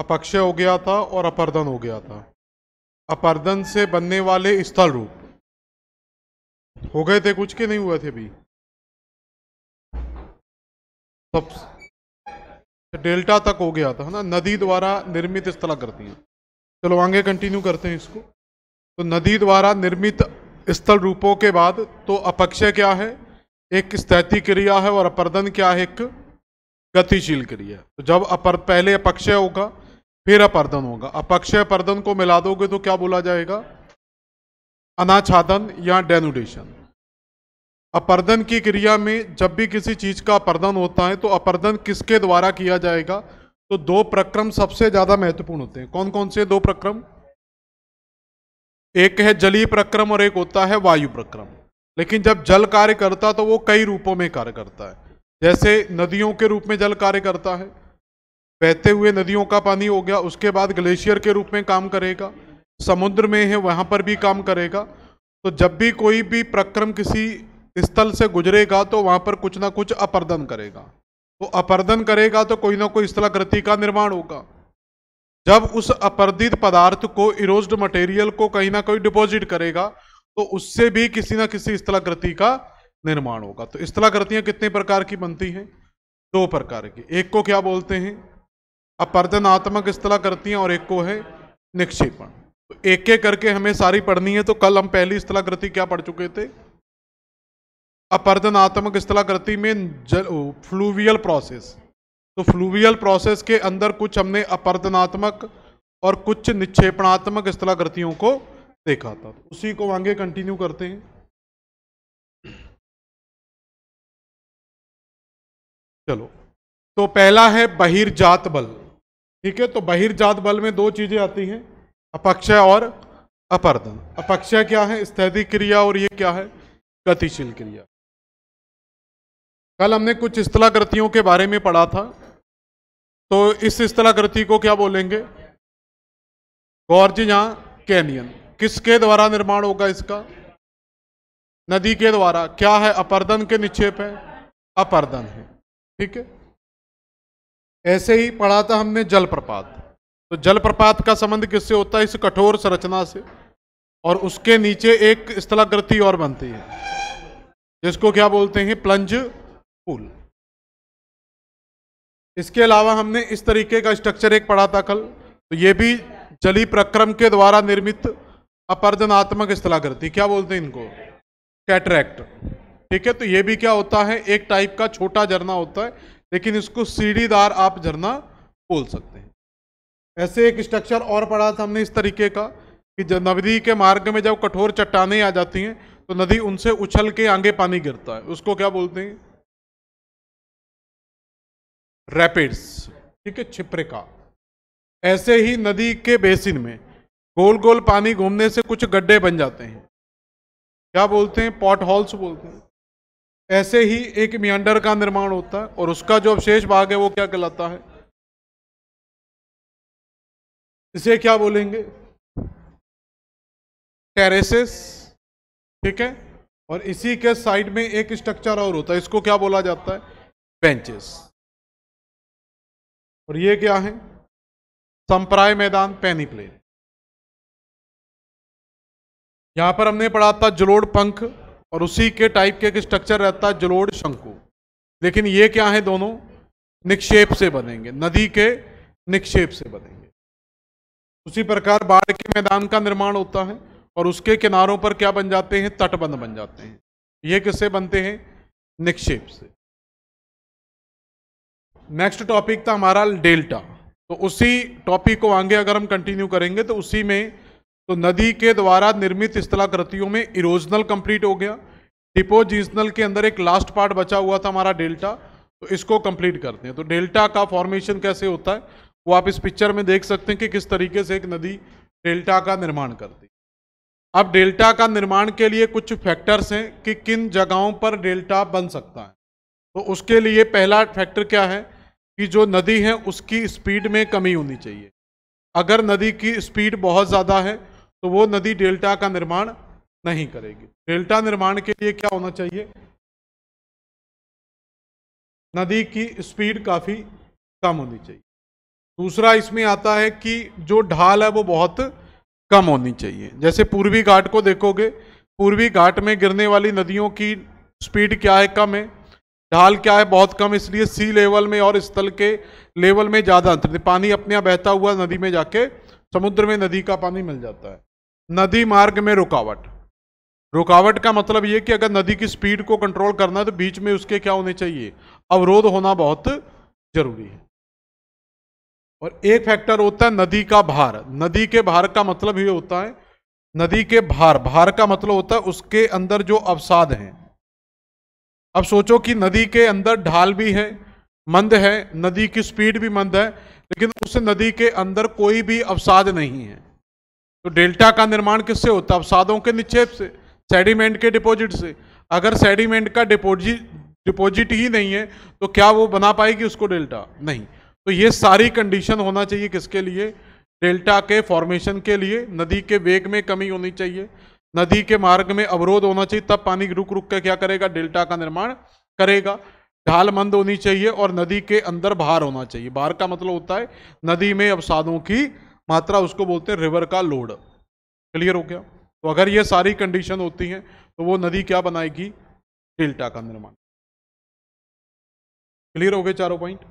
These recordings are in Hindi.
अपक्षय हो गया था और अपर्दन हो गया था अपर्दन से बनने वाले स्थल रूप हो गए थे कुछ के नहीं हुए थे अभी सब डेल्टा तक हो गया था ना नदी द्वारा निर्मित स्थलाकृतियाँ चलो आगे कंटिन्यू करते हैं इसको तो नदी द्वारा निर्मित स्थल रूपों के बाद तो अपक्षय क्या है एक स्थैति क्रिया है और अपर्दन क्या है एक गतिशील क्रिया तो जब अपर पहले अपक्षय होगा फिर अपर्दन होगा अपक्षय पर्दन को मिला दोगे तो क्या बोला जाएगा अनाच्छादन या डेनुडेशन अपर्दन की क्रिया में जब भी किसी चीज का अपर्दन होता है तो अपर्दन किसके द्वारा किया जाएगा तो दो प्रक्रम सबसे ज्यादा महत्वपूर्ण होते हैं कौन कौन से दो प्रक्रम एक है जलीय प्रक्रम और एक होता है वायु प्रक्रम लेकिन जब जल कार्य करता तो वो कई रूपों में कार्य करता है जैसे नदियों के रूप में जल कार्य करता है बहते हुए नदियों का पानी हो गया उसके बाद ग्लेशियर के रूप में काम करेगा समुद्र में है वहाँ पर भी काम करेगा तो जब भी कोई भी प्रक्रम किसी स्थल से गुजरेगा तो वहाँ पर कुछ ना कुछ अपर्दन करेगा तो अपर्दन करेगा तो कोई ना कोई स्थलाकृति का निर्माण होगा जब उस अपर्दित पदार्थ को इरोज्ड मटेरियल को कहीं ना कहीं डिपॉजिट करेगा तो उससे भी किसी ना किसी स्थलाकृति का निर्माण होगा तो स्थलाकृतियाँ कितने प्रकार की बनती हैं दो प्रकार की एक को क्या बोलते हैं अपर्दनात्मक स्थला करती हैं और एक को है निक्षेपण तो एक एक करके हमें सारी पढ़नी है तो कल हम पहली स्थलाकृति क्या पढ़ चुके थे अपर्दनात्मक स्थलाकृति में जल फ्लूवियल प्रोसेस तो फ्लूवियल प्रोसेस के अंदर कुछ हमने अपर्दनात्मक और कुछ निक्षेपणात्मक स्थलाकृतियों को देखा था उसी को आगे कंटिन्यू करते हैं चलो तो पहला है बहिर्जात बल ठीक है तो बहिर्जात बल में दो चीज़ें आती हैं अपक्षय और अपर्दन अपक्षय क्या है स्थैतिक क्रिया और ये क्या है गतिशील क्रिया कल हमने कुछ स्थलाकृतियों के बारे में पढ़ा था तो इस स्थलाकृति को क्या बोलेंगे गौरज या कैनियन किसके द्वारा निर्माण होगा इसका नदी के द्वारा क्या है अपर्दन के निक्षेप है अपर्दन है ठीक है ऐसे ही पढ़ा था हमने जलप्रपात तो जलप्रपात का संबंध किससे होता है इस कठोर संरचना से और उसके नीचे एक स्थलाकृति और बनती है जिसको क्या बोलते हैं प्लंज पुल इसके अलावा हमने इस तरीके का स्ट्रक्चर एक पढ़ा था कल तो ये भी जली प्रक्रम के द्वारा निर्मित अपर्दनात्मक स्थलाकृति क्या बोलते हैं इनको कैटरैक्ट ठीक है तो ये भी क्या होता है एक टाइप का छोटा झरना होता है लेकिन इसको सीढ़ीदार आप झरना बोल सकते हैं ऐसे एक स्ट्रक्चर और पढ़ा था हमने इस तरीके का कि जब नदी के मार्ग में जब कठोर चट्टाने आ जाती हैं तो नदी उनसे उछल के आगे पानी गिरता है उसको क्या बोलते हैं रैपिड्स ठीक है का ऐसे ही नदी के बेसिन में गोल गोल पानी घूमने से कुछ गड्ढे बन जाते हैं क्या बोलते हैं पॉट हॉल्स बोलते हैं ऐसे ही एक मियांडर का निर्माण होता है और उसका जो अवशेष भाग है वो क्या कहलाता है इसे क्या बोलेंगे टेरेसेस ठीक है और इसी के साइड में एक स्ट्रक्चर और होता है इसको क्या बोला जाता है बेंचेस और ये क्या है संप्राय मैदान पैनी प्लेन यहां पर हमने पढ़ा था जलोड़ पंख और उसी के टाइप के एक स्ट्रक्चर रहता है जलोड़ शंकु लेकिन ये क्या है दोनों निक्षेप से बनेंगे नदी के निक्षेप से बनेंगे उसी प्रकार बाढ़ के मैदान का निर्माण होता है और उसके किनारों पर क्या बन जाते हैं तटबंध बन जाते हैं ये किससे बनते हैं निक्षेप से नेक्स्ट टॉपिक था हमारा डेल्टा तो उसी टॉपिक को आगे अगर हम कंटिन्यू करेंगे तो उसी में तो नदी के द्वारा निर्मित स्थलाकृतियों में इरोजनल कंप्लीट हो गया डिपोजिशनल के अंदर एक लास्ट पार्ट बचा हुआ था हमारा डेल्टा तो इसको कंप्लीट करते हैं तो डेल्टा का फॉर्मेशन कैसे होता है वो आप इस पिक्चर में देख सकते हैं कि किस तरीके से एक नदी डेल्टा का निर्माण करती है अब डेल्टा का निर्माण के लिए कुछ फैक्टर्स हैं कि किन जगहों पर डेल्टा बन सकता है तो उसके लिए पहला फैक्टर क्या है कि जो नदी है उसकी स्पीड में कमी होनी चाहिए अगर नदी की स्पीड बहुत ज़्यादा है तो वो नदी डेल्टा का निर्माण नहीं करेगी डेल्टा निर्माण के लिए क्या होना चाहिए नदी की स्पीड काफ़ी कम होनी चाहिए दूसरा इसमें आता है कि जो ढाल है वो बहुत कम होनी चाहिए जैसे पूर्वी घाट को देखोगे पूर्वी घाट में गिरने वाली नदियों की स्पीड क्या है कम है ढाल क्या है बहुत कम इसलिए सी लेवल में और स्थल के लेवल में ज़्यादा अंतर पानी अपने आप बहता हुआ नदी में जाके समुद्र में नदी का पानी मिल जाता है नदी मार्ग में रुकावट रुकावट का मतलब ये कि अगर नदी की स्पीड को कंट्रोल करना है तो बीच में उसके क्या होने चाहिए अवरोध होना बहुत जरूरी है और एक फैक्टर होता है नदी का भार नदी के भार का मतलब ये होता है नदी के भार भार का मतलब होता है उसके अंदर जो अवसाद हैं अब सोचो कि नदी के अंदर ढाल भी है मंद है नदी की स्पीड भी मंद है लेकिन उस नदी के अंदर कोई भी अवसाद नहीं है तो डेल्टा का निर्माण किससे होता है अवसादों के निक्षेप से सेडिमेंट के डिपॉजिट से अगर सेडिमेंट का डिपोजिट डिपॉजिट ही नहीं है तो क्या वो बना पाएगी उसको डेल्टा नहीं तो ये सारी कंडीशन होना चाहिए किसके लिए डेल्टा के फॉर्मेशन के लिए नदी के वेग में कमी होनी चाहिए नदी के मार्ग में अवरोध होना चाहिए तब पानी रुक रुक के क्या करेगा डेल्टा का निर्माण करेगा ढाल मंद होनी चाहिए और नदी के अंदर भार होना चाहिए भार का मतलब होता है नदी में अवसादों की मात्रा उसको बोलते हैं रिवर का लोड क्लियर हो गया तो अगर ये सारी कंडीशन होती हैं तो वो नदी क्या बनाएगी डेल्टा का निर्माण क्लियर हो गए चारों पॉइंट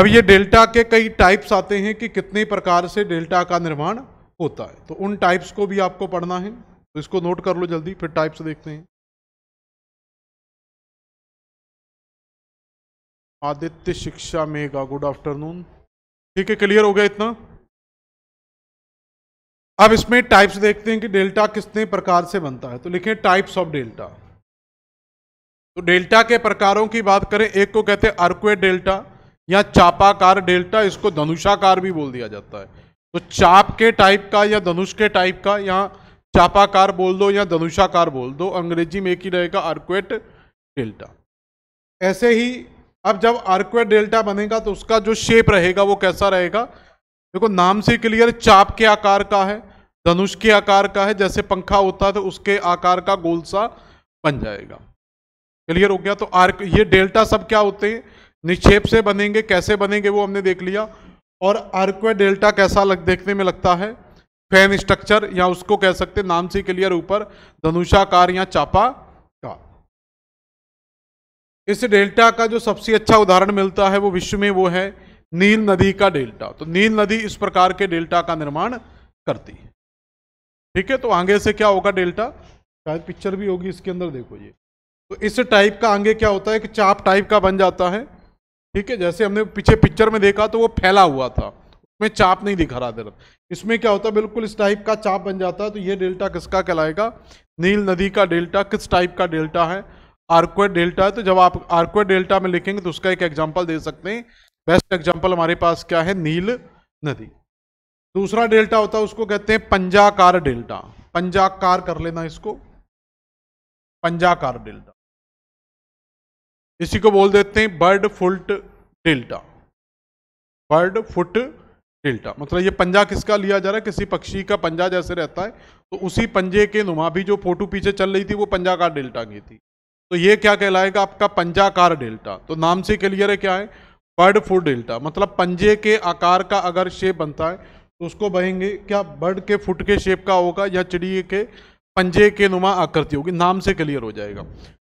अब ये डेल्टा के कई टाइप्स आते हैं कि कितने प्रकार से डेल्टा का निर्माण होता है तो उन टाइप्स को भी आपको पढ़ना है तो इसको नोट कर लो जल्दी फिर टाइप्स देखते हैं आदित्य शिक्षा मेगा गुड आफ्टरनून ठीक है क्लियर हो गया इतना अब इसमें टाइप्स देखते हैं कि डेल्टा कितने प्रकार से बनता है तो लिखें टाइप्स ऑफ डेल्टा तो डेल्टा के प्रकारों की बात करें एक को कहते हैं अर्कवे डेल्टा या चापाकार डेल्टा इसको धनुषाकार भी बोल दिया जाता है तो चाप के टाइप का या धनुष के टाइप का या चापाकार बोल दो या धनुषाकार बोल दो अंग्रेजी में एक ही रहेगा अर्कवेट डेल्टा ऐसे ही अब जब अर्कवेट डेल्टा बनेगा तो उसका जो शेप रहेगा वो कैसा रहेगा देखो नाम से क्लियर चाप के आकार का है धनुष के आकार का है जैसे पंखा होता है तो उसके आकार का गोल सा बन जाएगा क्लियर हो गया तो आर्क ये डेल्टा सब क्या होते हैं निक्षेप से बनेंगे कैसे बनेंगे वो हमने देख लिया और व डेल्टा कैसा लग देखने में लगता है फैन स्ट्रक्चर या उसको कह सकते नाम से क्लियर ऊपर धनुषाकार या चापा का इस डेल्टा का जो सबसे अच्छा उदाहरण मिलता है वो विश्व में वो है नील नदी का डेल्टा तो नील नदी इस प्रकार के डेल्टा का निर्माण करती है ठीक है तो आगे से क्या होगा डेल्टा शायद पिक्चर भी होगी इसके अंदर देखो ये तो इस टाइप का आगे क्या होता है कि चाप टाइप का बन जाता है ठीक है जैसे हमने पीछे पिक्चर में देखा तो वो फैला हुआ था उसमें चाप नहीं दिखा रहा दरअसल इसमें क्या होता है बिल्कुल इस टाइप का चाप बन जाता है तो ये डेल्टा किसका कहलाएगा नील नदी का डेल्टा किस टाइप का डेल्टा है आर्कुएट डेल्टा है तो जब आप आर्कुएट डेल्टा में लिखेंगे तो उसका एक एग्जाम्पल दे सकते हैं बेस्ट एग्जांपल हमारे पास क्या है नील नदी दूसरा डेल्टा होता है उसको कहते हैं पंजाकार डेल्टा पंजाकार कर लेना इसको पंजाकार डेल्टा इसी को बोल देते हैं bird foot delta bird foot delta मतलब ये पंजा किसका लिया जा रहा है किसी पक्षी का पंजा जैसे रहता है तो उसी पंजे के नुमा भी जो फोटो पीछे चल रही थी वो पंजाकार डेल्टा की थी तो ये क्या कहलाएगा आपका पंजाकार डेल्टा तो नाम से क्लियर है क्या है बर्ड फूड डेल्टा मतलब पंजे के आकार का अगर शेप बनता है तो उसको बहेंगे क्या बर्ड के फुट के शेप का होगा या चिड़िए के पंजे के नुमा आकृति होगी नाम से क्लियर हो जाएगा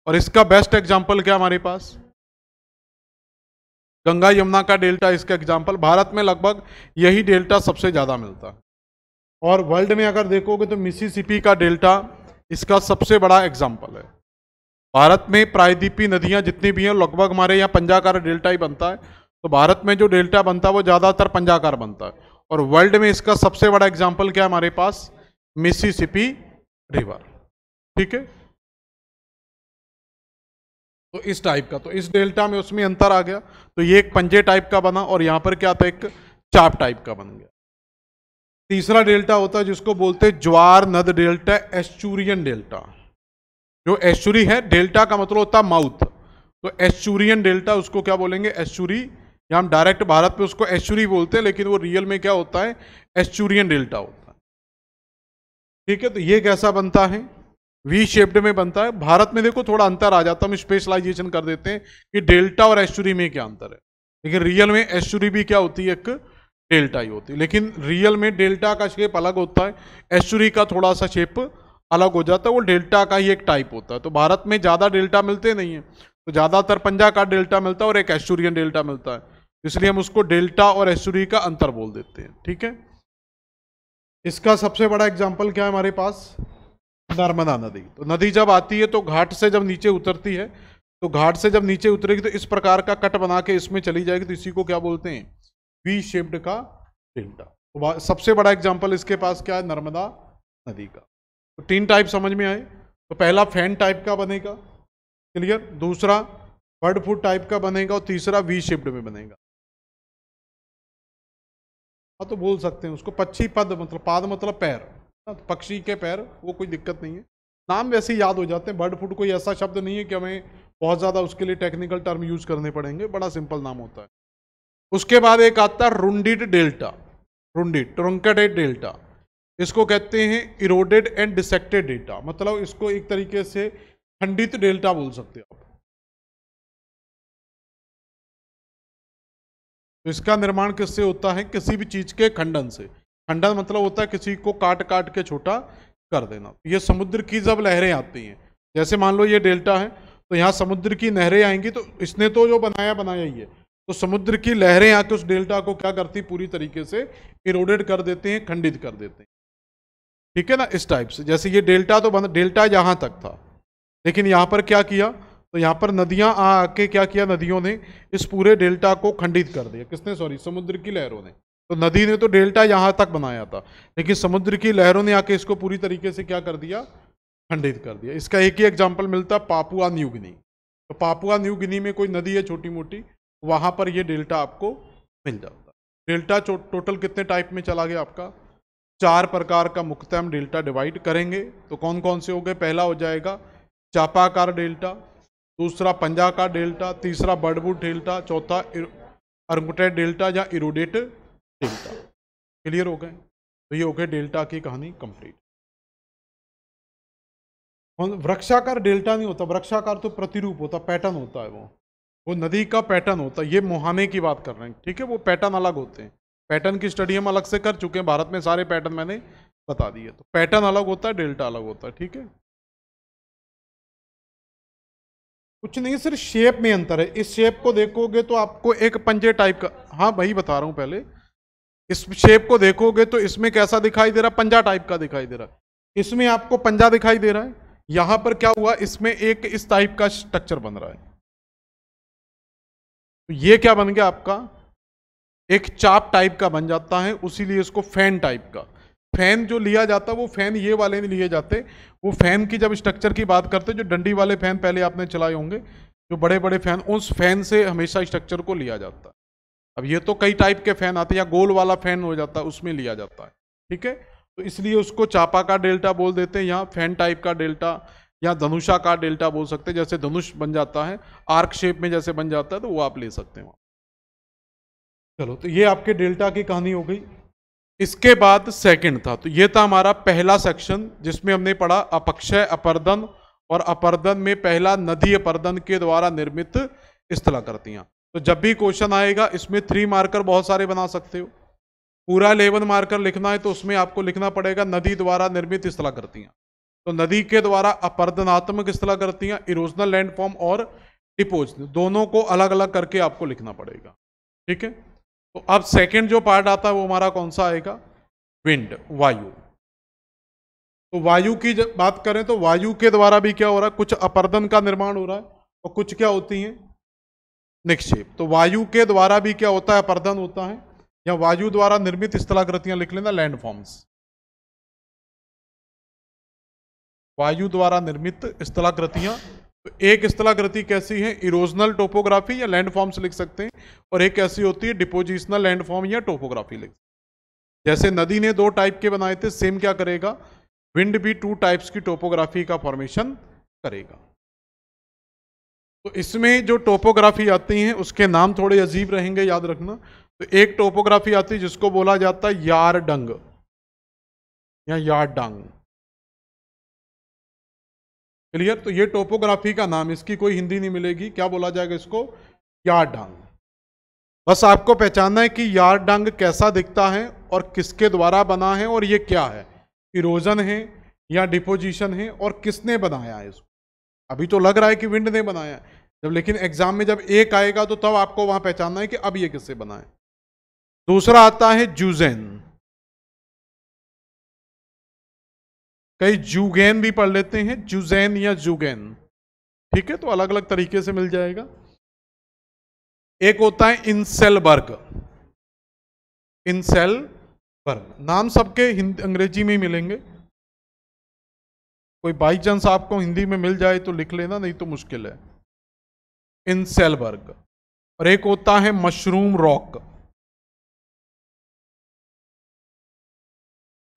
और इसका बेस्ट एग्जाम्पल क्या हमारे पास गंगा यमुना का डेल्टा इसका एग्जाम्पल भारत में लगभग यही डेल्टा सबसे ज़्यादा मिलता है और वर्ल्ड में अगर देखोगे तो मिसिसिपी का डेल्टा इसका सबसे बड़ा एग्जाम्पल है भारत में प्रायद्वीपी नदियाँ जितनी भी हैं लगभग हमारे यहाँ पंजाकार डेल्टा ही बनता है तो भारत में जो डेल्टा बनता है वो ज़्यादातर पंजाकार बनता है और वर्ल्ड में इसका सबसे बड़ा एग्जाम्पल क्या है हमारे पास मिसिसिपी रिवर ठीक है तो इस टाइप का तो इस डेल्टा में उसमें अंतर आ गया तो ये एक पंजे टाइप का बना और यहाँ पर क्या था एक चाप टाइप का बन गया तीसरा डेल्टा होता है जिसको बोलते हैं ज्वार नद डेल्टा एस्चूरियन डेल्टा जो एश्चुरी है डेल्टा का मतलब होता है माउथ तो एश्चुरियन डेल्टा उसको क्या बोलेंगे एश्चुरी या हम डायरेक्ट भारत में उसको एश्चुरी बोलते हैं लेकिन वो रियल में क्या होता है एश्चुरियन डेल्टा होता है ठीक है तो ये कैसा बनता है वी शेप्ड में बनता है भारत में देखो थोड़ा अंतर आ जाता है हम स्पेशलाइजेशन कर देते हैं कि डेल्टा और एश्चुरी में क्या अंतर है लेकिन रियल में एश्चुरी भी क्या होती है एक डेल्टा ही होती है लेकिन रियल में डेल्टा का शेप अलग होता है एश्चुरी का थोड़ा सा शेप अलग हो जाता है वो डेल्टा का ही एक टाइप होता है तो भारत में ज़्यादा डेल्टा मिलते नहीं है तो ज़्यादातर पंजा का डेल्टा मिलता है और एक एस्टूरियन डेल्टा मिलता है इसलिए हम उसको डेल्टा और एस्टूरी का अंतर बोल देते हैं ठीक है इसका सबसे बड़ा एग्जाम्पल क्या है हमारे पास नर्मदा नदी तो नदी जब आती है तो घाट से जब नीचे उतरती है तो घाट से जब नीचे उतरेगी तो इस प्रकार का कट बना के इसमें चली जाएगी तो इसी को क्या बोलते हैं वी शेप्ड का डेल्टा तो सबसे बड़ा एग्जाम्पल इसके पास क्या है नर्मदा नदी का तो तीन टाइप समझ में आए तो पहला फैन टाइप का बनेगा क्लियर दूसरा बर्ड फूड टाइप का बनेगा और तीसरा वी शिफ्ट में बनेगा हाँ तो बोल सकते हैं उसको पक्षी पद मतलब पाद मतलब पैर हाँ, तो पक्षी के पैर वो कोई दिक्कत नहीं है नाम वैसे याद हो जाते हैं बर्ड फूड कोई ऐसा शब्द नहीं है कि हमें बहुत ज़्यादा उसके लिए टेक्निकल टर्म यूज़ करने पड़ेंगे बड़ा सिंपल नाम होता है उसके बाद एक आता है रुंडिड डेल्टा रुंडिड ट्रंकडेड डेल्टा इसको कहते हैं इरोडेड एंड डिसेक्टेड डेटा मतलब इसको एक तरीके से खंडित डेल्टा बोल सकते हो आप तो इसका निर्माण किससे होता है किसी भी चीज के खंडन से खंडन मतलब होता है किसी को काट काट के छोटा कर देना तो ये समुद्र की जब लहरें आती हैं जैसे मान लो ये डेल्टा है तो यहाँ समुद्र की नहरें आएंगी तो इसने तो जो बनाया बनाया ही है तो समुद्र की लहरें आके उस डेल्टा को क्या करती पूरी तरीके से इरोडेड कर देते हैं खंडित कर देते हैं ठीक है ना इस टाइप से जैसे ये डेल्टा तो बंद डेल्टा यहाँ तक था लेकिन यहाँ पर क्या किया तो यहाँ पर नदियाँ आके क्या किया नदियों ने इस पूरे डेल्टा को खंडित कर दिया किसने सॉरी समुद्र की लहरों ने तो नदी ने तो डेल्टा यहाँ तक बनाया था लेकिन समुद्र की लहरों ने आके इसको पूरी तरीके से क्या कर दिया खंडित कर दिया इसका एक ही एग्जाम्पल मिलता है पापुआ न्यू गिनी तो पापुआ न्यू गिनी में कोई नदी है छोटी मोटी वहाँ पर ये डेल्टा आपको मिल जाता है डेल्टा टोटल कितने टाइप में चला गया आपका चार प्रकार का मुख्यतः हम डेल्टा डिवाइड करेंगे तो कौन कौन से हो गए पहला हो जाएगा चापाकार डेल्टा दूसरा पंजाकार डेल्टा तीसरा बर्डवुड डेल्टा चौथा अर्गुटेड डेल्टा या इरोडेट डेल्टा क्लियर हो गए तो ये हो गए डेल्टा की कहानी कंप्लीट वृक्षाकार डेल्टा नहीं होता वृक्षाकार तो प्रतिरूप होता पैटर्न होता है वो वो नदी का पैटर्न होता है ये मुहाने की बात कर रहे हैं ठीक है वो पैटर्न अलग होते हैं पैटर्न की स्टडी हम अलग से कर चुके हैं भारत में सारे पैटर्न मैंने बता दिए तो पैटर्न अलग होता है डेल्टा अलग होता है ठीक है कुछ नहीं सिर्फ शेप में अंतर है इस शेप को देखोगे तो आपको एक पंजे टाइप का हाँ भाई बता रहा हूँ पहले इस शेप को देखोगे तो इसमें कैसा दिखाई दे रहा पंजा टाइप का दिखाई दे रहा है इसमें आपको पंजा दिखाई दे रहा है यहाँ पर क्या हुआ इसमें एक इस टाइप का स्ट्रक्चर बन रहा है तो ये क्या बन गया आपका एक चाप टाइप का बन जाता है उसीलिए इसको फैन टाइप का फैन जो लिया जाता है वो फैन ये वाले नहीं लिए जाते वो फैन की जब स्ट्रक्चर की बात करते जो डंडी वाले फैन पहले आपने चलाए होंगे जो बड़े बड़े फैन उस फैन से हमेशा स्ट्रक्चर को लिया जाता है अब ये तो कई टाइप के फैन आते हैं या गोल वाला फैन हो जाता है उसमें लिया जाता है ठीक है तो इसलिए उसको चापा का डेल्टा बोल देते हैं या फैन टाइप का डेल्टा या धनुषा का डेल्टा बोल सकते हैं जैसे धनुष बन जाता है आर्क शेप में जैसे बन जाता है तो वो आप ले सकते हैं चलो तो ये आपके डेल्टा की कहानी हो गई इसके बाद सेकंड था तो ये था हमारा पहला सेक्शन जिसमें हमने पढ़ा अपक्षय अपर्दन और अपर्दन में पहला नदी अपर्दन के द्वारा निर्मित स्थलाकृतियां तो जब भी क्वेश्चन आएगा इसमें थ्री मार्कर बहुत सारे बना सकते हो पूरा इलेवन मार्कर लिखना है तो उसमें आपको लिखना पड़ेगा नदी द्वारा निर्मित स्थलाकृतियाँ तो नदी के द्वारा अपर्दनात्मक स्थलाकृतियां इरोजनल लैंडफॉर्म और डिपोज दोनों को अलग अलग करके आपको लिखना पड़ेगा ठीक है तो अब सेकंड जो पार्ट आता है वो हमारा कौन सा आएगा विंड वायु तो वायु की बात करें तो वायु के द्वारा भी क्या हो रहा है कुछ अपर्दन का निर्माण हो रहा है और कुछ क्या होती है निक्षेप तो वायु के द्वारा भी क्या होता है अपर्दन होता है या वायु द्वारा निर्मित स्थलाकृतियां लिख लेना लैंडफॉर्म्स वायु द्वारा निर्मित स्थलाकृतियां तो एक स्थलाकृति कैसी है इरोजनल टोपोग्राफी या लैंडफॉर्म्स लिख सकते हैं और एक कैसी होती है डिपोजिशनल लैंडफॉर्म या टोपोग्राफी लिख सकते जैसे नदी ने दो टाइप के बनाए थे सेम क्या करेगा विंड भी टू टाइप्स की टोपोग्राफी का फॉर्मेशन करेगा तो इसमें जो टोपोग्राफी आती हैं उसके नाम थोड़े अजीब रहेंगे याद रखना तो एक टोपोग्राफी आती है जिसको बोला जाता है यार डंग या यार डंग क्लियर तो ये टोपोग्राफी का नाम इसकी कोई हिंदी नहीं मिलेगी क्या बोला जाएगा इसको यारडांग बस आपको पहचानना है कि यारडांग कैसा दिखता है और किसके द्वारा बना है और ये क्या है इरोजन है या डिपोजिशन है और किसने बनाया है इसको अभी तो लग रहा है कि विंड ने बनाया है जब लेकिन एग्जाम में जब एक आएगा तो तब आपको वहां पहचानना है कि अब ये किससे बनाए दूसरा आता है जूजेन कई जुगेन भी पढ़ लेते हैं जुजैन या जूगैन ठीक है तो अलग अलग तरीके से मिल जाएगा एक होता है इंसेल वर्ग इंसेल वर्ग नाम सबके हिंदी अंग्रेजी में ही मिलेंगे कोई बाई चांस आपको हिंदी में मिल जाए तो लिख लेना नहीं तो मुश्किल है इंसेल वर्ग और एक होता है मशरूम रॉक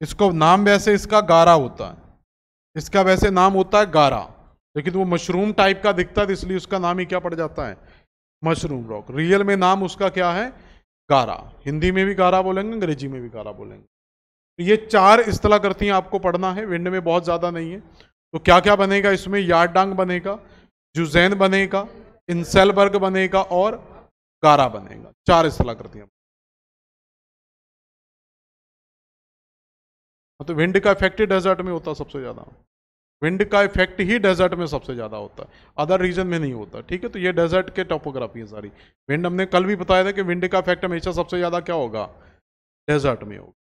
इसको नाम वैसे इसका गारा होता है इसका वैसे नाम होता है गारा लेकिन वो मशरूम टाइप का दिखता है तो इसलिए उसका नाम ही क्या पड़ जाता है मशरूम रॉक रियल में नाम उसका क्या है गारा हिंदी में भी गारा बोलेंगे अंग्रेजी में भी गारा बोलेंगे तो ये चार इस्तला करतियाँ आपको पढ़ना है विंड में बहुत ज़्यादा नहीं है तो क्या क्या बनेगा इसमें यार्डांग बनेगा जुजैन बनेगा इंसेलबर्ग बनेगा और गारा बनेगा चार इस्तला करतियाँ तो विंड का इफेक्ट ही डेजर्ट में होता सबसे ज़्यादा विंड का इफेक्ट ही डेजर्ट में सबसे ज़्यादा होता है अदर रीजन में नहीं होता ठीक है तो ये डेजर्ट के टॉपोग्राफी है सारी विंड हमने कल भी बताया था कि विंड का इफेक्ट हमेशा सबसे ज़्यादा क्या होगा डेजर्ट में होगा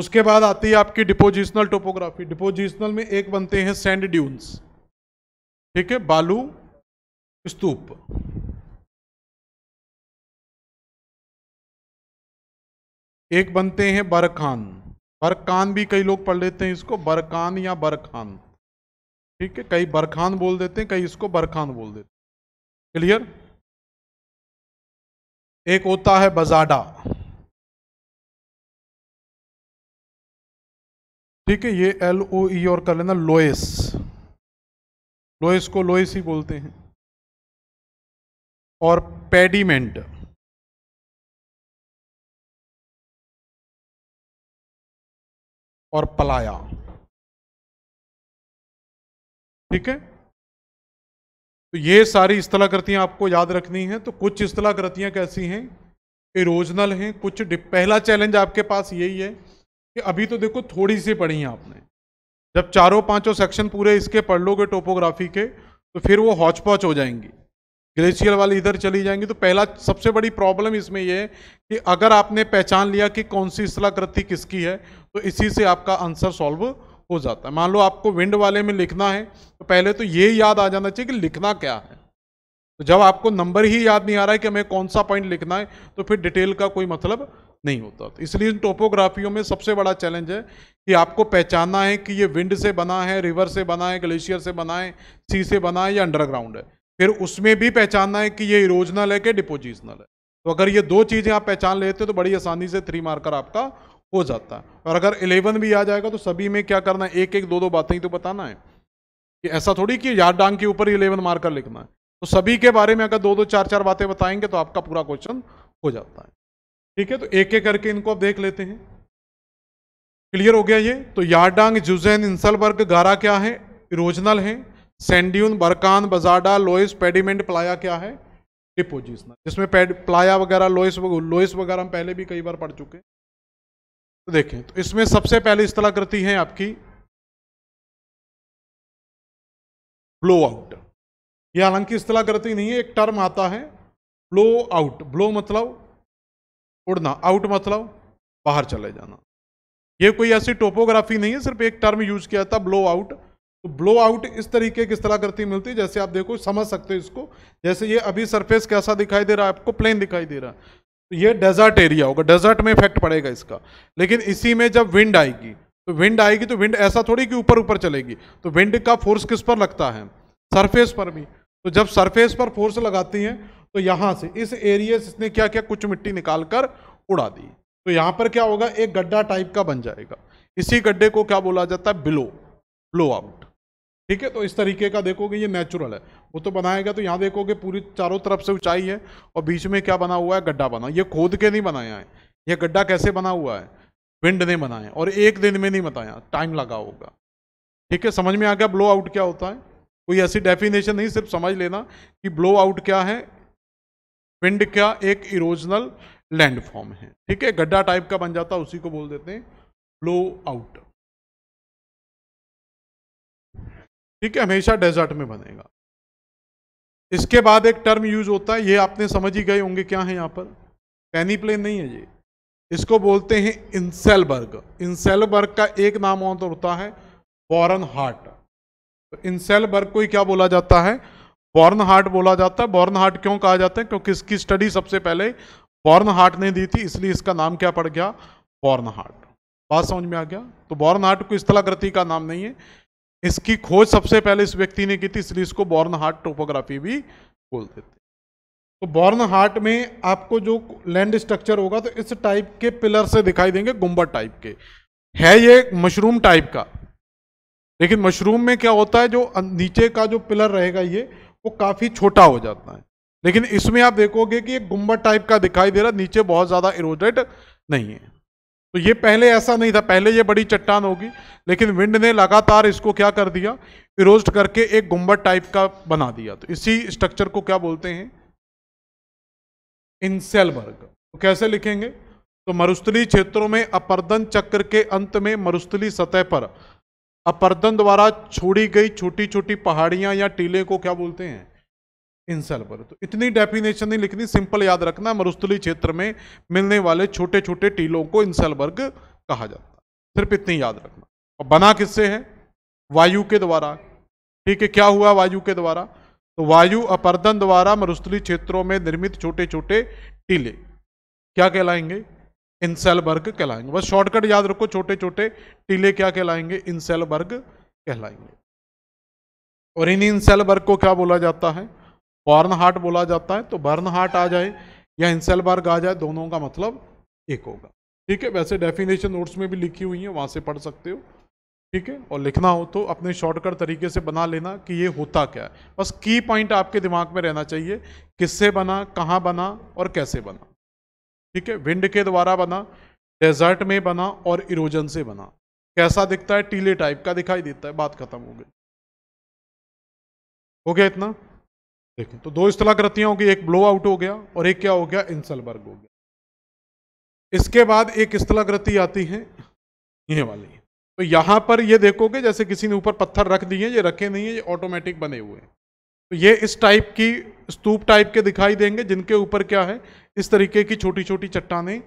उसके बाद आती है आपकी डिपोजिशनल टोपोग्राफी डिपोजिशनल में एक बनते हैं सैंड ड्यून्स ठीक है बालू स्तूप एक बनते हैं बरखान बरकान भी कई लोग पढ़ लेते हैं इसको बरकान या बरखान ठीक है कई बरखान बोल देते हैं कई इसको बरखान बोल देते हैं क्लियर एक होता है बजाडा ठीक है ये एल ओ ई और कर लेना लोएस लोएस को लोएस ही बोलते हैं और पेडीमेंट और पलाया ठीक है तो ये सारी स्थलाकृतियां आपको याद रखनी है तो कुछ स्थलाकृतियां कैसी हैं इरोजनल हैं कुछ पहला चैलेंज आपके पास यही है कि अभी तो देखो थोड़ी सी पढ़ी है आपने जब चारों पांचों सेक्शन पूरे इसके पढ़ लोगे टोपोग्राफी के तो फिर वो हौच हो जाएंगी ग्लेशियर वाले इधर चली जाएंगी तो पहला सबसे बड़ी प्रॉब्लम इसमें यह है कि अगर आपने पहचान लिया कि कौन सी स्थलाकृति किसकी है तो इसी से आपका आंसर सॉल्व हो जाता है मान लो आपको विंड वाले में लिखना है तो पहले तो ये याद आ जाना चाहिए कि लिखना क्या है तो जब आपको नंबर ही याद नहीं आ रहा है कि हमें कौन सा पॉइंट लिखना है तो फिर डिटेल का कोई मतलब नहीं होता तो इसलिए इन टोपोग्राफियों में सबसे बड़ा चैलेंज है कि आपको पहचानना है कि ये विंड से बना है रिवर से बना है ग्लेशियर से बना है सी से बना है या अंडरग्राउंड है फिर उसमें भी पहचानना है कि ये इरोजनल है कि डिपोजिशनल है तो अगर ये दो चीज़ें आप पहचान लेते हो तो बड़ी आसानी से थ्री मार्कर आपका हो जाता है और अगर इलेवन भी आ जाएगा तो सभी में क्या करना है एक एक दो दो बातें ही तो बताना है कि ऐसा थोड़ी कि यार डांग के ऊपर इलेवन मार्कर लिखना है तो सभी के बारे में अगर दो दो चार चार बातें बताएंगे तो आपका पूरा क्वेश्चन हो जाता है ठीक है तो एक एक करके इनको आप देख लेते हैं क्लियर हो गया ये तो यारडांग जुजैन इंसलबर्ग गारा क्या है इरोजनल है सेंड्यून बरकान बजाडा लोइस पेडीमेंट प्लाया क्या है डिपोजिशनल जिसमें पेड प्लाया वगैरह लोइस लोइस वगैरह हम पहले भी कई बार पढ़ चुके हैं तो देखें तो इसमें सबसे पहले इस कृति है आपकी ब्लो आउट यह हालांकि इस नहीं है एक टर्म आता है ब्लो आउट ब्लो मतलब उड़ना आउट मतलब बाहर चले जाना ये कोई ऐसी टोपोग्राफी नहीं है सिर्फ एक टर्म यूज किया था ब्लो आउट तो ब्लो आउट इस तरीके की तरह करती मिलती है जैसे आप देखो समझ सकते हो इसको जैसे ये अभी सरफेस कैसा दिखाई दे रहा है आपको प्लेन दिखाई दे रहा है तो ये डेजर्ट एरिया होगा डेजर्ट में इफेक्ट पड़ेगा इसका लेकिन इसी में जब विंड आएगी तो विंड आएगी तो विंड ऐसा थोड़ी कि ऊपर ऊपर चलेगी तो विंड का फोर्स किस पर लगता है सरफेस पर भी तो जब सरफेस पर फोर्स लगाती है तो यहाँ से इस एरिया से इसने क्या किया कुछ मिट्टी निकाल कर उड़ा दी तो यहाँ पर क्या होगा एक गड्ढा टाइप का बन जाएगा इसी गड्ढे को क्या बोला जाता है ब्लो ब्लो आउट ठीक है तो इस तरीके का देखोगे ये नेचुरल है वो तो बनाएगा तो यहाँ देखोगे पूरी चारों तरफ से ऊंचाई है और बीच में क्या बना हुआ है गड्ढा बना ये खोद के नहीं बनाया है ये गड्ढा कैसे बना हुआ है विंड ने बनाया और एक दिन में नहीं बताया टाइम लगा होगा ठीक है समझ में आ गया ब्लो आउट क्या होता है कोई ऐसी डेफिनेशन नहीं सिर्फ समझ लेना कि ब्लो आउट क्या है विंड क्या एक इरोजनल लैंडफॉर्म है ठीक है गड्ढा टाइप का बन जाता है उसी को बोल देते हैं ब्लो आउट ठीक है हमेशा डेजर्ट में बनेगा इसके बाद एक टर्म यूज होता है ये आपने समझ ही गए होंगे क्या है यहाँ पर पैनी प्लेन नहीं है ये इसको बोलते हैं इंसेलबर्ग इंसेलबर्ग का एक नाम तो होता है बॉर्न हार्ट तो इंसेलबर्ग को ही क्या बोला जाता है बॉर्न हार्ट बोला जाता है बॉर्न हार्ट क्यों कहा जाता है क्योंकि इसकी स्टडी सबसे पहले बॉर्न हार्ट ने दी थी इसलिए इसका नाम क्या पड़ गया बॉर्न हार्ट बात समझ में आ गया तो बॉर्न हार्ट को स्थलाकृति का नाम नहीं है इसकी खोज सबसे पहले इस व्यक्ति ने की थी इसलिए इसको बॉर्न हार्ट टोपोग्राफी भी बोल देते तो बॉर्न हार्ट में आपको जो लैंड स्ट्रक्चर होगा तो इस टाइप के पिलर से दिखाई देंगे गुम्बर टाइप के है ये मशरूम टाइप का लेकिन मशरूम में क्या होता है जो अं-, नीचे का जो पिलर रहेगा ये वो काफ़ी छोटा हो जाता है लेकिन इसमें आप देखोगे कि एक गुम्बर टाइप का दिखाई दे रहा नीचे बहुत ज़्यादा इरोजेड नहीं है तो ये पहले ऐसा नहीं था पहले ये बड़ी चट्टान होगी लेकिन विंड ने लगातार इसको क्या कर दिया इरोस्ट करके एक गुंबद टाइप का बना दिया तो इसी स्ट्रक्चर को क्या बोलते हैं इंसेलबर्ग तो कैसे लिखेंगे तो मरुस्थली क्षेत्रों में अपर्दन चक्र के अंत में मरुस्थली सतह पर अपर्दन द्वारा छोड़ी गई छोटी छोटी पहाड़ियां या टीले को क्या बोलते हैं इन सेल पर तो इतनी डेफिनेशन नहीं लिखनी सिंपल याद रखना मरुस्थली क्षेत्र में मिलने वाले छोटे छोटे टीलों को इंसेल वर्ग कहा जाता है सिर्फ इतनी याद रखना और बना किससे है वायु के द्वारा ठीक है क्या हुआ वायु के द्वारा तो वायु अपर्दन द्वारा मरुस्थली क्षेत्रों में निर्मित छोटे छोटे टीले क्या कहलाएंगे इंसेल वर्ग कहलाएंगे बस शॉर्टकट याद रखो छोटे छोटे टीले क्या कहलाएंगे इंसेल वर्ग कहलाएंगे और इन इंसेल वर्ग को क्या बोला जाता है बर्न हार्ट बोला जाता है तो बर्न हार्ट आ जाए या इंसेलबर्ग आ जाए दोनों का मतलब एक होगा ठीक है वैसे डेफिनेशन नोट्स में भी लिखी हुई है वहाँ से पढ़ सकते हो ठीक है और लिखना हो तो अपने शॉर्टकट तरीके से बना लेना कि ये होता क्या है बस की पॉइंट आपके दिमाग में रहना चाहिए किससे बना कहाँ बना और कैसे बना ठीक है विंड के द्वारा बना डेजर्ट में बना और इरोजन से बना कैसा दिखता है टीले टाइप का दिखाई देता है बात खत्म हो गई हो गया इतना देखें तो दो स्थलाकृतियां होगी एक ब्लो आउट हो गया और एक क्या हो गया इंसलबर्ग हो गया इसके बाद एक स्थलाकृति आती है ये वाली तो यहां पर ये देखोगे जैसे किसी ने ऊपर पत्थर रख दिए ये रखे नहीं है ये ऑटोमेटिक बने हुए हैं तो ये इस टाइप की स्तूप टाइप के दिखाई देंगे जिनके ऊपर क्या है इस तरीके की छोटी छोटी चट्टाने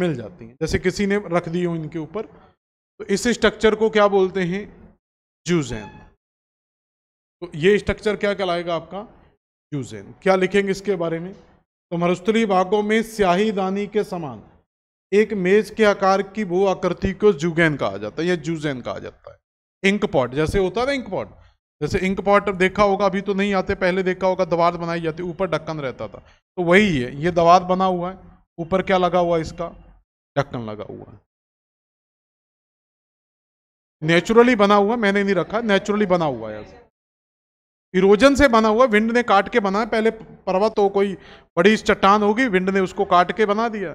मिल जाती हैं जैसे किसी ने रख दी हो इनके ऊपर तो इस स्ट्रक्चर को क्या बोलते हैं जूजैन तो ये स्ट्रक्चर क्या कहलाएगा आपका यूजेन क्या लिखेंगे इसके बारे में तो मरुस्थली भागों में स्याही दानी के समान एक मेज के आकार की वो आकृति को जुगेन कहा जाता है या जूजेन कहा जाता है इंक पॉट जैसे होता है इंक पॉट जैसे इंक पॉट देखा होगा अभी तो नहीं आते पहले देखा होगा दवात बनाई जाती ऊपर ढक्कन रहता था तो वही है ये दवात बना हुआ है ऊपर क्या लगा हुआ है इसका ढक्कन लगा हुआ है नेचुरली बना हुआ मैंने नहीं रखा नेचुरली बना हुआ है इरोजन से बना हुआ विंड ने काट के बना पहले पर्वत हो कोई बड़ी चट्टान होगी विंड ने उसको काट के बना दिया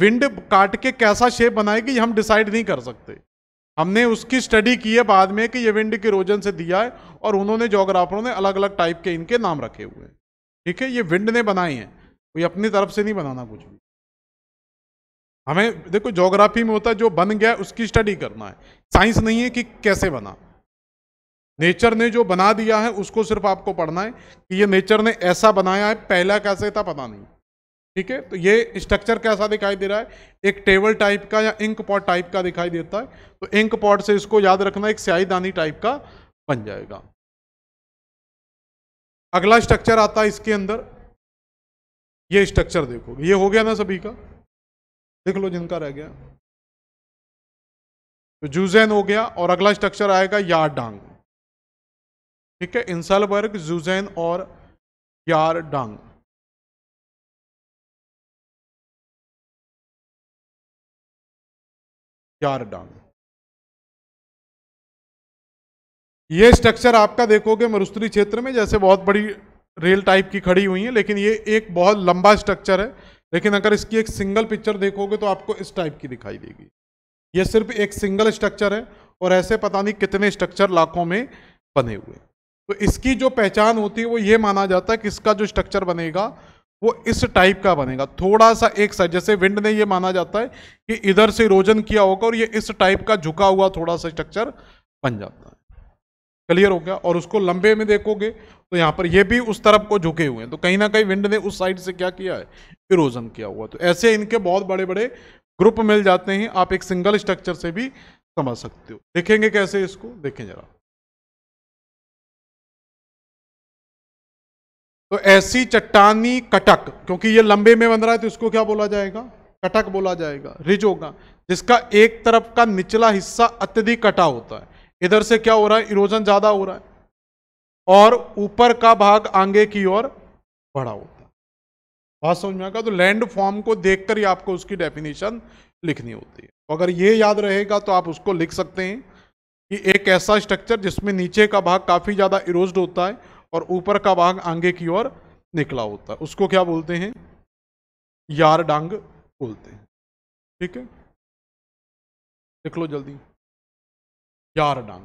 विंड काट के कैसा शेप बनाएगी हम डिसाइड नहीं कर सकते हमने उसकी स्टडी की है बाद में कि ये विंड के रोजन से दिया है और उन्होंने जोग्राफरों ने अलग अलग टाइप के इनके नाम रखे हुए हैं ठीक है ये विंड ने बनाए हैं कोई अपनी तरफ से नहीं बनाना कुछ भी हमें देखो जोग्राफी में होता है जो बन गया उसकी स्टडी करना है साइंस नहीं है कि कैसे बना नेचर ने जो बना दिया है उसको सिर्फ आपको पढ़ना है कि ये नेचर ने ऐसा बनाया है पहला कैसे था पता नहीं ठीक है तो ये स्ट्रक्चर कैसा दिखाई दे रहा है एक टेबल टाइप का या इंक पॉट टाइप का दिखाई देता है तो इंक पॉट से इसको याद रखना एक स्याहीदानी टाइप का बन जाएगा अगला स्ट्रक्चर आता है इसके अंदर ये स्ट्रक्चर देखो ये हो गया ना सभी का देख लो जिनका रह गया तो जूजेन हो गया और अगला स्ट्रक्चर आएगा यार डांग ठीक है इंसालबर्ग जुजैन और यार डांग यार डांग ये स्ट्रक्चर आपका देखोगे मरुस्थली क्षेत्र में जैसे बहुत बड़ी रेल टाइप की खड़ी हुई है लेकिन ये एक बहुत लंबा स्ट्रक्चर है लेकिन अगर इसकी एक सिंगल पिक्चर देखोगे तो आपको इस टाइप की दिखाई देगी ये सिर्फ एक सिंगल स्ट्रक्चर है और ऐसे पता नहीं कितने स्ट्रक्चर लाखों में बने हुए तो इसकी जो पहचान होती है वो ये माना जाता है कि इसका जो स्ट्रक्चर बनेगा वो इस टाइप का बनेगा थोड़ा सा एक साइड जैसे विंड ने ये माना जाता है कि इधर से रोजन किया होगा और ये इस टाइप का झुका हुआ थोड़ा सा स्ट्रक्चर बन जाता है क्लियर हो गया और उसको लंबे में देखोगे तो यहाँ पर ये भी उस तरफ को झुके हुए हैं तो कहीं ना कहीं विंड ने उस साइड से क्या किया है इरोजन किया हुआ तो ऐसे इनके बहुत बड़े बड़े ग्रुप मिल जाते हैं आप एक सिंगल स्ट्रक्चर से भी समझ सकते हो देखेंगे कैसे इसको देखें जरा तो ऐसी चट्टानी कटक क्योंकि ये लंबे में बन रहा है तो इसको क्या बोला जाएगा कटक बोला जाएगा रिज होगा जिसका एक तरफ का निचला हिस्सा अत्यधिक कटा होता है इधर से क्या हो रहा है इरोजन ज़्यादा हो रहा है और ऊपर का भाग आगे की ओर बढ़ा होता है बात समझ में आएगा तो लैंड फॉर्म को देखकर ही आपको उसकी डेफिनेशन लिखनी होती है तो अगर ये याद रहेगा तो आप उसको लिख सकते हैं कि एक ऐसा स्ट्रक्चर जिसमें नीचे का भाग काफ़ी ज़्यादा इरोज होता है और ऊपर का भाग आगे की ओर निकला होता है उसको क्या बोलते हैं यार डांग बोलते हैं ठीक है लिख लो जल्दी यार डांग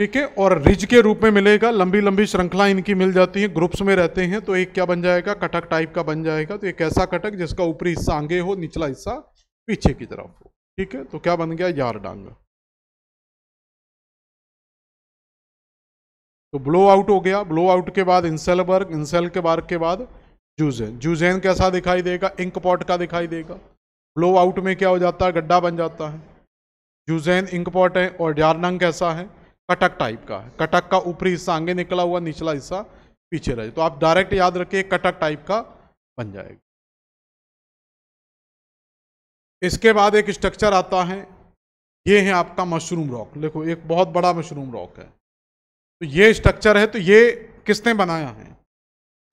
ठीक है और रिज के रूप में मिलेगा लंबी लंबी श्रृंखला इनकी मिल जाती है ग्रुप्स में रहते हैं तो एक क्या बन जाएगा कटक टाइप का बन जाएगा तो एक ऐसा कटक जिसका ऊपरी हिस्सा आगे हो निचला हिस्सा पीछे की तरफ हो ठीक है तो क्या बन गया यार डांग तो ब्लो आउट हो गया ब्लो आउट के बाद इंसेलबर्ग इंसेल के बार्ग के बाद जूजेन जूजेन कैसा दिखाई देगा इंक पॉट का दिखाई देगा ब्लो आउट में क्या हो जाता है गड्ढा बन जाता है जूजेन इंक पॉट है और डारनंग कैसा है कटक टाइप का है कटक का ऊपरी हिस्सा आगे निकला हुआ निचला हिस्सा पीछे रहे तो आप डायरेक्ट याद रखिए कटक टाइप का बन जाएगा इसके बाद एक स्ट्रक्चर आता है ये है आपका मशरूम रॉक देखो एक बहुत बड़ा मशरूम रॉक है तो ये स्ट्रक्चर है तो ये किसने बनाया है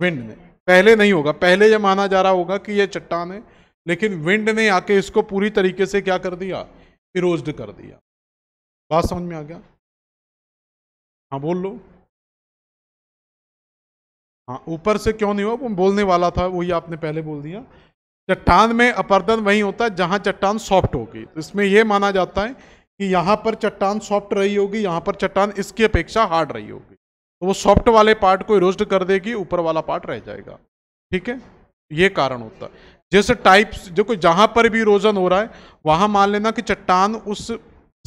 विंड ने पहले नहीं होगा पहले ये माना जा रहा होगा कि ये चट्टान है लेकिन विंड ने आके इसको पूरी तरीके से क्या कर दिया इरोज कर दिया बात समझ में आ गया हाँ बोल लो हाँ ऊपर से क्यों नहीं हुआ वो बोलने वाला था वही आपने पहले बोल दिया चट्टान में अपर्दन वही होता है जहाँ चट्टान सॉफ्ट होगी तो इसमें यह माना जाता है कि यहाँ पर चट्टान सॉफ्ट रही होगी यहाँ पर चट्टान इसकी अपेक्षा हार्ड रही होगी तो वो सॉफ्ट वाले पार्ट को रोस्ट कर देगी ऊपर वाला पार्ट रह जाएगा ठीक है ये कारण होता है जैसे टाइप्स कोई जहाँ पर भी इरोजन हो रहा है वहाँ मान लेना कि चट्टान उस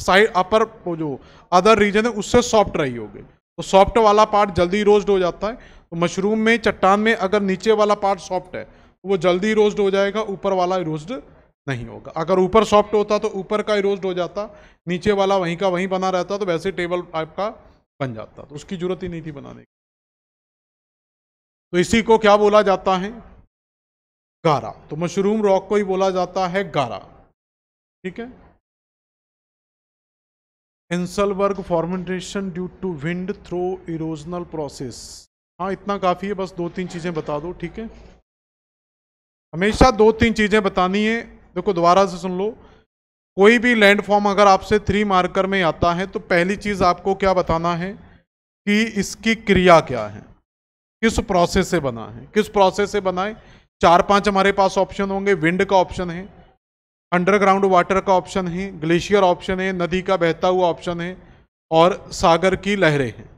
साइड अपर जो अदर रीजन है उससे सॉफ्ट रही होगी तो सॉफ्ट वाला पार्ट जल्दी इरोज्ड हो जाता है तो मशरूम में चट्टान में अगर नीचे वाला पार्ट सॉफ्ट है तो वो जल्दी इरोज्ड हो जाएगा ऊपर वाला इरोज्ड नहीं होगा अगर ऊपर सॉफ्ट होता तो ऊपर का इरोज हो जाता नीचे वाला वहीं का वहीं बना रहता तो वैसे टेबल का बन जाता तो उसकी जरूरत ही नहीं थी बनाने की तो इसी को क्या बोला जाता है गारा तो मशरूम रॉक को ही बोला जाता है गारा ठीक है inselberg formation due to wind through erosional process हाँ इतना काफ़ी है बस दो तीन चीज़ें बता दो ठीक है हमेशा दो तीन चीज़ें बतानी है देखो दोबारा से सुन लो कोई भी लैंडफॉर्म अगर आपसे थ्री मार्कर में आता है तो पहली चीज़ आपको क्या बताना है कि इसकी क्रिया क्या है किस प्रोसेस से बना है किस प्रोसेस से बनाए चार पांच हमारे पास ऑप्शन होंगे विंड का ऑप्शन है अंडरग्राउंड वाटर का ऑप्शन है ग्लेशियर ऑप्शन है नदी का बहता हुआ ऑप्शन है और सागर की लहरें हैं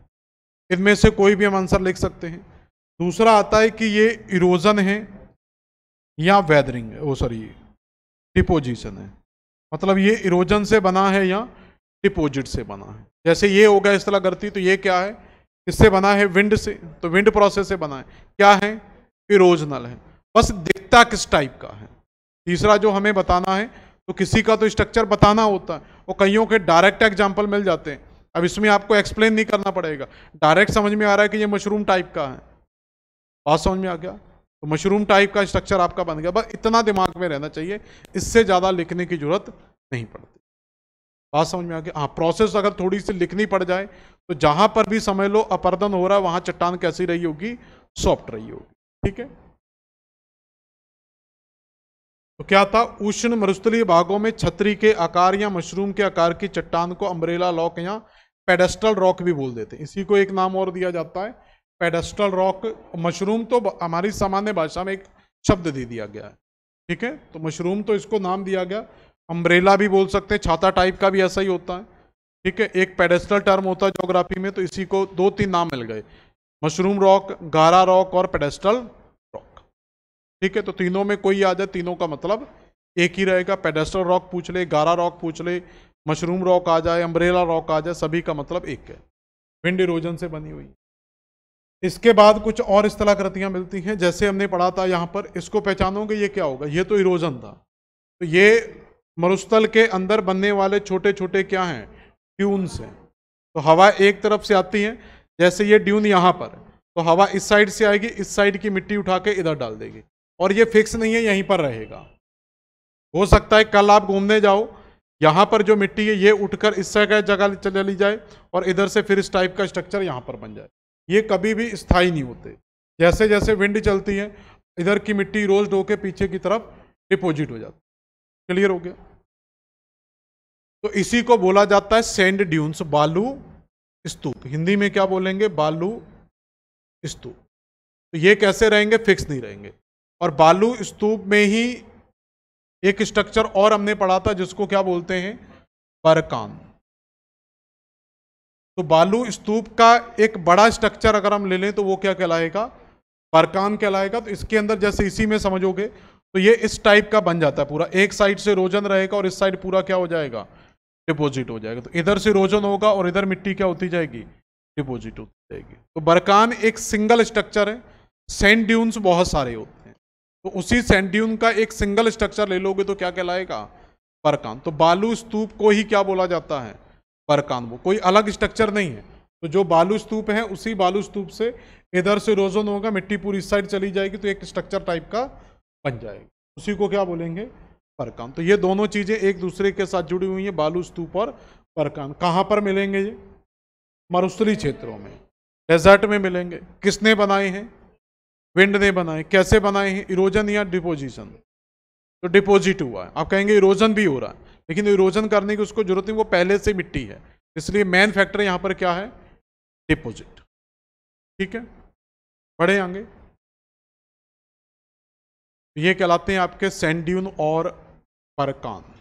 इनमें से कोई भी हम आंसर लिख सकते हैं दूसरा आता है कि ये इरोजन है या वेदरिंग है ओ सॉरी डिपोजिशन है मतलब ये इरोजन से बना है या डिपोजिट से बना है जैसे ये होगा इस तरह गर्ती तो ये क्या है इससे बना है विंड से तो विंड प्रोसेस से बना है क्या है इरोजनल है बस दिखता किस टाइप का है तीसरा जो हमें बताना है तो किसी का तो स्ट्रक्चर बताना होता है और कईयों के डायरेक्ट एग्जाम्पल मिल जाते हैं अब इसमें आपको एक्सप्लेन नहीं करना पड़ेगा डायरेक्ट समझ में आ रहा है कि ये मशरूम टाइप का है बात समझ में आ गया तो मशरूम टाइप का स्ट्रक्चर आपका बन गया बस इतना दिमाग में रहना चाहिए इससे ज़्यादा लिखने की ज़रूरत नहीं पड़ती बात समझ में आ गया हाँ प्रोसेस अगर थोड़ी सी लिखनी पड़ जाए तो जहाँ पर भी समय लो अपर्दन हो रहा है वहाँ चट्टान कैसी रही होगी सॉफ्ट रही होगी ठीक है तो क्या था उष्ण मरुस्थलीय भागों में छतरी के आकार या मशरूम के आकार की चट्टान को अम्ब्रेला लॉक या पेडेस्टल रॉक भी बोल देते हैं इसी को एक नाम और दिया जाता है पेडेस्टल रॉक मशरूम तो हमारी सामान्य भाषा में एक शब्द दे दिया गया है ठीक है तो मशरूम तो इसको नाम दिया गया अम्ब्रेला भी बोल सकते हैं छाता टाइप का भी ऐसा ही होता है ठीक है एक पेडेस्टल टर्म होता है जोग्राफी में तो इसी को दो तीन नाम मिल गए मशरूम रॉक गारा रॉक और पेडेस्टल रॉक ठीक है तो तीनों में कोई आ जाए तीनों का मतलब एक ही रहेगा पेडेस्टल रॉक पूछ ले गारा रॉक पूछ ले मशरूम रॉक आ जाए अम्ब्रेला रॉक आ जाए सभी का मतलब एक है विंड इरोजन से बनी हुई इसके बाद कुछ और तरह करतियाँ मिलती हैं जैसे हमने पढ़ा था यहाँ पर इसको पहचानोगे ये क्या होगा ये तो इरोजन था तो ये मरुस्थल के अंदर बनने वाले छोटे छोटे क्या हैं ड्यून्स हैं तो हवा एक तरफ से आती है जैसे ये ड्यून यहाँ पर तो हवा इस साइड से आएगी इस साइड की मिट्टी उठा के इधर डाल देगी और ये फिक्स नहीं है यहीं पर रहेगा हो सकता है कल आप घूमने जाओ यहाँ पर जो मिट्टी है ये उठकर इस जगह जगह चली जाए और इधर से फिर इस टाइप का स्ट्रक्चर यहाँ पर बन जाए ये कभी भी स्थायी नहीं होते जैसे जैसे विंड चलती है इधर की मिट्टी रोज के पीछे की तरफ डिपोजिट हो जाती है क्लियर हो गया तो इसी को बोला जाता है सेंड ड्यून्स बालू स्तूप हिंदी में क्या बोलेंगे बालू स्तूप तो ये कैसे रहेंगे फिक्स नहीं रहेंगे और बालू स्तूप में ही एक स्ट्रक्चर और हमने पढ़ा था जिसको क्या बोलते हैं बरकान तो बालू स्तूप का एक बड़ा स्ट्रक्चर अगर हम ले लें तो वो क्या कहलाएगा बरकान कहलाएगा तो इसके अंदर जैसे इसी में समझोगे तो ये इस टाइप का बन जाता है पूरा एक साइड से रोजन रहेगा और इस साइड पूरा क्या हो जाएगा डिपोजिट हो जाएगा तो इधर से रोजन होगा और इधर मिट्टी क्या होती जाएगी डिपोजिट होती जाएगी तो बरकान एक सिंगल स्ट्रक्चर है सेंड ड्यून्स बहुत सारे होते हैं तो उसी सेंड ड्यून का एक सिंगल स्ट्रक्चर ले लोगे तो क्या कहलाएगा बरकान तो बालू स्तूप को ही क्या बोला जाता है पर कानवो कोई अलग स्ट्रक्चर नहीं है तो जो बालू स्तूप है उसी बालू स्तूप से इधर से रोजन होगा मिट्टी पूरी इस साइड चली जाएगी तो एक स्ट्रक्चर टाइप का बन जाएगा उसी को क्या बोलेंगे परकान तो ये दोनों चीज़ें एक दूसरे के साथ जुड़ी हुई हैं बालू स्तूप और परकान कहाँ पर मिलेंगे ये मरुस्थली क्षेत्रों में डेजर्ट में मिलेंगे किसने बनाए हैं विंड ने बनाए कैसे बनाए हैं इरोजन या डिपोजिशन तो डिपोजिट हुआ है आप कहेंगे इरोजन भी हो रहा है लेकिन इरोजन करने की उसको जरूरत नहीं वो पहले से मिट्टी है इसलिए मेन फैक्टर यहाँ पर क्या है डिपोजिट ठीक है बढ़े आगे ये कहलाते हैं आपके सेंड्यून और परकान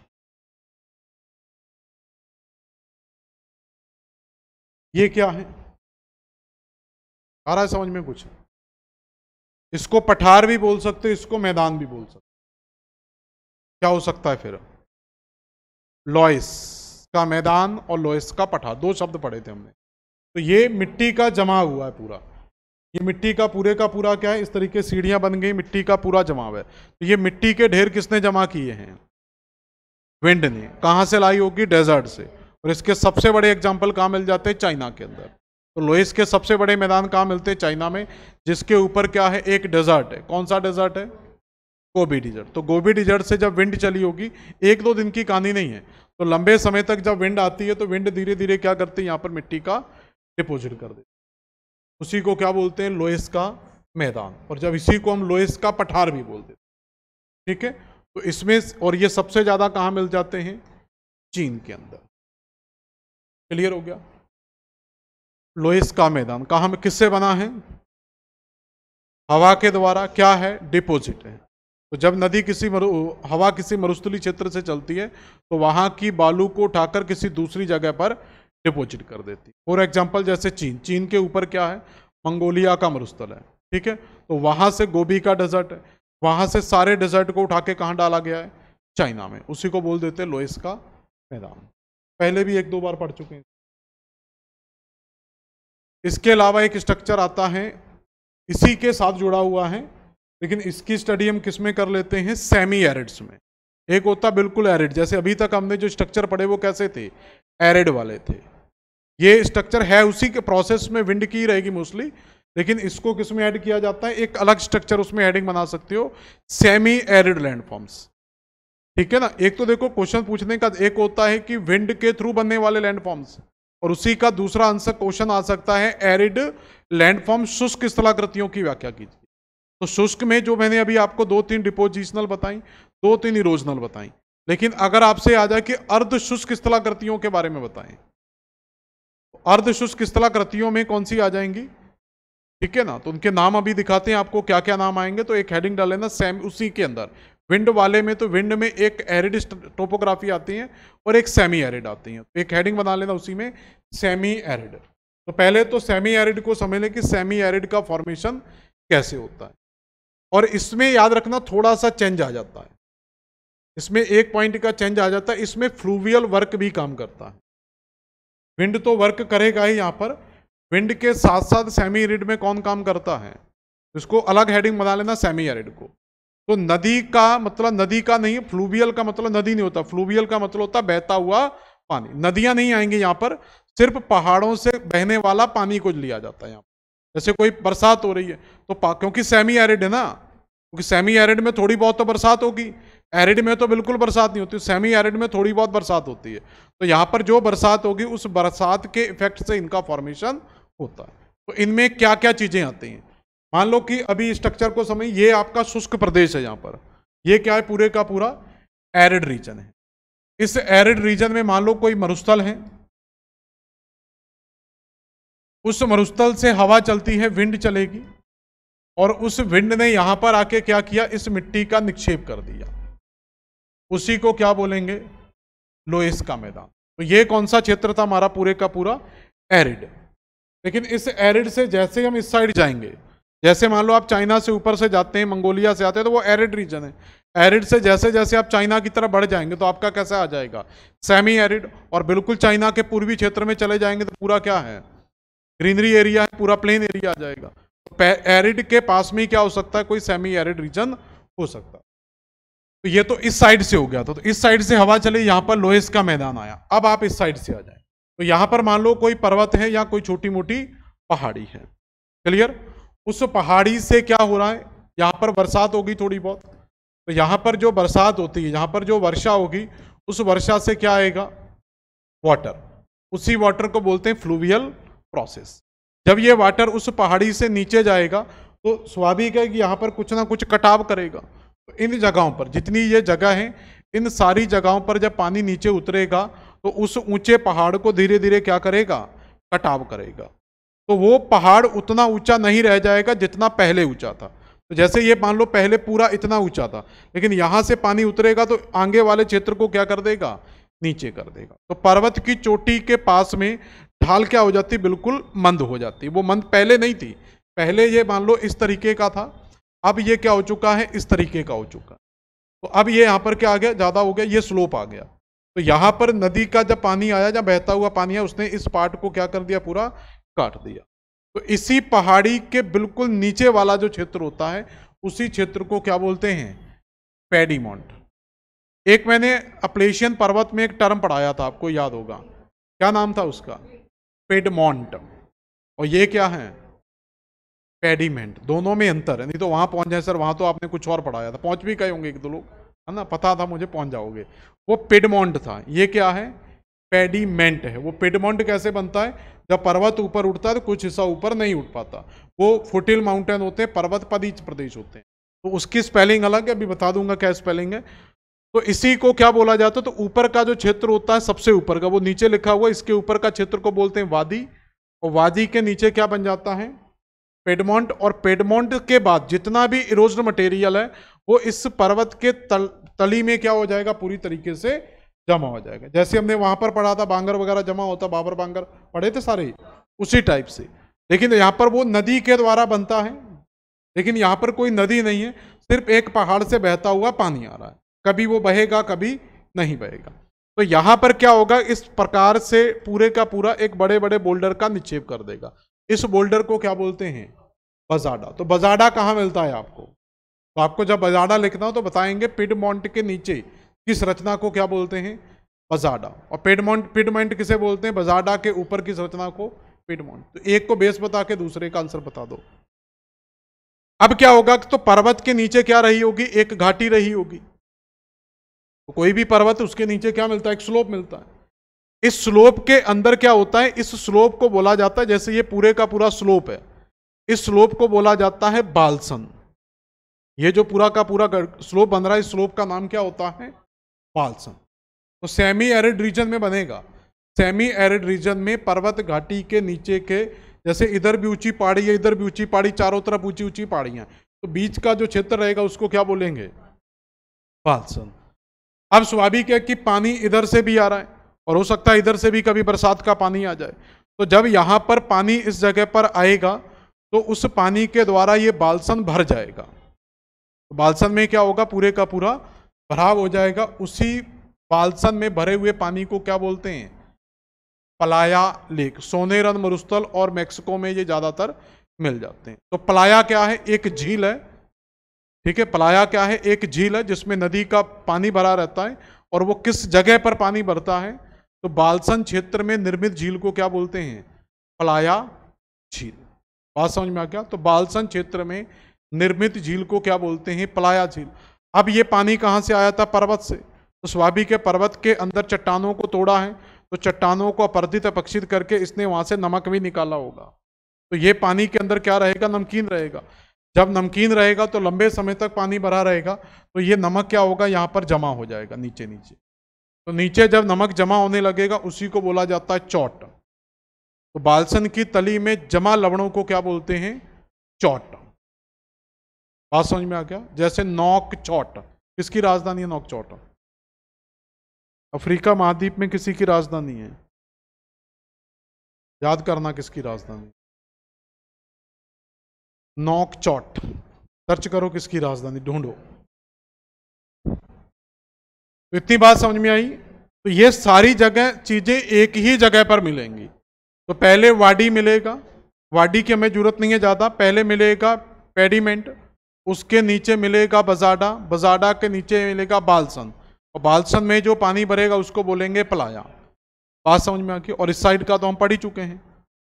ये क्या है आ रहा है समझ में कुछ इसको पठार भी बोल सकते हो इसको मैदान भी बोल सकते क्या हो सकता है फिर लॉइस का मैदान और लॉइस का पठा दो शब्द पढ़े थे हमने तो ये मिट्टी का जमा हुआ है पूरा ये मिट्टी का पूरे का पूरा क्या है इस तरीके सीढ़ियां बन गई मिट्टी का पूरा जमाव है तो ये मिट्टी के ढेर किसने जमा किए हैं विंड ने कहाँ से लाई होगी डेजर्ट से और इसके सबसे बड़े एग्जाम्पल कहाँ मिल जाते हैं चाइना के अंदर तो लोइस के सबसे बड़े मैदान कहाँ मिलते हैं चाइना में जिसके ऊपर क्या है एक डेजर्ट है कौन सा डेजर्ट है गोभी डिजर्ट तो गोभी डिजर्ट से जब विंड चली होगी एक दो दिन की कहानी नहीं है तो लंबे समय तक जब विंड आती है तो विंड धीरे धीरे क्या करते हैं यहाँ पर मिट्टी का डिपोजिट कर देते उसी को क्या बोलते हैं लोएस का मैदान और जब इसी को हम लोएस का पठार भी बोलते हैं ठीक है तो इसमें और ये सबसे ज़्यादा कहाँ मिल जाते हैं चीन के अंदर क्लियर हो गया लोएस का मैदान कहाँ किससे बना है हवा के द्वारा क्या है डिपोजिट है तो जब नदी किसी मरु हवा किसी मरुस्थली क्षेत्र से चलती है तो वहाँ की बालू को उठाकर किसी दूसरी जगह पर डिपोजिट कर देती है फॉर एग्जाम्पल जैसे चीन चीन के ऊपर क्या है मंगोलिया का मरुस्थल है ठीक है तो वहाँ से गोभी का डेजर्ट है वहाँ से सारे डेजर्ट को उठा के कहाँ डाला गया है चाइना में उसी को बोल देते लोइस का मैदान पहले भी एक दो बार पढ़ चुके हैं इसके अलावा एक स्ट्रक्चर आता है इसी के साथ जुड़ा हुआ है लेकिन इसकी स्टडी हम किस में कर लेते हैं सेमी एरिड्स में एक होता बिल्कुल एरिड जैसे अभी तक हमने जो स्ट्रक्चर पढ़े वो कैसे थे एरिड वाले थे ये स्ट्रक्चर है उसी के प्रोसेस में विंड की रहेगी मोस्टली लेकिन इसको किस में ऐड किया जाता है एक अलग स्ट्रक्चर उसमें एडिंग बना सकते हो सेमी एरिड लैंडफॉर्म्स ठीक है ना एक तो देखो क्वेश्चन पूछने का एक होता है कि विंड के थ्रू बनने वाले लैंडफॉर्म्स और उसी का दूसरा आंसर क्वेश्चन आ सकता है एरिड लैंडफॉर्म शुष्क स्थलाकृतियों की व्याख्या कीजिए तो शुष्क में जो मैंने अभी आपको दो तीन डिपोजिशनल बताई दो तीन इरोजनल बताई लेकिन अगर आपसे आ जाए कि अर्ध शुष्क स्थलाकृतियों के बारे में बताएं अर्ध शुष्क स्थलाकृतियों में कौन सी आ जाएंगी ठीक है ना तो उनके नाम अभी दिखाते हैं आपको क्या क्या नाम आएंगे तो एक हेडिंग डाल लेना सेम उसी के अंदर विंड वाले में तो विंड में एक एरिड टोपोग्राफी आती है और एक सेमी एरिड आती है तो एक हेडिंग बना लेना उसी में सेमी एरिड तो पहले तो सेमी एरिड को समझ लें कि सेमी एरिड का फॉर्मेशन कैसे होता है और इसमें याद रखना थोड़ा सा चेंज आ जाता है इसमें एक पॉइंट का चेंज आ जाता है इसमें फ्लूवियल वर्क भी काम करता है विंड तो वर्क करेगा ही यहाँ पर विंड के साथ साथ सेमी एरिड में कौन काम करता है इसको अलग हेडिंग बना लेना सेमी एरिड को तो नदी का मतलब नदी का नहीं फ्लूवियल का मतलब नदी नहीं होता फ्लूवियल का मतलब होता बहता हुआ पानी नदियां नहीं आएंगी यहाँ पर सिर्फ पहाड़ों से बहने वाला पानी को लिया जाता है यहाँ जैसे कोई बरसात हो रही है तो पा क्योंकि सेमी एरिड है ना क्योंकि सेमी एरिड में थोड़ी बहुत तो बरसात होगी एरिड में तो बिल्कुल बरसात नहीं होती सेमी एरिड में थोड़ी बहुत बरसात होती है तो यहाँ पर जो बरसात होगी उस बरसात के इफेक्ट से इनका फॉर्मेशन होता है तो इनमें क्या क्या चीज़ें आती हैं मान लो कि अभी स्ट्रक्चर को समझ ये आपका शुष्क प्रदेश है यहाँ पर ये क्या है पूरे का पूरा एरिड रीजन है इस एरिड रीजन में मान लो कोई मरुस्थल है उस मरुस्थल से हवा चलती है विंड चलेगी और उस विंड ने यहां पर आके क्या किया इस मिट्टी का निक्षेप कर दिया उसी को क्या बोलेंगे लोएस का मैदान तो ये कौन सा क्षेत्र था हमारा पूरे का पूरा एरिड लेकिन इस एरिड से जैसे हम इस साइड जाएंगे जैसे मान लो आप चाइना से ऊपर से जाते हैं मंगोलिया से आते हैं तो वो एरिड रीजन है एरिड से जैसे जैसे आप चाइना की तरफ बढ़ जाएंगे तो आपका कैसा आ जाएगा सेमी एरिड और बिल्कुल चाइना के पूर्वी क्षेत्र में चले जाएंगे तो पूरा क्या है ग्रीनरी एरिया है पूरा प्लेन एरिया आ जाएगा एरिड के पास में ही क्या हो सकता है कोई सेमी एरिड रीजन हो सकता तो ये तो इस साइड से हो गया था तो इस साइड से हवा चले यहाँ पर लोहेस का मैदान आया अब आप इस साइड से आ जाए तो यहाँ पर मान लो कोई पर्वत है या कोई छोटी मोटी पहाड़ी है क्लियर उस पहाड़ी से क्या हो रहा है यहाँ पर बरसात होगी थोड़ी बहुत तो यहाँ पर जो बरसात होती है यहाँ पर जो वर्षा होगी उस वर्षा से क्या आएगा वाटर उसी वाटर को बोलते हैं फ्लूवियल प्रोसेस जब ये वाटर उस पहाड़ी से नीचे जाएगा तो स्वाभाविक है कि यहाँ पर कुछ ना कुछ कटाव करेगा तो इन जगहों पर जितनी ये जगह है इन सारी जगहों पर जब पानी नीचे उतरेगा तो उस ऊंचे पहाड़ को धीरे धीरे क्या करेगा कटाव करेगा तो वो पहाड़ उतना ऊंचा नहीं रह जाएगा जितना पहले ऊंचा था तो जैसे ये मान लो पहले पूरा इतना ऊंचा था लेकिन यहाँ से पानी उतरेगा तो आगे वाले क्षेत्र को क्या कर देगा नीचे कर देगा तो पर्वत की चोटी के पास में ढाल क्या हो जाती बिल्कुल मंद हो जाती वो मंद पहले नहीं थी पहले ये मान लो इस तरीके का था अब ये क्या हो चुका है इस तरीके का हो चुका तो अब ये यहाँ पर क्या आ गया ज़्यादा हो गया ये स्लोप आ गया तो यहाँ पर नदी का जब पानी आया जब बहता हुआ पानी है उसने इस पार्ट को क्या कर दिया पूरा काट दिया तो इसी पहाड़ी के बिल्कुल नीचे वाला जो क्षेत्र होता है उसी क्षेत्र को क्या बोलते हैं पेडीमोंट एक मैंने अपलेशियन पर्वत में एक टर्म पढ़ाया था आपको याद होगा क्या नाम था उसका पेडमोंट और ये क्या है पेडीमेंट दोनों में अंतर है नहीं तो वहां पहुंच जाए सर वहां तो आपने कुछ और पढ़ाया था पहुंच भी गए होंगे एक दो लोग है ना पता था मुझे पहुंच जाओगे वो पेडमोंट था ये क्या है पेडीमेंट है वो पेडमोंट कैसे बनता है जब पर्वत ऊपर उठता है तो कुछ हिस्सा ऊपर नहीं उठ पाता वो फुटिल माउंटेन होते हैं पर्वत पदी प्रदेश होते हैं तो उसकी स्पेलिंग अलग है अभी बता दूंगा क्या स्पेलिंग है तो इसी को क्या बोला जाता है तो ऊपर का जो क्षेत्र होता है सबसे ऊपर का वो नीचे लिखा हुआ इसके ऊपर का क्षेत्र को बोलते हैं वादी और वादी के नीचे क्या बन जाता है पेडमोंट और पेडमोंट के बाद जितना भी इरोजन मटेरियल है वो इस पर्वत के तल तली में क्या हो जाएगा पूरी तरीके से जमा हो जाएगा जैसे हमने वहाँ पर पढ़ा था बांगर वगैरह जमा होता बाबर बांगर पढ़े थे सारे उसी टाइप से लेकिन यहाँ पर वो नदी के द्वारा बनता है लेकिन यहाँ पर कोई नदी नहीं है सिर्फ एक पहाड़ से बहता हुआ पानी आ रहा है कभी वो बहेगा कभी नहीं बहेगा तो यहां पर क्या होगा इस प्रकार से पूरे का पूरा एक बड़े बड़े बोल्डर का निक्षेप कर देगा इस बोल्डर को क्या बोलते हैं बजाडा तो बजाडा कहाँ मिलता है आपको तो आपको जब बजाडा लिखना हो तो बताएंगे पिडमोंट के नीचे किस रचना को क्या बोलते हैं बजाडा और पेडमोंट पिडमोंट किसे बोलते हैं बजाडा के ऊपर किस रचना को पिडमोंट तो एक को बेस बता के दूसरे का आंसर बता दो अब क्या होगा तो पर्वत के नीचे क्या रही होगी एक घाटी रही होगी तो कोई भी पर्वत उसके नीचे क्या मिलता है एक स्लोप मिलता है इस स्लोप के अंदर क्या होता है इस स्लोप को बोला जाता है जैसे ये पूरे का पूरा स्लोप है इस स्लोप को बोला जाता है बालसन ये जो पूरा का पूरा स्लोप बन रहा है इस स्लोप का नाम क्या होता है बालसन तो सेमी एरिड रीजन में बनेगा सेमी एरिड रीजन में पर्वत घाटी के नीचे के जैसे इधर भी ऊंची पहाड़ी है इधर भी ऊंची पहाड़ी चारों तरफ ऊंची ऊंची पहाड़ियां तो बीच का जो क्षेत्र रहेगा उसको क्या बोलेंगे बालसन अब स्वाभाविक है कि पानी इधर से भी आ रहा है और हो सकता है इधर से भी कभी बरसात का पानी आ जाए तो जब यहाँ पर पानी इस जगह पर आएगा तो उस पानी के द्वारा ये बालसन भर जाएगा तो बालसन में क्या होगा पूरे का पूरा भराव हो जाएगा उसी बालसन में भरे हुए पानी को क्या बोलते हैं पलाया लेक सोने रन मरुस्थल और मेक्सिको में ये ज़्यादातर मिल जाते हैं तो पलाया क्या है एक झील है ठीक है पलाया क्या है एक झील है जिसमें नदी का पानी भरा रहता है और वो किस जगह पर पानी भरता है तो बालसन क्षेत्र में निर्मित झील को क्या बोलते हैं पलाया झील बात समझ में आ गया तो बालसन क्षेत्र में निर्मित झील को क्या बोलते हैं पलाया झील अब ये पानी कहाँ से आया था पर्वत से तो स्वाभी के पर्वत के अंदर चट्टानों को तोड़ा है तो चट्टानों को अपर्धित अपक्षित करके इसने वहाँ से नमक भी निकाला होगा तो ये पानी के अंदर क्या रहेगा नमकीन रहेगा जब नमकीन रहेगा तो लंबे समय तक पानी भरा रहेगा तो ये नमक क्या होगा यहाँ पर जमा हो जाएगा नीचे नीचे तो नीचे जब नमक जमा होने लगेगा उसी को बोला जाता है चौट तो बालसन की तली में जमा लवणों को क्या बोलते हैं चौट बात समझ में आ गया जैसे नॉक चौट किसकी राजधानी है नॉक चौट अफ्रीका महाद्वीप में किसी की राजधानी है याद करना किसकी राजधानी नॉक चौट सर्च करो किसकी राजधानी ढूंढो तो इतनी बात समझ में आई तो ये सारी जगह चीजें एक ही जगह पर मिलेंगी तो पहले वाडी मिलेगा वाडी की हमें जरूरत नहीं है ज़्यादा पहले मिलेगा पेडीमेंट उसके नीचे मिलेगा बजाडा बजाडा के नीचे मिलेगा बालसन और बालसन में जो पानी भरेगा उसको बोलेंगे पलाया बात समझ में आ गई और इस साइड का तो हम पढ़ ही चुके हैं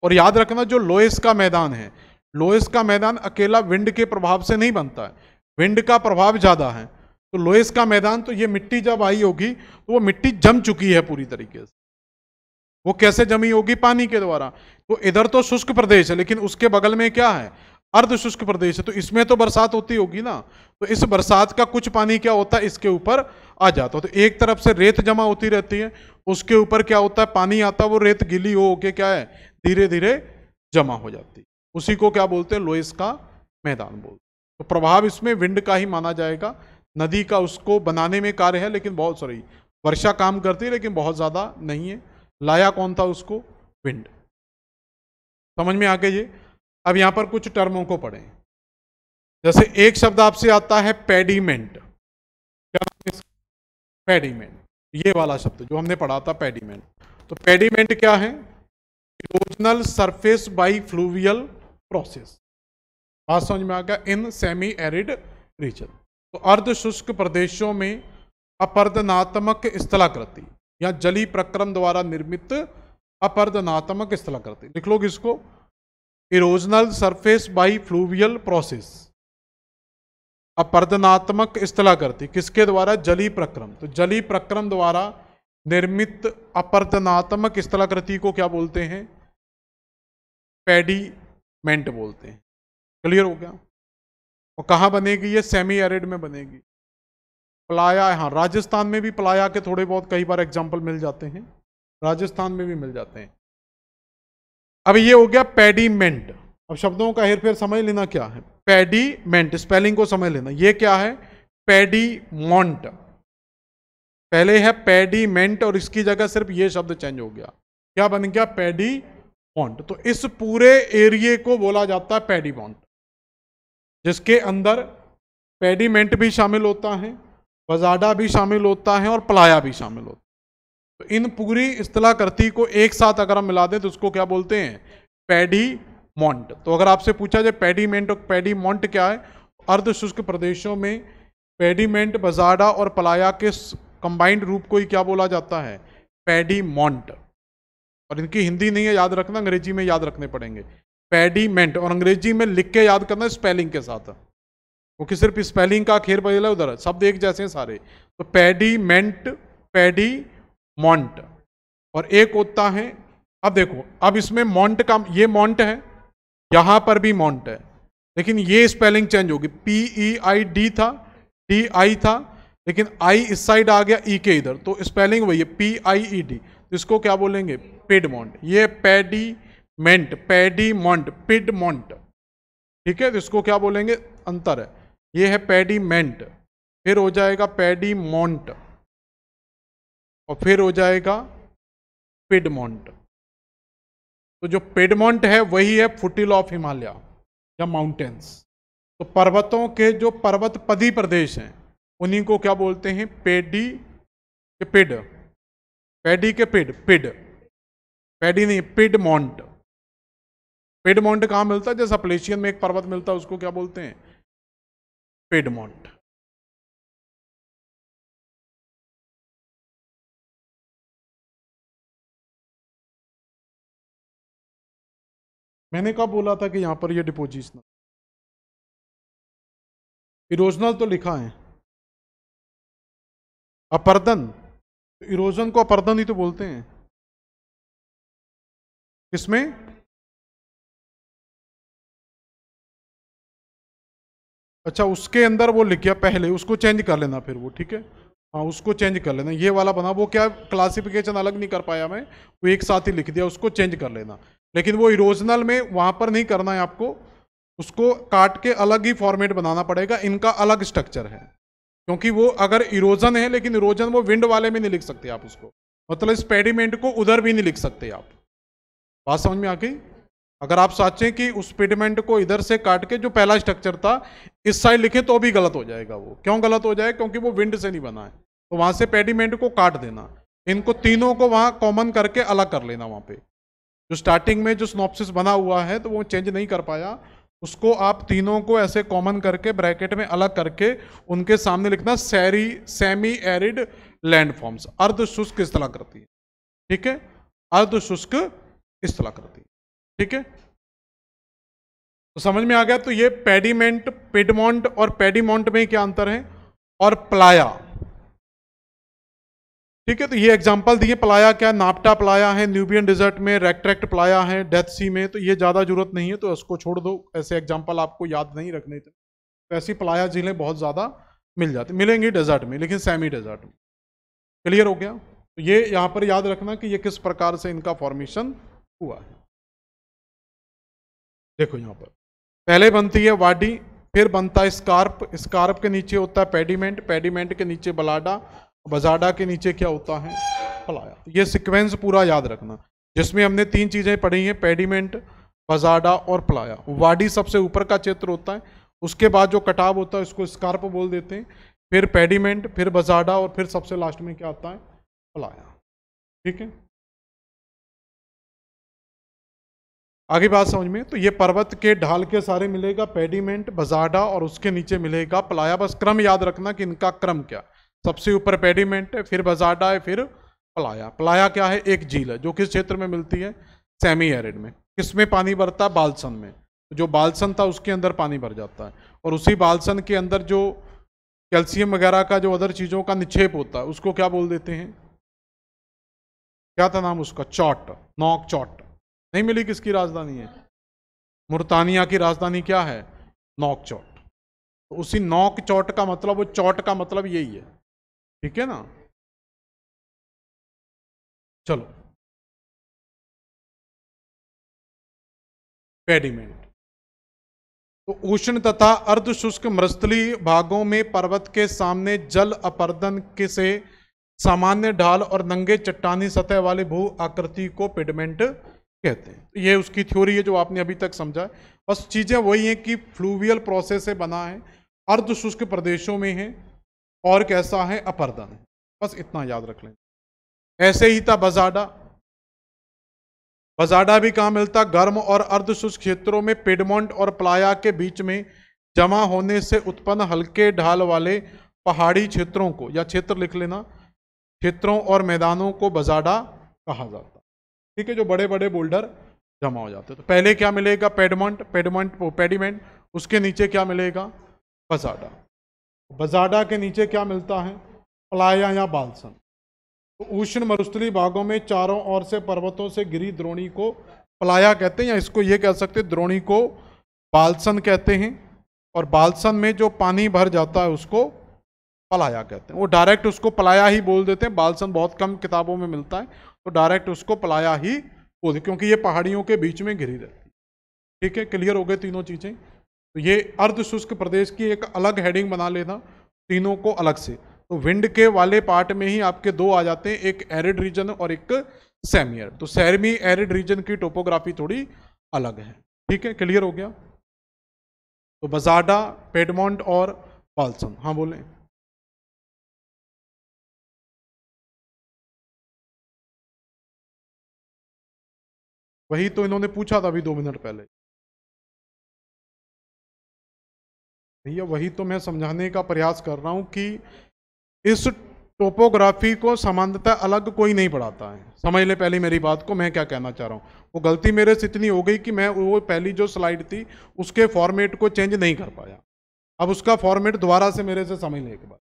और याद रखना जो लोएस का मैदान है लोएस का मैदान अकेला विंड के प्रभाव से नहीं बनता है विंड का प्रभाव ज़्यादा है तो लोएस का मैदान तो ये मिट्टी जब आई होगी तो वो मिट्टी जम चुकी है पूरी तरीके से वो कैसे जमी होगी पानी के द्वारा तो इधर तो शुष्क प्रदेश है लेकिन उसके बगल में क्या है अर्ध शुष्क प्रदेश है तो इसमें तो बरसात होती होगी ना तो इस बरसात का कुछ पानी क्या होता है इसके ऊपर आ जाता है तो एक तरफ से रेत जमा होती रहती है उसके ऊपर क्या होता है पानी आता है वो रेत गिली हो के क्या है धीरे धीरे जमा हो जाती उसी को क्या बोलते हैं लोइस का मैदान बोलते तो प्रभाव इसमें विंड का ही माना जाएगा नदी का उसको बनाने में कार्य है लेकिन बहुत सॉरी वर्षा काम करती है लेकिन बहुत ज़्यादा नहीं है लाया कौन था उसको विंड समझ में आ गए ये अब यहाँ पर कुछ टर्मों को पढ़ें जैसे एक शब्द आपसे आता है पेडीमेंट पेडीमेंट ये वाला शब्द जो हमने पढ़ा था पेडीमेंट तो पेडीमेंट क्या है erosional surface by fluvial process बात समझ में आ गया इन सेमी एरिड रीजन तो अर्ध शुष्क प्रदेशों में अपर्दनात्मक स्थलाकृति या जली प्रक्रम द्वारा निर्मित अपर्दनात्मक स्थलाकृति लिख लो इसको erosional surface by fluvial process अपर्दनात्मक स्थलाकृति किसके द्वारा जली प्रक्रम तो जली प्रक्रम द्वारा निर्मित अपर्दनात्मक स्थलाकृति को क्या बोलते हैं पेडी मेंट बोलते हैं क्लियर हो गया और कहाँ बनेगी ये सेमी एरिड में बनेगी पलाया हाँ राजस्थान में भी पलाया के थोड़े बहुत कई बार एग्जाम्पल मिल जाते हैं राजस्थान में भी मिल जाते हैं अब ये हो गया पेडीमेंट अब शब्दों का हेर फेर समझ लेना क्या है पेडीमेंट स्पेलिंग को समझ लेना ये क्या है पेडीमोंट पहले है पेडीमेंट और इसकी जगह सिर्फ ये शब्द चेंज हो गया क्या बन गया पेडी पॉन्ड तो इस पूरे एरिए को बोला जाता है पैडी पॉन्ड जिसके अंदर पेडीमेंट भी शामिल होता है बजाडा भी शामिल होता है और पलाया भी शामिल होता है तो इन पूरी इस्तलाकृति को एक साथ अगर हम मिला दें तो उसको क्या बोलते हैं पैडी मॉन्ट तो अगर आपसे पूछा जाए पेडीमेंट और पेडीमोंट क्या है अर्ध शुष्क प्रदेशों में पेडीमेंट बजाडा और पलाया के कंबाइंड रूप को ही क्या बोला जाता है पेडीमोंट और इनकी हिंदी नहीं है याद रखना अंग्रेजी में याद रखने पड़ेंगे पेडीमेंट और अंग्रेजी में लिख के याद करना स्पेलिंग के साथ क्योंकि सिर्फ स्पेलिंग का खेर बदला उधर शब्द एक जैसे हैं सारे तो पेडीमेंट पेडी मॉन्ट और एक होता है अब देखो अब इसमें मॉन्ट का ये मॉन्ट है यहाँ पर भी मॉन्ट है लेकिन ये स्पेलिंग चेंज होगी पी ई आई डी था डी आई था लेकिन आई इस साइड आ गया ई e के इधर तो स्पेलिंग वही है पी आई ई डी इसको क्या बोलेंगे पेडमोंट ये पेडीमेंट पेडीमोंट पिडमोंट ठीक है तो इसको क्या बोलेंगे अंतर है ये है पेडीमेंट फिर हो जाएगा पेडीमोंट और फिर हो जाएगा पेडमोंट तो जो पेडमोंट है वही है फुटिल ऑफ हिमालय या माउंटेन्स तो पर्वतों के जो पर्वत पदी प्रदेश हैं उन्हीं को क्या बोलते हैं पेडी के पिड पेडी के पिड पिड पेडी नहीं पिडमोंट पेडमोंट कहाँ मिलता है जैसा प्लेशियन में एक पर्वत मिलता है उसको क्या बोलते हैं पेडमोंट मैंने कब बोला था कि यहां पर ये डिपोजिशनल इरोजनल तो लिखा है अपर्दन इरोजन को अपर्दन ही तो बोलते हैं किसमें अच्छा उसके अंदर वो लिख गया पहले उसको चेंज कर लेना फिर वो ठीक है हाँ उसको चेंज कर लेना ये वाला बना वो क्या क्लासिफिकेशन अलग नहीं कर पाया मैं वो एक साथ ही लिख दिया उसको चेंज कर लेना लेकिन वो इरोजनल में वहाँ पर नहीं करना है आपको उसको काट के अलग ही फॉर्मेट बनाना पड़ेगा इनका अलग स्ट्रक्चर है क्योंकि वो अगर इरोजन है लेकिन इरोजन वो विंड वाले में नहीं लिख सकते आप उसको मतलब इस पेडिमेंट को उधर भी नहीं लिख सकते आप बात समझ में आ गई अगर आप सोचें कि उस पेडमेंट को इधर से काट के जो पहला स्ट्रक्चर था इस साइड लिखें तो भी गलत हो जाएगा वो क्यों गलत हो जाएगा क्योंकि वो विंड से नहीं बना है तो वहाँ से पेडीमेंट को काट देना इनको तीनों को वहाँ कॉमन करके अलग कर लेना वहाँ पे जो स्टार्टिंग में जो स्नोपसिस बना हुआ है तो वो चेंज नहीं कर पाया उसको आप तीनों को ऐसे कॉमन करके ब्रैकेट में अलग करके उनके सामने लिखना सैरी सेमी एरिड लैंडफॉर्म्स अर्ध शुष्क स्थलाकृति ठीक है अर्ध शुष्क इस करती ठीक है तो समझ में आ गया तो ये पेडीमेंट पेडमोंट और पेडिमोंट में क्या अंतर है और प्लाया ठीक है तो ये एग्जांपल दिए प्लाया क्या नापटा प्लाया है न्यूबियन डिजर्ट में रेक्ट्रैक्ट प्लाया है डेथ सी में तो ये ज़्यादा जरूरत नहीं है तो उसको छोड़ दो ऐसे एग्जांपल आपको याद नहीं रखने थे तो ऐसी प्लाया झीलें बहुत ज़्यादा मिल जाती मिलेंगी डेजर्ट में लेकिन सेमी डेजर्ट में क्लियर हो गया तो ये यहाँ पर याद रखना कि ये किस प्रकार से इनका फॉर्मेशन हुआ है देखो यहां पर पहले बनती है वाडी फिर बनता है स्कार्प स्कार्प के नीचे होता है पेडीमेंट पेडीमेंट के नीचे बलाडा बजाडा के नीचे क्या होता है फलाया तो ये सिक्वेंस पूरा याद रखना जिसमें हमने तीन चीज़ें पढ़ी हैं पेडीमेंट बजाडा और पलाया वाडी सबसे ऊपर का क्षेत्र होता है उसके बाद जो कटाव होता है उसको स्कार्प बोल देते हैं फिर पेडीमेंट फिर बजाडा और फिर सबसे लास्ट में क्या आता है पलाया ठीक है आगे बात समझ में तो ये पर्वत के ढाल के सारे मिलेगा पेडीमेंट बजाडा और उसके नीचे मिलेगा पलाया बस क्रम याद रखना कि इनका क्रम क्या सबसे ऊपर पेडीमेंट है फिर बजाडा है फिर पलाया पलाया क्या है एक झील है जो किस क्षेत्र में मिलती है सेमी एरिड में किस में पानी भरता है बालसन में जो बालसन था उसके अंदर पानी भर जाता है और उसी बालसन के अंदर जो कैल्शियम वगैरह का जो अदर चीज़ों का निक्षेप होता है उसको क्या बोल देते हैं क्या था नाम उसका चौट नॉक चौट नहीं मिली किसकी राजधानी है मुर्तानिया की राजधानी क्या है नॉक चौट तो उसी नौक चौट का मतलब वो चौट का मतलब यही है ठीक है ना चलो पेडिमेंट तो उष्ण तथा अर्ध शुष्क मृस्थली भागों में पर्वत के सामने जल अपर्दन के से सामान्य ढाल और नंगे चट्टानी सतह वाले भू आकृति को पेडमेंट कहते हैं तो ये उसकी थ्योरी है जो आपने अभी तक समझा है बस चीज़ें वही हैं कि फ्लूवियल प्रोसेस से बना है अर्ध शुष्क प्रदेशों में है और कैसा है अपर्दन है बस इतना याद रख लें ऐसे ही था बजाडा बजाडा भी कहाँ मिलता गर्म और अर्ध शुष्क क्षेत्रों में पेडमोंट और प्लाया के बीच में जमा होने से उत्पन्न हल्के ढाल वाले पहाड़ी क्षेत्रों को या क्षेत्र लिख लेना क्षेत्रों और मैदानों को बजाडा कहा जाता ठीक है जो बड़े बड़े बोल्डर जमा हो जाते हैं तो पहले क्या मिलेगा पेडमंट पेडमंट पेडिमेंट उसके नीचे क्या मिलेगा बजाडा बजाडा के नीचे क्या मिलता है प्लाया या बालसन तो उष्ण मरुस्थली भागों में चारों ओर से पर्वतों से गिरी द्रोणी को पलाया कहते हैं या इसको ये कह सकते हैं द्रोणी को बालसन कहते हैं और बालसन में जो पानी भर जाता है उसको पलाया कहते हैं वो डायरेक्ट उसको पलाया ही बोल देते हैं बालसन बहुत कम किताबों में मिलता है तो डायरेक्ट उसको पलाया ही पौधे क्योंकि ये पहाड़ियों के बीच में घिरी रहती है ठीक है क्लियर हो गए तीनों चीज़ें तो ये अर्ध शुष्क प्रदेश की एक अलग हेडिंग बना लेना तीनों को अलग से तो विंड के वाले पार्ट में ही आपके दो आ जाते हैं एक एरिड रीजन और एक सेमियर तो सैरमी एरिड रीजन की टोपोग्राफी थोड़ी अलग है ठीक है क्लियर हो गया तो बजाडा पेडमोंट और बालसम हाँ बोलें वही तो इन्होंने पूछा था अभी दो मिनट पहले भैया वही तो मैं समझाने का प्रयास कर रहा हूं कि इस टोपोग्राफी को समानता अलग कोई नहीं पढ़ाता है समझ ले पहले मेरी बात को मैं क्या कहना चाह रहा हूँ वो गलती मेरे से इतनी हो गई कि मैं वो पहली जो स्लाइड थी उसके फॉर्मेट को चेंज नहीं कर पाया अब उसका फॉर्मेट दोबारा से मेरे से समझने के बाद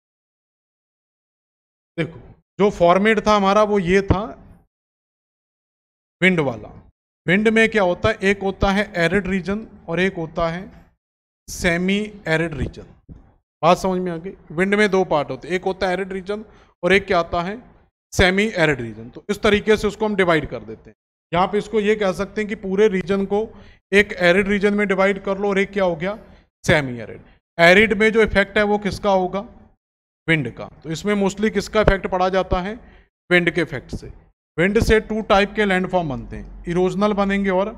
देखो जो फॉर्मेट था हमारा वो ये था विंड वाला विंड में क्या होता है एक होता है एरिड रीजन और एक होता है सेमी एरिड रीजन बात समझ में आ गई विंड में दो पार्ट होते हैं एक होता है एरिड रीजन और एक क्या आता है सेमी एरिड रीजन तो इस तरीके से उसको हम डिवाइड कर देते हैं यहाँ पे इसको ये कह सकते हैं कि पूरे रीजन को एक एरिड रीजन में डिवाइड कर लो और एक क्या हो गया सेमी एरिड एरिड में जो इफेक्ट है वो किसका होगा विंड का तो इसमें मोस्टली किसका इफेक्ट पड़ा जाता है विंड के इफेक्ट से विंड से टू टाइप के लैंडफॉर्म बनते हैं इरोजनल बनेंगे और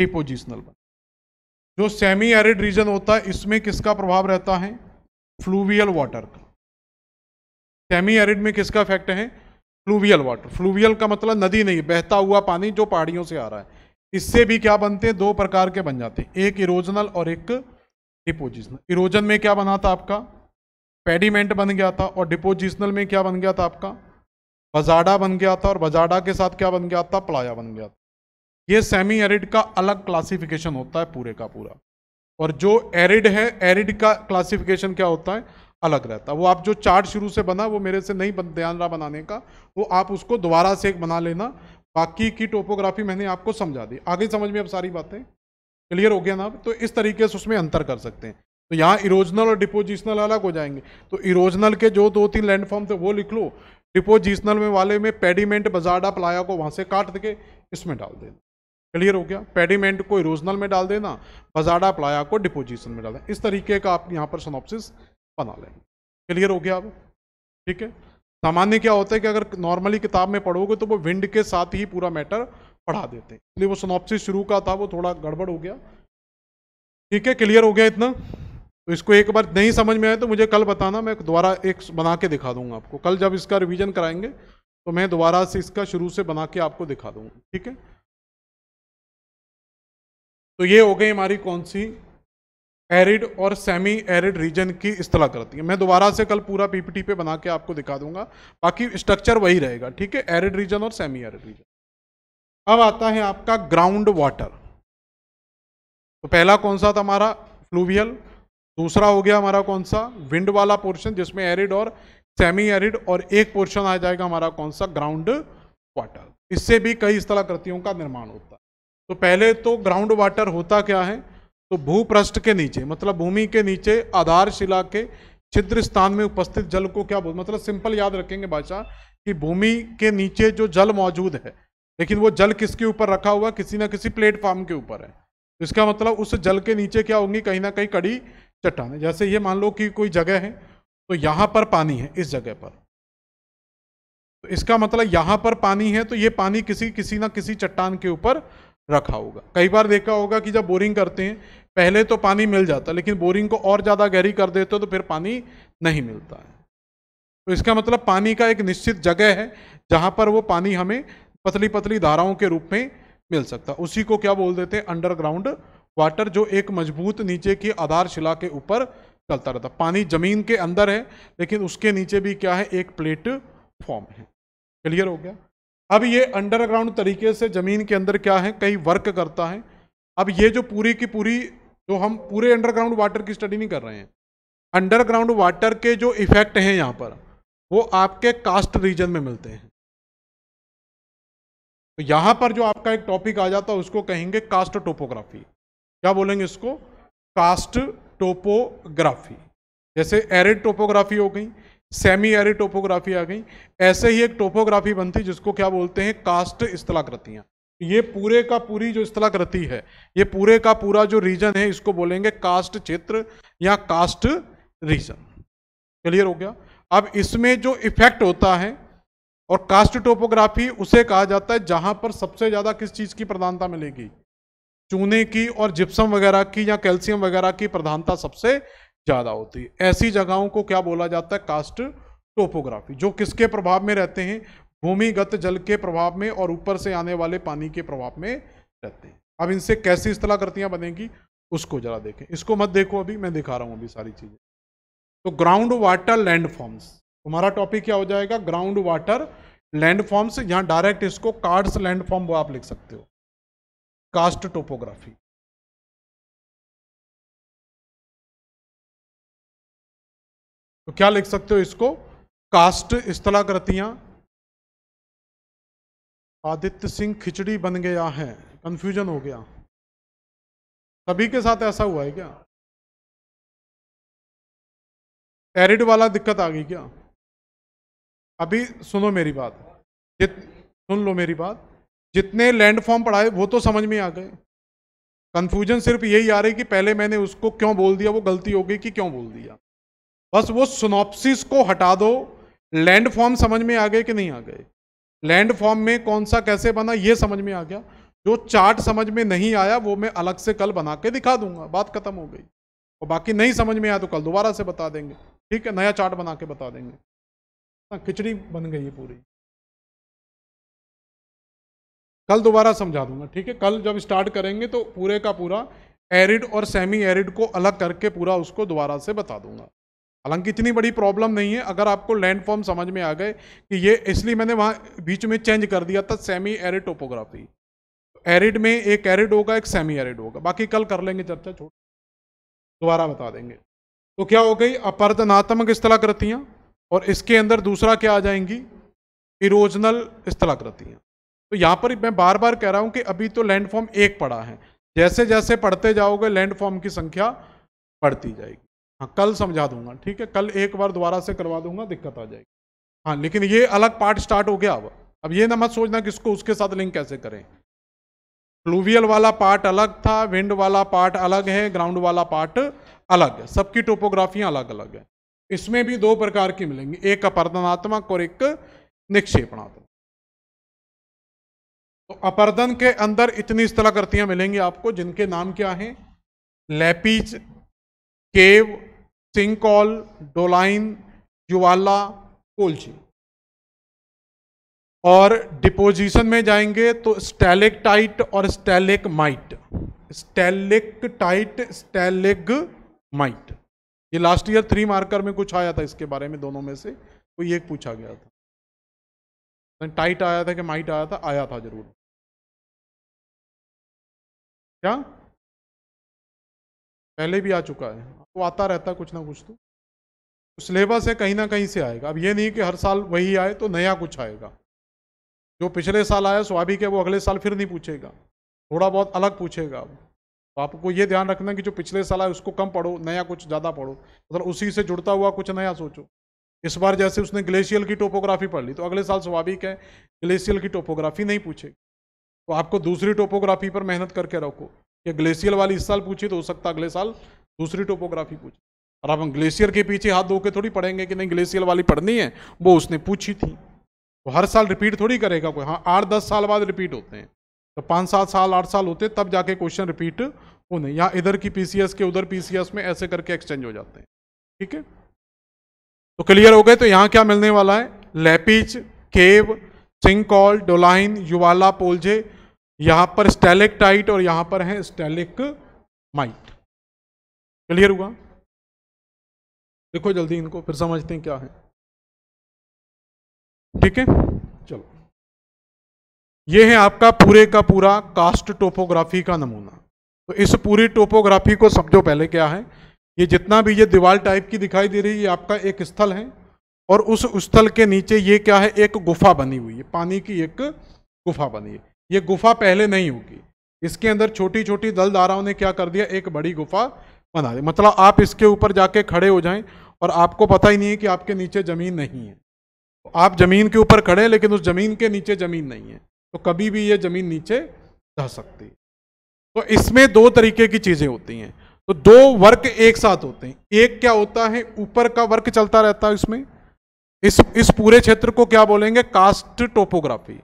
डिपोजिशनल बनेंगे जो सेमी एरिड रीजन होता है इसमें किसका प्रभाव रहता है फ्लूवियल वाटर का सेमी एरिड में किसका इफेक्ट है फ्लूवियल वाटर फ्लूवियल का मतलब नदी नहीं बहता हुआ पानी जो पहाड़ियों से आ रहा है इससे भी क्या बनते हैं दो प्रकार के बन जाते हैं एक इरोजनल और एक डिपोजिशनल इरोजन में क्या बना था आपका पेडिमेंट बन गया था और डिपोजिशनल में क्या बन गया था आपका बजाडा बन गया था और बजाडा के साथ क्या बन गया था प्लाया बन गया था ये सेमी एरिड का अलग क्लासिफिकेशन होता है पूरे का पूरा और जो एरिड है एरिड का क्लासिफिकेशन क्या होता है अलग रहता है वो आप जो चार्ट शुरू से बना वो मेरे से नहीं बन ध्यान रहा बनाने का वो आप उसको दोबारा से एक बना लेना बाकी की टोपोग्राफी मैंने आपको समझा दी आगे समझ में अब सारी बातें क्लियर हो गया ना तो इस तरीके से उसमें अंतर कर सकते हैं तो यहाँ इरोजनल और डिपोजिशनल अलग हो जाएंगे तो इरोजनल के जो दो तीन लैंडफॉर्म थे वो लिख लो डिपोजिशनल में वाले में पेडीमेंट बजाडा प्लाया को वहाँ से काट के इसमें डाल देना क्लियर हो गया पेडीमेंट को इरोजनल में डाल देना बजाडा प्लाया को डिपोजिशन में डाल देना इस तरीके का आप यहाँ पर सनोपसिस बना लेंगे क्लियर हो गया अब ठीक है सामान्य क्या होता है कि अगर नॉर्मली किताब में पढ़ोगे तो वो विंड के साथ ही पूरा मैटर पढ़ा देते हैं इसलिए वो सनोपसिस शुरू का था वो थोड़ा गड़बड़ हो गया ठीक है क्लियर हो गया इतना तो इसको एक बार नहीं समझ में आए तो मुझे कल बताना मैं दोबारा एक बना के दिखा दूंगा आपको कल जब इसका रिवीजन कराएंगे तो मैं दोबारा से इसका शुरू से बना के आपको दिखा दूंगा ठीक है तो ये हो गई हमारी कौन सी एरिड और सेमी एरिड रीजन की इस्तला करती है मैं दोबारा से कल पूरा पीपीटी पे बना के आपको दिखा दूंगा बाकी स्ट्रक्चर वही रहेगा ठीक है एरिड रीजन और सेमी एरिड रीजन अब आता है आपका ग्राउंड वाटर तो पहला कौन सा था हमारा फ्लूवियल दूसरा हो गया हमारा कौन सा विंड वाला पोर्शन जिसमें एरिड और सेमी एरिड और एक पोर्शन आ जाएगा हमारा कौन सा ग्राउंड वाटर इससे भी कई स्थलाकृतियों का निर्माण होता है तो पहले तो ग्राउंड वाटर होता क्या है तो भूपृष्ठ के नीचे मतलब भूमि के नीचे आधारशिला के छिद्र स्थान में उपस्थित जल को क्या मतलब सिंपल याद रखेंगे भाषा कि भूमि के नीचे जो जल मौजूद है लेकिन वो जल किसके ऊपर रखा हुआ किसी ना किसी प्लेटफॉर्म के ऊपर है इसका मतलब उस जल के नीचे क्या होंगी कहीं ना कहीं कड़ी चट्टान है जैसे ये मान लो कि कोई जगह है तो यहाँ पर पानी है इस जगह पर तो इसका मतलब यहाँ पर पानी है तो ये पानी किसी किसी ना किसी चट्टान के ऊपर रखा होगा कई बार देखा होगा कि जब बोरिंग करते हैं पहले तो पानी मिल जाता लेकिन बोरिंग को और ज़्यादा गहरी कर देते हो तो फिर पानी नहीं मिलता है तो इसका मतलब पानी का एक निश्चित जगह है जहाँ पर वो पानी हमें पतली पतली धाराओं के रूप में मिल सकता उसी को क्या बोल देते हैं अंडरग्राउंड वाटर जो एक मजबूत नीचे की आधारशिला के ऊपर चलता रहता पानी जमीन के अंदर है लेकिन उसके नीचे भी क्या है एक प्लेट फॉर्म है क्लियर हो गया अब ये अंडरग्राउंड तरीके से ज़मीन के अंदर क्या है कहीं वर्क करता है अब ये जो पूरी की पूरी जो हम पूरे अंडरग्राउंड वाटर की स्टडी नहीं कर रहे हैं अंडरग्राउंड वाटर के जो इफेक्ट हैं यहाँ पर वो आपके कास्ट रीजन में मिलते हैं तो यहाँ पर जो आपका एक टॉपिक आ जाता है उसको कहेंगे कास्ट टोपोग्राफी क्या बोलेंगे इसको कास्ट टोपोग्राफी जैसे एरिड टोपोग्राफी हो गई सेमी एरिड टोपोग्राफी आ गई ऐसे ही एक टोपोग्राफी बनती जिसको क्या बोलते हैं कास्ट स्थलाकृतियाँ ये पूरे का पूरी जो स्थलाकृति है ये पूरे का पूरा जो रीजन है इसको बोलेंगे कास्ट क्षेत्र या कास्ट रीजन क्लियर हो गया अब इसमें जो इफेक्ट होता है और कास्ट टोपोग्राफी उसे कहा जाता है जहां पर सबसे ज्यादा किस चीज की प्रधानता मिलेगी चूने की और जिप्सम वगैरह की या कैल्शियम वगैरह की प्रधानता सबसे ज़्यादा होती है ऐसी जगहों को क्या बोला जाता है कास्ट टोपोग्राफी जो किसके प्रभाव में रहते हैं भूमिगत जल के प्रभाव में और ऊपर से आने वाले पानी के प्रभाव में रहते हैं अब इनसे कैसी स्थलाकृतियां बनेगी उसको ज़रा देखें इसको मत देखो अभी मैं दिखा रहा हूँ अभी सारी चीज़ें तो ग्राउंड वाटर लैंड फॉर्म्स हमारा टॉपिक क्या हो जाएगा ग्राउंड वाटर लैंड फॉर्म्स यहाँ डायरेक्ट इसको कार्ड्स लैंड फॉर्म वो आप लिख सकते हो कास्ट टोपोग्राफी तो क्या लिख सकते हो इसको कास्ट स्थलाकृतियां आदित्य सिंह खिचड़ी बन गया है कंफ्यूजन हो गया सभी के साथ ऐसा हुआ है क्या एरिड वाला दिक्कत आ गई क्या अभी सुनो मेरी बात सुन लो मेरी बात जितने लैंडफॉर्म पढ़ाए वो तो समझ में आ गए कन्फ्यूजन सिर्फ यही आ रही कि पहले मैंने उसको क्यों बोल दिया वो गलती हो गई कि क्यों बोल दिया बस वो सुनोपसिस को हटा दो लैंडफॉर्म समझ में आ गए कि नहीं आ गए लैंडफॉर्म में कौन सा कैसे बना ये समझ में आ गया जो चार्ट समझ में नहीं आया वो मैं अलग से कल बना के दिखा दूंगा बात खत्म हो गई और बाकी नहीं समझ में आया तो कल दोबारा से बता देंगे ठीक है नया चार्ट बना के बता देंगे हाँ, खिचड़ी बन गई है पूरी कल दोबारा समझा दूंगा ठीक है कल जब स्टार्ट करेंगे तो पूरे का पूरा एरिड और सेमी एरिड को अलग करके पूरा उसको दोबारा से बता दूंगा हालांकि इतनी बड़ी प्रॉब्लम नहीं है अगर आपको लैंड फॉर्म समझ में आ गए कि ये इसलिए मैंने वहाँ बीच में चेंज कर दिया था सेमी एरिड टोपोग्राफी एरिड में एक एरिड होगा एक सेमी एरिड होगा बाकी कल कर लेंगे चर्चा छोड़ दोबारा बता देंगे तो क्या हो गई अपर्दनात्मक स्थलाकृतियाँ और इसके अंदर दूसरा क्या आ जाएंगी इरोजनल स्थलाकृतियाँ तो यहाँ पर मैं बार बार कह रहा हूँ कि अभी तो लैंडफॉर्म एक पड़ा है जैसे जैसे पढ़ते जाओगे लैंडफॉर्म की संख्या बढ़ती जाएगी हाँ कल समझा दूंगा ठीक है कल एक बार दोबारा से करवा दूंगा दिक्कत आ जाएगी हाँ लेकिन ये अलग पार्ट स्टार्ट हो गया अब अब ये ना मत सोचना कि इसको उसके साथ लिंक कैसे करें फ्लूवियल वाला पार्ट अलग था विंड वाला पार्ट अलग है ग्राउंड वाला पार्ट अलग है सबकी टोपोग्राफियाँ अलग अलग है इसमें भी दो प्रकार की मिलेंगी एक अपर्दनात्मक और एक निक्षेपणात्मक तो अपर्दन के अंदर इतनी स्थलाकृतियां मिलेंगी आपको जिनके नाम क्या हैं लेपीज केव सिंकॉल डोलाइन जुवाला कोलची और डिपोजिशन में जाएंगे तो टाइट और स्टेलिक stalagmite tite stalagmite ये लास्ट ईयर थ्री मार्कर में कुछ आया था इसके बारे में दोनों में से तो ये पूछा गया था टाइट आया था कि माइट आया था आया था जरूर क्या पहले भी आ चुका है वो आता रहता कुछ ना कुछ तो सिलेबस तो है कहीं ना कहीं से आएगा अब ये नहीं कि हर साल वही आए तो नया कुछ आएगा जो पिछले साल आया स्वाभाविक है वो अगले साल फिर नहीं पूछेगा थोड़ा बहुत अलग पूछेगा तो आपको ये ध्यान रखना कि जो पिछले साल आया उसको कम पढ़ो नया कुछ ज़्यादा पढ़ो मतलब तो उसी से जुड़ता हुआ कुछ नया सोचो इस बार जैसे उसने ग्लेशियल की टोपोग्राफी पढ़ ली तो अगले साल स्वाभाविक है ग्लेशियल की टोपोग्राफी नहीं पूछे तो आपको दूसरी टोपोग्राफी पर मेहनत करके रखो कि ग्लेशियल वाली इस साल पूछी तो हो सकता अगले साल दूसरी टोपोग्राफी पूछे और आप हम ग्लेशियर के पीछे हाथ धो के थोड़ी पढ़ेंगे कि नहीं ग्लेशियल वाली पढ़नी है वो उसने पूछी थी तो हर साल रिपीट थोड़ी करेगा कोई हाँ आठ दस साल बाद रिपीट होते हैं तो पाँच सात साल आठ साल होते तब जाके क्वेश्चन रिपीट होने या इधर की पीसीएस के उधर पीसीएस में ऐसे करके एक्सचेंज हो जाते हैं ठीक है तो क्लियर हो गए तो यहाँ क्या मिलने वाला है लेपिज केव सिंकॉल डोलाइन युवाला पोलझे यहाँ पर स्टेलेक्टाइट और यहाँ पर है स्टेलिक माइट क्लियर हुआ देखो जल्दी इनको फिर समझते हैं क्या है ठीक है चलो ये है आपका पूरे का पूरा कास्ट टोपोग्राफी का नमूना तो इस पूरी टोपोग्राफी को समझो पहले क्या है ये जितना भी ये दीवार टाइप की दिखाई दे रही है ये आपका एक स्थल है और उस स्थल के नीचे ये क्या है एक गुफा बनी हुई है पानी की एक गुफा बनी है ये गुफा पहले नहीं होगी इसके अंदर छोटी छोटी दाराओं ने क्या कर दिया एक बड़ी गुफा बना दी मतलब आप इसके ऊपर जाके खड़े हो जाएं और आपको पता ही नहीं है कि आपके नीचे ज़मीन नहीं है आप ज़मीन के ऊपर खड़े हैं लेकिन उस ज़मीन के नीचे ज़मीन नहीं है तो कभी भी ये ज़मीन नीचे ढह सकती है तो इसमें दो तरीके की चीज़ें होती हैं तो दो वर्क एक साथ होते हैं एक क्या होता है ऊपर का वर्क चलता रहता है इसमें इस इस पूरे क्षेत्र को क्या बोलेंगे कास्ट टोपोग्राफी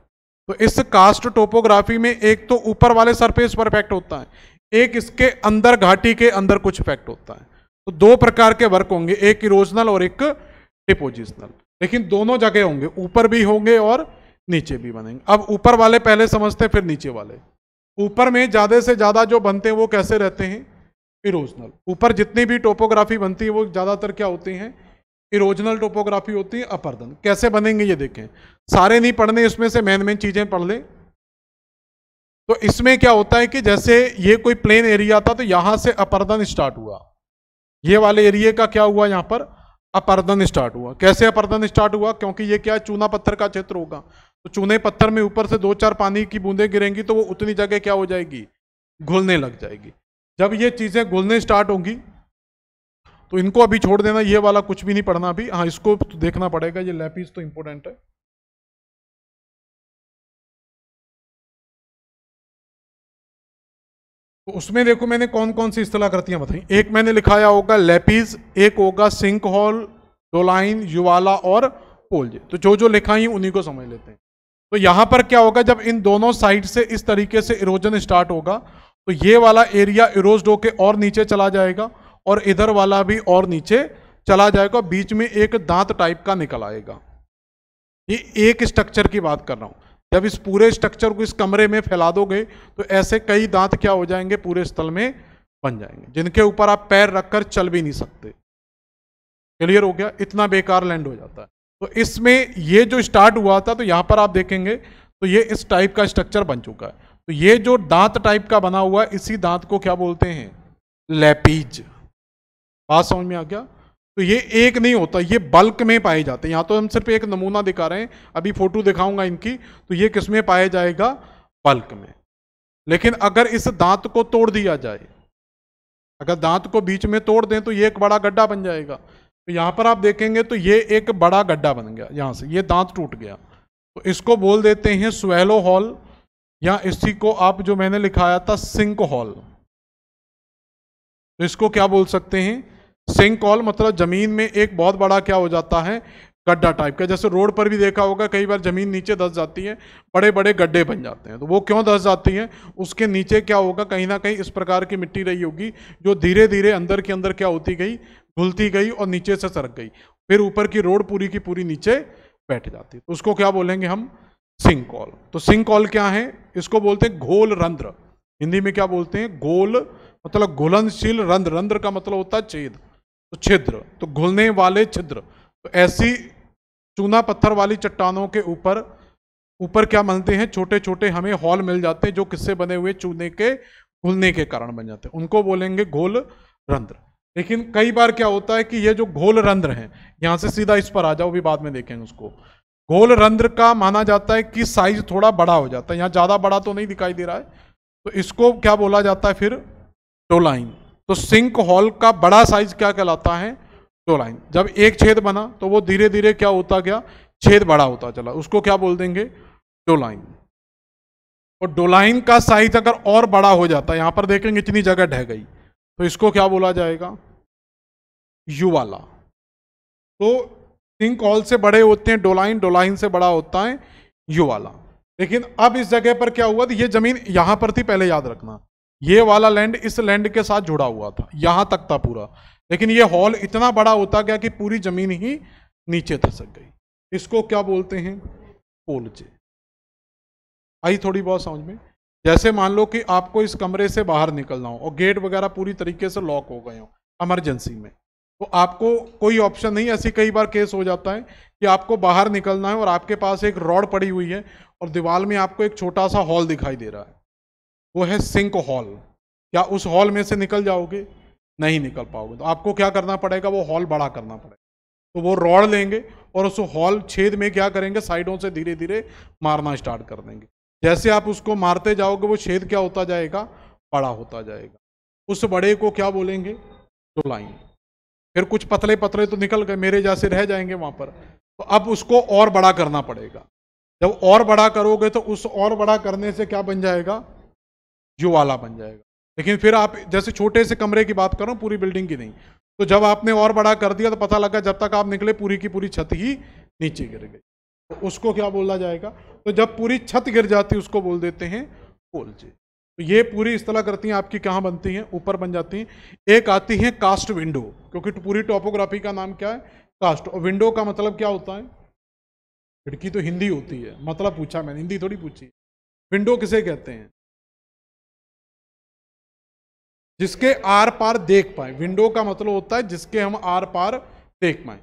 तो इस कास्ट टोपोग्राफी में एक तो ऊपर वाले सरफेस पर इफेक्ट होता है एक इसके अंदर घाटी के अंदर कुछ इफेक्ट होता है तो दो प्रकार के वर्क होंगे एक इरोजनल और एक डिपोजिशनल लेकिन दोनों जगह होंगे ऊपर भी होंगे और नीचे भी बनेंगे अब ऊपर वाले पहले समझते हैं फिर नीचे वाले ऊपर में ज़्यादा से ज़्यादा जो बनते हैं वो कैसे रहते हैं इरोजनल ऊपर जितनी भी टोपोग्राफी बनती है वो ज़्यादातर क्या होती हैं इरोजनल टोपोग्राफी होती है अपरदन कैसे बनेंगे ये देखें सारे नहीं पढ़ने इसमें से मेन मेन चीज़ें पढ़ लें तो इसमें क्या होता है कि जैसे ये कोई प्लेन एरिया था तो यहाँ से अपरदन स्टार्ट हुआ ये वाले एरिए का क्या हुआ यहाँ पर अपर्दन स्टार्ट हुआ कैसे अपर्दन स्टार्ट हुआ क्योंकि ये क्या है चूना पत्थर का क्षेत्र होगा तो चूने पत्थर में ऊपर से दो चार पानी की बूंदें गिरेंगी तो वो उतनी जगह क्या हो जाएगी घुलने लग जाएगी जब ये चीज़ें घुलने स्टार्ट होंगी तो इनको अभी छोड़ देना ये वाला कुछ भी नहीं पढ़ना अभी हाँ इसको तो देखना पड़ेगा ये लैपिस तो इम्पोर्टेंट है तो उसमें देखो मैंने कौन कौन सी करती करतियाँ बताई एक मैंने लिखाया होगा लैपिस एक होगा सिंक हॉल डोलाइन युवाला और पोल तो जो जो लिखा ही उन्हीं को समझ लेते हैं तो यहां पर क्या होगा जब इन दोनों साइड से इस तरीके से इरोजन स्टार्ट होगा तो ये वाला एरिया इरोज होके और नीचे चला जाएगा और इधर वाला भी और नीचे चला जाएगा बीच में एक दांत टाइप का निकल आएगा ये एक स्ट्रक्चर की बात कर रहा हूँ जब इस पूरे स्ट्रक्चर को इस कमरे में फैला दोगे तो ऐसे कई दांत क्या हो जाएंगे पूरे स्थल में बन जाएंगे जिनके ऊपर आप पैर रखकर चल भी नहीं सकते क्लियर हो गया इतना बेकार लैंड हो जाता है तो इसमें ये जो स्टार्ट हुआ था तो यहाँ पर आप देखेंगे तो ये इस टाइप का स्ट्रक्चर बन चुका है तो ये जो दांत टाइप का बना हुआ है इसी दांत को क्या बोलते हैं लेपीज बात समझ में आ गया तो ये एक नहीं होता ये बल्क में पाए जाते हैं यहाँ तो हम सिर्फ एक नमूना दिखा रहे हैं अभी फोटो दिखाऊंगा इनकी तो ये किस में पाया जाएगा बल्क में लेकिन अगर इस दांत को तोड़ दिया जाए अगर दांत को बीच में तोड़ दें तो ये एक बड़ा गड्ढा बन जाएगा तो यहाँ पर आप देखेंगे तो ये एक बड़ा गड्ढा बन गया यहाँ से ये दांत टूट गया तो इसको बोल देते हैं स्वेलो हॉल या इसी को आप जो मैंने लिखाया था सिंक हॉल तो इसको क्या बोल सकते हैं सिंक हॉल मतलब जमीन में एक बहुत बड़ा क्या हो जाता है गड्ढा टाइप का जैसे रोड पर भी देखा होगा कई बार जमीन नीचे धस जाती है बड़े बड़े गड्ढे बन जाते हैं तो वो क्यों धस जाती है उसके नीचे क्या होगा कहीं ना कहीं इस प्रकार की मिट्टी रही होगी जो धीरे धीरे अंदर के अंदर क्या होती गई घुलती गई और नीचे से सरक गई फिर ऊपर की रोड पूरी की पूरी नीचे बैठ जाती तो उसको क्या बोलेंगे हम सिंकॉल तो कॉल क्या है इसको बोलते हैं घोल रंध्र हिंदी में क्या बोलते हैं गोल मतलब घुलनशील रंध्र रंध्र का मतलब होता है छेद तो छिद्र तो घुलने वाले छिद्र तो ऐसी चूना पत्थर वाली चट्टानों के ऊपर ऊपर क्या मानते हैं छोटे छोटे हमें हॉल मिल जाते हैं जो किससे बने हुए चूने के घुलने के कारण बन जाते हैं उनको बोलेंगे घोल रंध्र लेकिन कई बार क्या होता है कि ये जो घोल रंध्र हैं यहाँ से सीधा इस पर आ जाओ भी बाद में देखेंगे उसको गोल रंध्र का माना जाता है कि साइज थोड़ा बड़ा हो जाता है यहाँ ज़्यादा बड़ा तो नहीं दिखाई दे रहा है तो इसको क्या बोला जाता है फिर टोलाइन तो सिंक हॉल का बड़ा साइज क्या कहलाता है टोलाइन जब एक छेद बना तो वो धीरे धीरे क्या होता गया छेद बड़ा होता चला उसको क्या बोल देंगे डोलाइन और डोलाइन का साइज अगर और बड़ा हो जाता है यहाँ पर देखेंगे इतनी जगह ढह गई तो इसको क्या बोला जाएगा युवाला तो सिंक ऑल से बड़े होते हैं डोलाइन डोलाइन से बड़ा होता है यू वाला लेकिन अब इस जगह पर क्या हुआ था तो ये जमीन यहां पर थी पहले याद रखना ये वाला लैंड इस लैंड के साथ जुड़ा हुआ था यहां तक था पूरा लेकिन ये हॉल इतना बड़ा होता गया कि पूरी जमीन ही नीचे धसक गई इसको क्या बोलते हैं पोलचे आई थोड़ी बहुत समझ में जैसे मान लो कि आपको इस कमरे से बाहर निकलना हो और गेट वगैरह पूरी तरीके से लॉक हो गए हो एमरजेंसी में तो आपको कोई ऑप्शन नहीं ऐसी कई बार केस हो जाता है कि आपको बाहर निकलना है और आपके पास एक रॉड पड़ी हुई है और दीवार में आपको एक छोटा सा हॉल दिखाई दे रहा है वो है सिंक हॉल क्या उस हॉल में से निकल जाओगे नहीं निकल पाओगे तो आपको क्या करना पड़ेगा वो हॉल बड़ा करना पड़ेगा तो वो रॉड लेंगे और उस हॉल छेद में क्या करेंगे साइडों से धीरे धीरे मारना स्टार्ट कर देंगे जैसे आप उसको मारते जाओगे वो छेद क्या होता जाएगा बड़ा होता जाएगा उस बड़े को क्या बोलेंगे तो लाइन फिर कुछ पतले पतले तो निकल गए मेरे जैसे रह जाएंगे वहां पर तो अब उसको और बड़ा करना पड़ेगा जब और बड़ा करोगे तो उस और बड़ा करने से क्या बन जाएगा जुवाला बन जाएगा लेकिन फिर आप जैसे छोटे से कमरे की बात करो पूरी बिल्डिंग की नहीं तो जब आपने और बड़ा कर दिया तो पता लगा जब तक आप निकले पूरी की पूरी छत ही नीचे गिर गई तो उसको क्या बोला जाएगा तो जब पूरी छत गिर जाती उसको बोल देते हैं ओलजे तो ये पूरी इस तरह करती हैं आपकी कहाँ बनती हैं ऊपर बन जाती हैं एक आती है कास्ट विंडो क्योंकि तो पूरी टॉपोग्राफी का नाम क्या है कास्ट और विंडो का मतलब क्या होता है खिड़की तो हिंदी होती है मतलब पूछा मैंने हिंदी थोड़ी पूछी विंडो किसे कहते हैं जिसके आर पार देख पाए विंडो का मतलब होता है जिसके हम आर पार देख पाए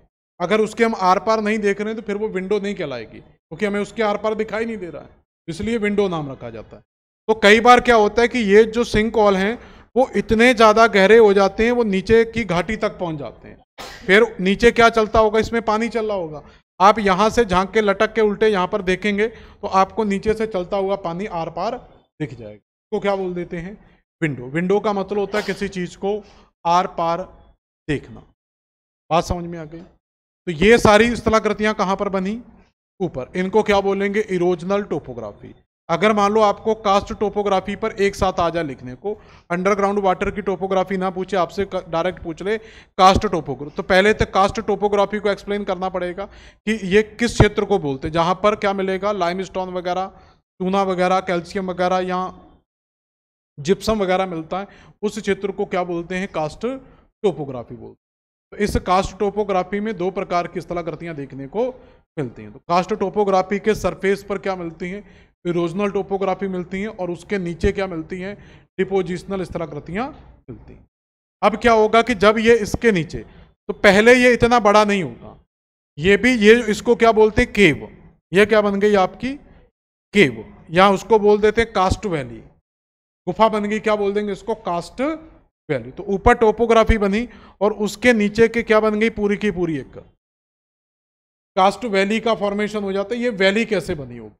अगर उसके हम आर पार नहीं देख रहे हैं तो फिर वो विंडो नहीं कहलाएगी क्योंकि तो हमें उसके आर पार दिखाई नहीं दे रहा है इसलिए विंडो नाम रखा जाता है तो कई बार क्या होता है कि ये जो सिंक ऑल हैं वो इतने ज़्यादा गहरे हो जाते हैं वो नीचे की घाटी तक पहुंच जाते हैं फिर नीचे क्या चलता होगा इसमें पानी चल रहा होगा आप यहाँ से झांक के लटक के उल्टे यहाँ पर देखेंगे तो आपको नीचे से चलता हुआ पानी आर पार दिख जाएगा इसको तो क्या बोल देते हैं विंडो विंडो का मतलब होता है किसी चीज़ को आर पार देखना बात समझ में आ गई तो ये सारी स्थलाकृतियाँ कहाँ पर बनी ऊपर इनको क्या बोलेंगे इरोजनल टोपोग्राफी अगर मान लो आपको कास्ट टोपोग्राफी पर एक साथ आ जाए लिखने को अंडरग्राउंड वाटर की टोपोग्राफी ना पूछे आपसे डायरेक्ट पूछ ले कास्ट टोपोग्राफी तो पहले तो कास्ट टोपोग्राफी को एक्सप्लेन करना पड़ेगा कि ये किस क्षेत्र को बोलते हैं जहाँ पर क्या मिलेगा लाइम स्टोन वगैरह चूना वगैरह कैल्शियम वगैरह या जिप्सम वगैरह मिलता है उस क्षेत्र को क्या बोलते हैं कास्ट टोपोग्राफी बोलते हैं तो इस कास्ट टोपोग्राफी में दो प्रकार की स्थलाकृतियाँ देखने को मिलती हैं तो कास्ट टोपोग्राफी के सरफेस पर क्या मिलती हैं इरोजनल टोपोग्राफी मिलती है और उसके नीचे क्या मिलती है डिपोजिशनल स्थलाकृतियाँ मिलती हैं अब क्या होगा कि जब ये इसके नीचे तो पहले ये इतना बड़ा नहीं होगा ये भी ये इसको क्या बोलते हैं केव ये क्या बन गई आपकी केव या उसको बोल देते हैं कास्ट वैली गुफा बन गई क्या बोल देंगे इसको कास्ट वैली तो ऊपर टोपोग्राफी बनी और उसके नीचे के क्या बन गई पूरी की पूरी एक कास्ट वैली का फॉर्मेशन हो जाता है ये वैली कैसे बनी होगी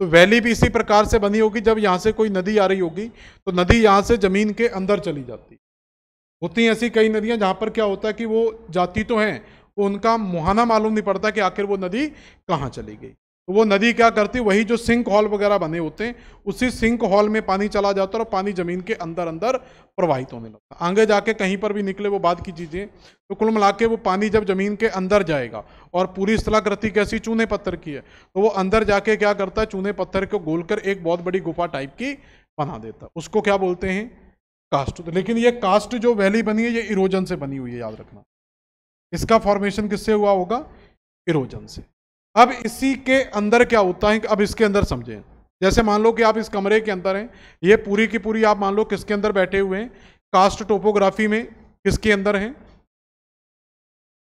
तो वैली भी इसी प्रकार से बनी होगी जब यहाँ से कोई नदी आ रही होगी तो नदी यहाँ से ज़मीन के अंदर चली जाती होती हैं ऐसी कई नदियाँ जहाँ पर क्या होता है कि वो जाती तो हैं उनका मुहाना मालूम नहीं पड़ता कि आखिर वो नदी कहाँ चली गई तो वो नदी क्या करती वही जो सिंक हॉल वगैरह बने होते हैं उसी सिंक हॉल में पानी चला जाता है और पानी जमीन के अंदर अंदर प्रवाहित होने लगता है आगे जाके कहीं पर भी निकले वो बात की चीज़ें तो कुल मिला वो पानी जब जमीन के अंदर जाएगा और पूरी स्थलाकृति कैसी चूने पत्थर की है तो वो अंदर जाके क्या करता है चूने पत्थर को गोल कर एक बहुत बड़ी गुफा टाइप की बना देता है उसको क्या बोलते हैं कास्ट लेकिन ये कास्ट जो वैली बनी है ये इरोजन से बनी हुई है याद रखना इसका फॉर्मेशन किससे हुआ होगा इरोजन से अब इसी के अंदर क्या होता है अब इसके अंदर समझें जैसे मान लो कि आप इस कमरे के अंदर हैं ये पूरी की पूरी आप मान लो किसके अंदर बैठे हुए हैं कास्ट टोपोग्राफी में किसके अंदर हैं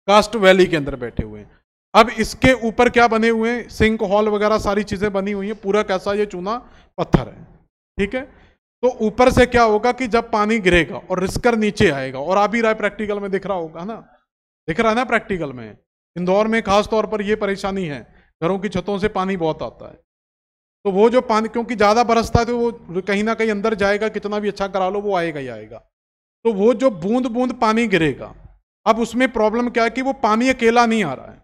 कास्ट वैली के अंदर बैठे हुए हैं अब इसके ऊपर क्या बने हुए हैं सिंक हॉल वगैरह सारी चीज़ें बनी हुई हैं पूरा कैसा ये चूना पत्थर है ठीक है तो ऊपर से क्या होगा कि जब पानी गिरेगा और रिस्कर नीचे आएगा और आप ही राय प्रैक्टिकल में दिख रहा होगा ना दिख रहा है ना प्रैक्टिकल में इंदौर में खास तौर पर यह परेशानी है घरों की छतों से पानी बहुत आता है तो वो जो पानी क्योंकि ज़्यादा बरसता है तो वो कहीं ना कहीं अंदर जाएगा कितना भी अच्छा करा लो वो आएगा ही आएगा तो वो जो बूंद बूंद पानी गिरेगा अब उसमें प्रॉब्लम क्या है कि वो पानी अकेला नहीं आ रहा है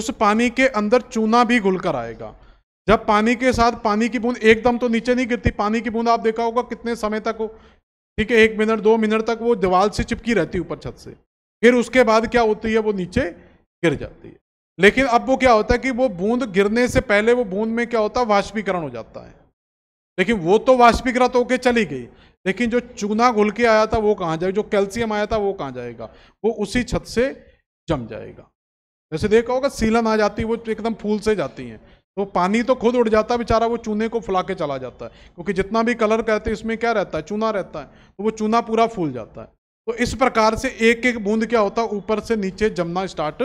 उस पानी के अंदर चूना भी घुल कर आएगा जब पानी के साथ पानी की बूंद एकदम तो नीचे नहीं गिरती पानी की बूंद आप देखा होगा कितने समय तक वो ठीक है एक मिनट दो मिनट तक वो दीवार से चिपकी रहती ऊपर छत से फिर उसके बाद क्या होती है वो नीचे गिर जाती है लेकिन अब वो क्या होता है कि वो बूंद गिरने से पहले वो बूंद में क्या होता है वाष्पीकरण हो जाता है लेकिन वो तो वाष्पीकृत होकर चली गई लेकिन जो चूना घुल के आया था वो कहाँ जाएगा जो कैल्शियम आया था वो कहाँ जाएगा वो उसी छत से जम जाएगा जैसे देखा होगा सीलन आ जाती है वो एकदम फूल से जाती हैं तो पानी तो खुद उड़ जाता है बेचारा वो चूने को फुला के चला जाता है क्योंकि जितना भी कलर कहते हैं इसमें क्या रहता है चूना रहता है तो वो चूना पूरा फूल जाता है तो इस प्रकार से एक एक बूंद क्या होता है ऊपर से नीचे जमना स्टार्ट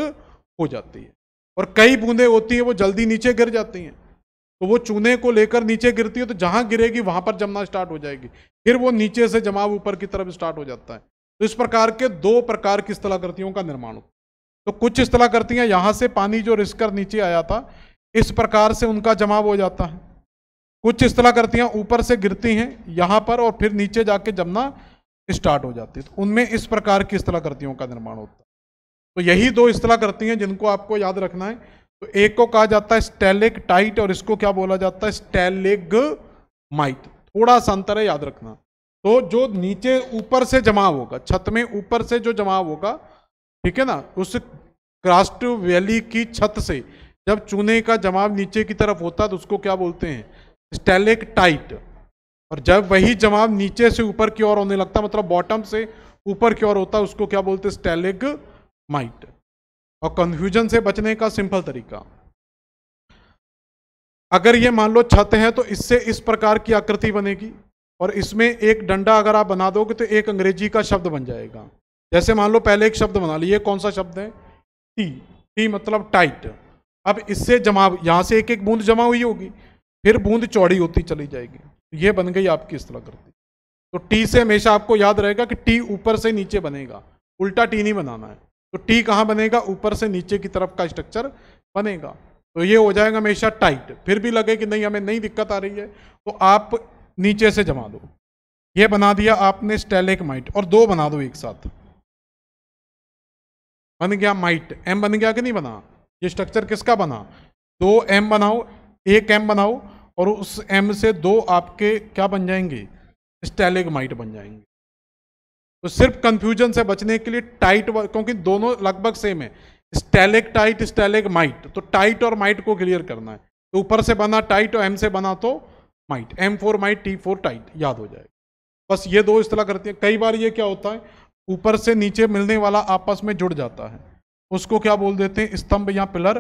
हो जाती है और कई बूंदें होती हैं वो जल्दी नीचे गिर जाती हैं तो वो चूने को लेकर नीचे गिरती है तो जहाँ गिरेगी वहाँ पर जमना स्टार्ट हो जाएगी फिर वो नीचे से जमाव ऊपर की तरफ स्टार्ट हो जाता है तो इस प्रकार के दो प्रकार की स्थलाकृतियों का निर्माण होता तो कुछ स्थलाकृतियाँ यहाँ से पानी जो रिसकर नीचे आया था इस प्रकार से उनका जमाव हो जाता है कुछ स्थलाकृतियाँ ऊपर से गिरती हैं यहाँ पर और फिर नीचे जाके जमना स्टार्ट हो जाती है तो उनमें इस प्रकार की स्थलाकृतियों का निर्माण होता है तो यही दो असलाह करती हैं जिनको आपको याद रखना है तो एक को कहा जाता है स्टेलिक टाइट और इसको क्या बोला जाता है स्टेलिग माइट थोड़ा सा अंतर है याद रखना तो जो नीचे ऊपर से जमा होगा छत में ऊपर से जो जमाव होगा ठीक है ना उस क्रास्ट वैली की छत से जब चूने का जमाव नीचे की तरफ होता है तो उसको क्या बोलते हैं स्टेलिक टाइट और जब वही जमाव नीचे से ऊपर की ओर होने लगता मतलब बॉटम से ऊपर की ओर होता है उसको क्या बोलते हैं स्टेलिग माइट और कंफ्यूजन से बचने का सिंपल तरीका अगर ये मान लो छत है तो इससे इस प्रकार की आकृति बनेगी और इसमें एक डंडा अगर आप बना दोगे तो एक अंग्रेजी का शब्द बन जाएगा जैसे मान लो पहले एक शब्द बना लिए कौन सा शब्द है टी टी मतलब टाइट अब इससे जमा यहाँ से एक एक बूंद जमा हुई होगी फिर बूंद चौड़ी होती चली जाएगी तो ये बन गई आपकी इस तरह करती तो टी से हमेशा आपको याद रहेगा कि टी ऊपर से नीचे बनेगा उल्टा टी नहीं बनाना है तो टी कहाँ बनेगा ऊपर से नीचे की तरफ का स्ट्रक्चर बनेगा तो ये हो जाएगा हमेशा टाइट फिर भी लगे कि नहीं हमें नहीं दिक्कत आ रही है तो आप नीचे से जमा दो ये बना दिया आपने स्टेलेक माइट और दो बना दो एक साथ बन गया माइट एम बन गया कि नहीं बना ये स्ट्रक्चर किसका बना दो एम बनाओ एक एम बनाओ और उस एम से दो आपके क्या बन जाएंगे स्टेलेग माइट बन जाएंगे तो सिर्फ कंफ्यूजन से बचने के लिए टाइट क्योंकि दोनों लगभग सेम है स्टेलेक टाइट स्टेलेक माइट तो टाइट और माइट को क्लियर करना है तो ऊपर से बना टाइट और एम से बना तो mite M for mite T for tite याद हो जाएगा बस ये दो इस करती है कई बार ये क्या होता है ऊपर से नीचे मिलने वाला आपस में जुड़ जाता है उसको क्या बोल देते हैं स्तंभ या पिलर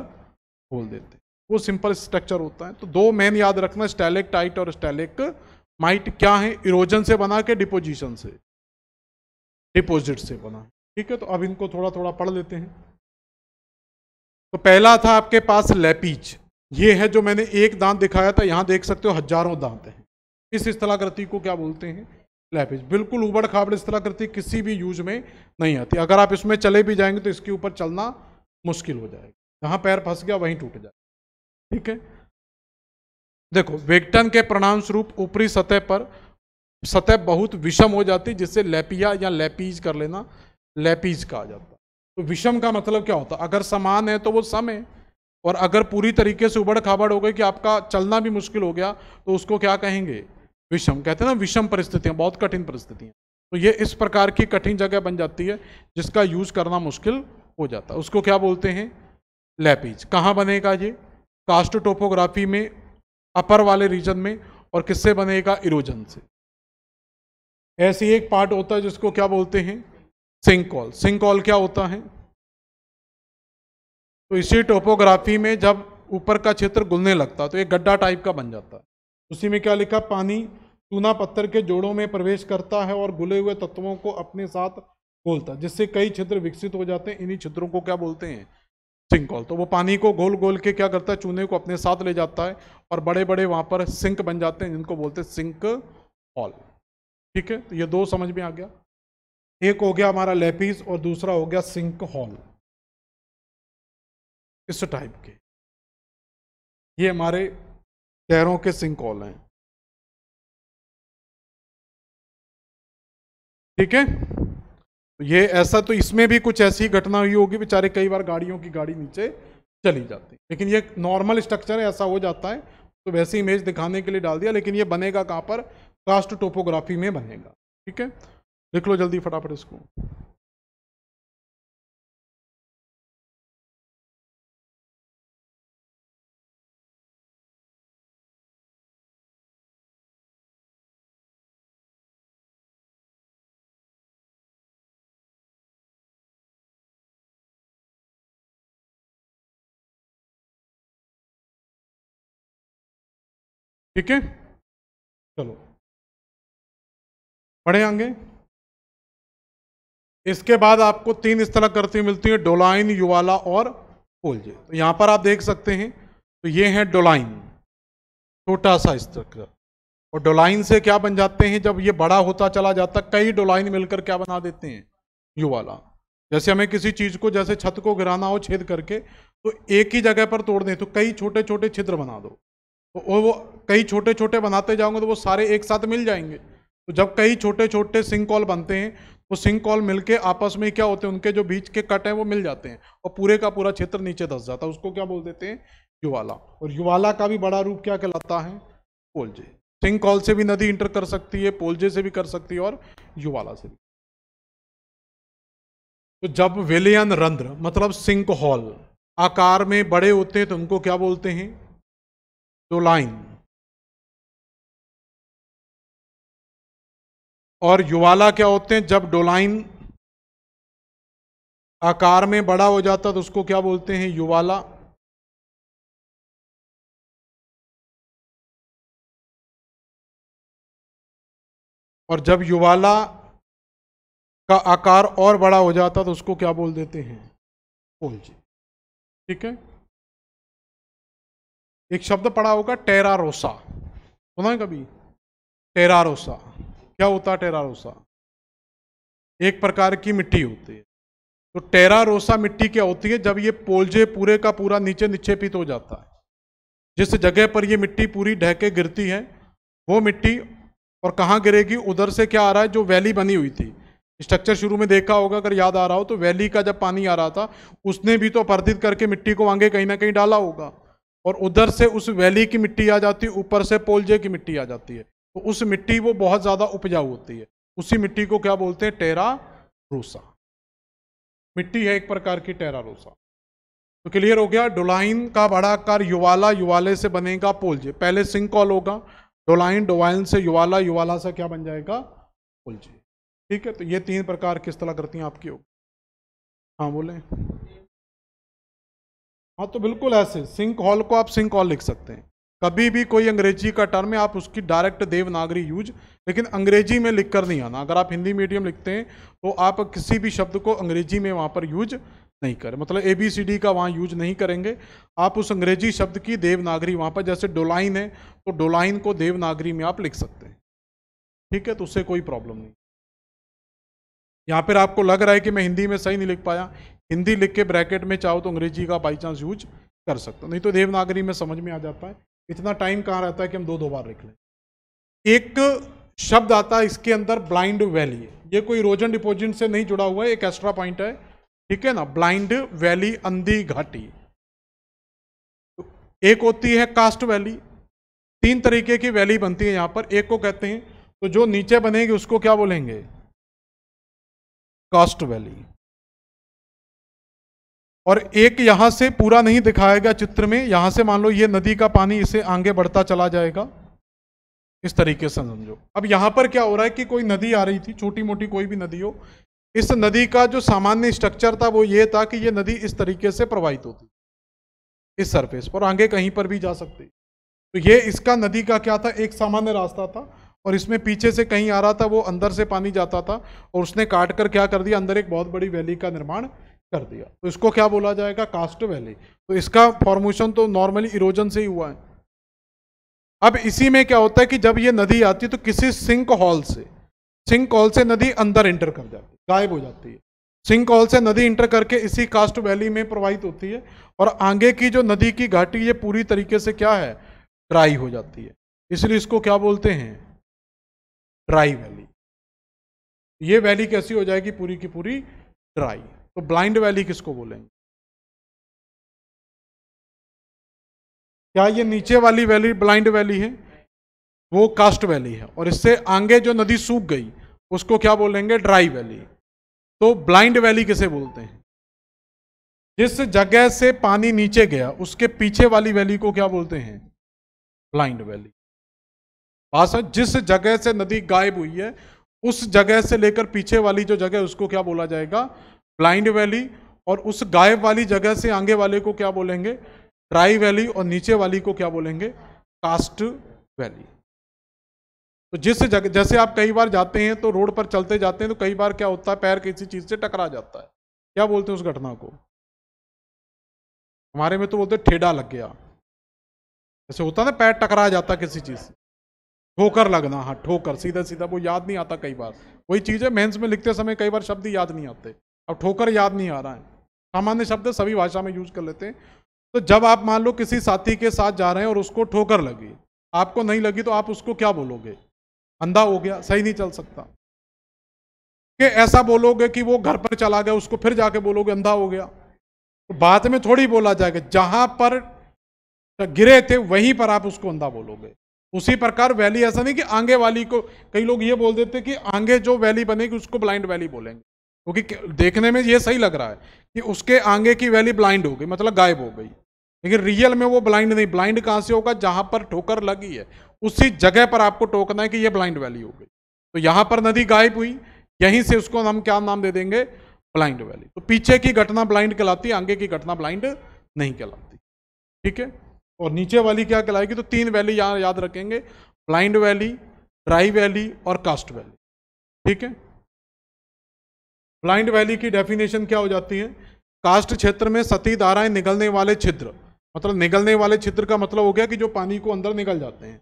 बोल देते हैं वो सिंपल स्ट्रक्चर होता है तो दो मेन याद रखना स्टेलेक टाइट और स्टेलेक माइट क्या है इरोजन से बना के डिपोजिशन से डिपोजिट से बना ठीक है तो अब इनको थोड़ा थोड़ा पढ़ लेते हैं तो पहला था आपके पास लेपीच ये है जो मैंने एक दांत दिखाया था यहाँ देख सकते हो हजारों दांत हैं इस स्थलाकृति को क्या बोलते हैं लैपिज बिल्कुल उबड़ खाबड़ स्थलाकृति किसी भी यूज में नहीं आती अगर आप इसमें चले भी जाएंगे तो इसके ऊपर चलना मुश्किल हो जाएगा जहाँ पैर फंस गया वहीं टूट जाएगा ठीक है देखो वेगटन के प्रणाम स्वरूप ऊपरी सतह पर सतह बहुत विषम हो जाती जिससे लेपिया या लेपीज कर लेना लेपीज कहा जाता तो विषम का मतलब क्या होता अगर समान है तो वो सम है और अगर पूरी तरीके से उबड़ खाबड़ हो गई कि आपका चलना भी मुश्किल हो गया तो उसको क्या कहेंगे विषम कहते हैं ना विषम परिस्थितियाँ बहुत कठिन परिस्थितियाँ तो ये इस प्रकार की कठिन जगह बन जाती है जिसका यूज़ करना मुश्किल हो जाता है उसको क्या बोलते हैं लैपीज कहाँ बनेगा ये कास्ट टोपोग्राफी में अपर वाले रीजन में और किससे बनेगा इरोजन से ऐसे ही एक पार्ट होता है जिसको क्या बोलते हैं सिंक कॉल सिंक कॉल क्या होता है तो इसी टोपोग्राफी में जब ऊपर का क्षेत्र गुलने लगता है तो एक गड्ढा टाइप का बन जाता है उसी में क्या लिखा पानी चूना पत्थर के जोड़ों में प्रवेश करता है और गुले हुए तत्वों को अपने साथ घोलता है जिससे कई क्षेत्र विकसित हो जाते हैं इन्हीं क्षेत्रों को क्या बोलते हैं सिंकॉल तो वो पानी को गोल गोल के क्या करता है चूने को अपने साथ ले जाता है और बड़े बड़े वहाँ पर सिंक बन जाते हैं जिनको बोलते हैं सिंक हॉल ठीक है तो ये दो समझ में आ गया एक हो गया हमारा लेपिस और दूसरा हो गया सिंक हॉल इस टाइप के ये हमारे शहरों के सिंक हॉल हैं ठीक है तो ये ऐसा तो इसमें भी कुछ ऐसी घटना हुई होगी बेचारे कई बार गाड़ियों की गाड़ी नीचे चली जाती लेकिन ये नॉर्मल स्ट्रक्चर है ऐसा हो जाता है तो वैसी इमेज दिखाने के लिए डाल दिया लेकिन ये बनेगा कहाँ पर कास्ट टोपोग्राफी में बनेगा ठीक है लिख लो जल्दी फटाफट इसको ठीक है चलो पढ़े आगे इसके बाद आपको तीन स्थल करती मिलती है डोलाइन युवाला और कोलजे तो यहाँ पर आप देख सकते हैं तो ये है डोलाइन छोटा सा स्थल और डोलाइन से क्या बन जाते हैं जब ये बड़ा होता चला जाता कई डोलाइन मिलकर क्या बना देते हैं युवाला जैसे हमें किसी चीज़ को जैसे छत को गिराना हो छेद करके तो एक ही जगह पर तोड़ दें तो कई छोटे छोटे छिद्र बना दो तो वो कई छोटे छोटे बनाते जाओगे तो वो सारे एक साथ मिल जाएंगे तो जब कई छोटे छोटे सिंक कॉल बनते हैं तो सिंक कॉल मिलके आपस में क्या होते हैं उनके जो बीच के कट हैं वो मिल जाते हैं और पूरे का पूरा क्षेत्र नीचे धस जाता है उसको क्या बोल देते हैं युवाला और युवाला का भी बड़ा रूप क्या कहलाता है पोलजे सिंक कॉल से भी नदी इंटर कर सकती है पोलजे से भी कर सकती है और युवाला से भी तो जब वेलियन रंध्र मतलब सिंक हॉल आकार में बड़े होते हैं तो उनको क्या बोलते हैं तो लाइन और युवाला क्या होते हैं जब डोलाइन आकार में बड़ा हो जाता तो उसको क्या बोलते हैं युवाला और जब युवाला का आकार और बड़ा हो जाता तो उसको क्या बोल देते हैं ओलजी ठीक है एक शब्द पड़ा होगा टेरारोसा सुना है कभी टेरारोसा क्या होता है टेरारोसा एक प्रकार की मिट्टी होती है तो टेरारोसा मिट्टी क्या होती है जब ये पोलजे पूरे का पूरा नीचे निक्षेपित हो जाता है जिस जगह पर ये मिट्टी पूरी ढहके गिरती है वो मिट्टी और कहाँ गिरेगी उधर से क्या आ रहा है जो वैली बनी हुई थी स्ट्रक्चर शुरू में देखा होगा अगर याद आ रहा हो तो वैली का जब पानी आ रहा था उसने भी तो अपर्धित करके मिट्टी को आगे कहीं ना कहीं डाला होगा और उधर से उस वैली की मिट्टी आ जाती है ऊपर से पोलजे की मिट्टी आ जाती है तो उस मिट्टी वो बहुत ज़्यादा उपजाऊ होती है उसी मिट्टी को क्या बोलते हैं टेरा रूसा मिट्टी है एक प्रकार की टेरा रूसा तो क्लियर हो गया डोलाइन का बड़ा आकार युवाला युवाले से बनेगा पोलजे पहले कॉल होगा डोलाइन डोवाइन से युवाला युवाला से क्या बन जाएगा पोलजे ठीक है तो ये तीन प्रकार किस तरह करती हैं आपकी होगी हाँ बोले हाँ तो बिल्कुल ऐसे सिंक हॉल को आप सिंक हॉल लिख सकते हैं कभी भी कोई अंग्रेजी का टर्म है आप उसकी डायरेक्ट देवनागरी यूज लेकिन अंग्रेजी में लिख कर नहीं आना अगर आप हिंदी मीडियम लिखते हैं तो आप किसी भी शब्द को अंग्रेजी में वहाँ पर यूज नहीं करें मतलब ए बी सी डी का वहाँ यूज नहीं करेंगे आप उस अंग्रेजी शब्द की देवनागरी वहाँ पर जैसे डोलाइन है तो डोलाइन को देवनागरी में आप लिख सकते हैं ठीक है तो उससे कोई प्रॉब्लम नहीं यहाँ पर आपको लग रहा है कि मैं हिंदी में सही नहीं लिख पाया हिंदी लिख के ब्रैकेट में चाहो तो अंग्रेजी का बाई चांस यूज कर सकते हो नहीं तो देवनागरी में समझ में आ जाता है इतना टाइम कहाँ रहता है कि हम दो दो बार लिख लें एक शब्द आता है इसके अंदर ब्लाइंड वैली ये कोई रोजन डिपोजिट से नहीं जुड़ा हुआ है एक एक्स्ट्रा पॉइंट है ठीक है ना ब्लाइंड वैली अंधी घाटी एक होती है कास्ट वैली तीन तरीके की वैली बनती है यहाँ पर एक को कहते हैं तो जो नीचे बनेगी उसको क्या बोलेंगे कास्ट वैली और एक यहाँ से पूरा नहीं दिखाया गया चित्र में यहाँ से मान लो ये नदी का पानी इसे आगे बढ़ता चला जाएगा इस तरीके से समझो अब यहाँ पर क्या हो रहा है कि कोई नदी आ रही थी छोटी मोटी कोई भी नदी हो इस नदी का जो सामान्य स्ट्रक्चर था वो ये था कि ये नदी इस तरीके से प्रवाहित होती इस सरफेस पर आगे कहीं पर भी जा सकती तो ये इसका नदी का क्या था एक सामान्य रास्ता था और इसमें पीछे से कहीं आ रहा था वो अंदर से पानी जाता था और उसने काट कर क्या कर दिया अंदर एक बहुत बड़ी वैली का निर्माण कर दिया तो इसको क्या बोला जाएगा कास्ट वैली तो इसका फॉर्मेशन तो नॉर्मली इरोजन से ही हुआ है अब इसी में क्या होता है कि जब ये नदी आती है तो किसी सिंक हॉल से सिंक हॉल से नदी अंदर इंटर कर जाती है गायब हो जाती है सिंक हॉल से नदी इंटर करके इसी कास्ट वैली में प्रवाहित होती है और आगे की जो नदी की घाटी ये पूरी तरीके से क्या है ड्राई हो जाती है इसलिए इसको क्या बोलते हैं ड्राई वैली ये वैली कैसी हो जाएगी पूरी की पूरी ड्राई तो ब्लाइंड वैली किसको बोलेंगे क्या ये नीचे वाली वैली ब्लाइंड वैली है वो कास्ट वैली है और इससे आगे जो नदी सूख गई उसको क्या बोलेंगे ड्राई वैली तो ब्लाइंड वैली किसे बोलते हैं जिस जगह से पानी नीचे गया उसके पीछे वाली वैली को क्या बोलते हैं ब्लाइंड वैली भाषा जिस जगह से नदी गायब हुई है उस जगह से लेकर पीछे वाली जो जगह उसको क्या बोला जाएगा ब्लाइंड वैली और उस गायब वाली जगह से आगे वाले को क्या बोलेंगे ड्राई वैली और नीचे वाली को क्या बोलेंगे कास्ट वैली तो जिस जगह जैसे आप कई बार जाते हैं तो रोड पर चलते जाते हैं तो कई बार क्या होता है पैर किसी चीज़ से टकरा जाता है क्या बोलते हैं उस घटना को हमारे में तो बोलते ठेडा लग गया जैसे होता ना पैर टकरा जाता किसी चीज़ से ठोकर लगना हाँ ठोकर सीधा सीधा वो याद नहीं आता कई बार वही चीज़ है मेंस में लिखते समय कई बार शब्द याद नहीं आते अब ठोकर याद नहीं आ रहा है सामान्य शब्द सभी भाषा में यूज कर लेते हैं तो जब आप मान लो किसी साथी के साथ जा रहे हैं और उसको ठोकर लगी आपको नहीं लगी तो आप उसको क्या बोलोगे अंधा हो गया सही नहीं चल सकता कि ऐसा बोलोगे कि वो घर पर चला गया उसको फिर जाके बोलोगे अंधा हो गया तो बात में थोड़ी बोला जाएगा जहां पर गिरे थे वहीं पर आप उसको अंधा बोलोगे उसी प्रकार वैली ऐसा नहीं कि आगे वाली को कई लोग ये बोल देते कि आगे जो वैली बनेगी उसको ब्लाइंड वैली बोलेंगे क्योंकि देखने में ये सही लग रहा है कि उसके आगे की वैली ब्लाइंड हो गई मतलब गायब हो गई लेकिन रियल में वो ब्लाइंड नहीं ब्लाइंड कहाँ से होगा जहाँ पर ठोकर लगी है उसी जगह पर आपको टोकना है कि ये ब्लाइंड वैली हो गई तो यहाँ पर नदी गायब हुई यहीं से उसको हम क्या नाम दे देंगे ब्लाइंड वैली तो पीछे की घटना ब्लाइंड कहलाती आगे की घटना ब्लाइंड नहीं कहलाती ठीक है और नीचे वाली क्या कहलाएगी तो तीन वैली यहाँ याद रखेंगे ब्लाइंड वैली ड्राई वैली और कास्ट वैली ठीक है ब्लाइंड वैली की डेफिनेशन क्या हो जाती है कास्ट क्षेत्र में सती धाराएं निकलने वाले छिद्र मतलब निकलने वाले छिद्र का मतलब हो गया कि जो पानी को अंदर निकल जाते हैं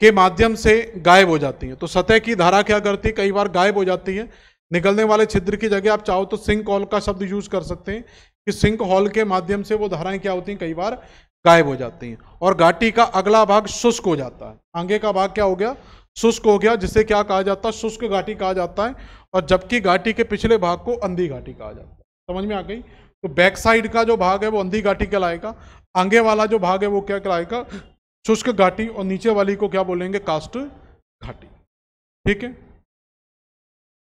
के माध्यम से गायब हो जाती हैं तो सतह की धारा क्या करती है कई बार गायब हो जाती है निकलने वाले छिद्र की जगह आप चाहो तो सिंक हॉल का शब्द यूज कर सकते हैं कि सिंक हॉल के माध्यम से वो धाराएं क्या होती हैं कई बार गायब हो जाती हैं और घाटी का अगला भाग शुष्क हो जाता है आगे का भाग क्या हो गया शुष्क हो गया जिसे क्या कहा जाता है शुष्क घाटी कहा जाता है और जबकि घाटी के पिछले भाग को अंधी घाटी कहा जाता है समझ में आ गई तो बैक साइड का जो भाग है वो अंधी घाटी कहलाएगा आगे वाला जो भाग है वो क्या कहलाएगा शुष्क घाटी और नीचे वाली को क्या बोलेंगे कास्ट घाटी ठीक है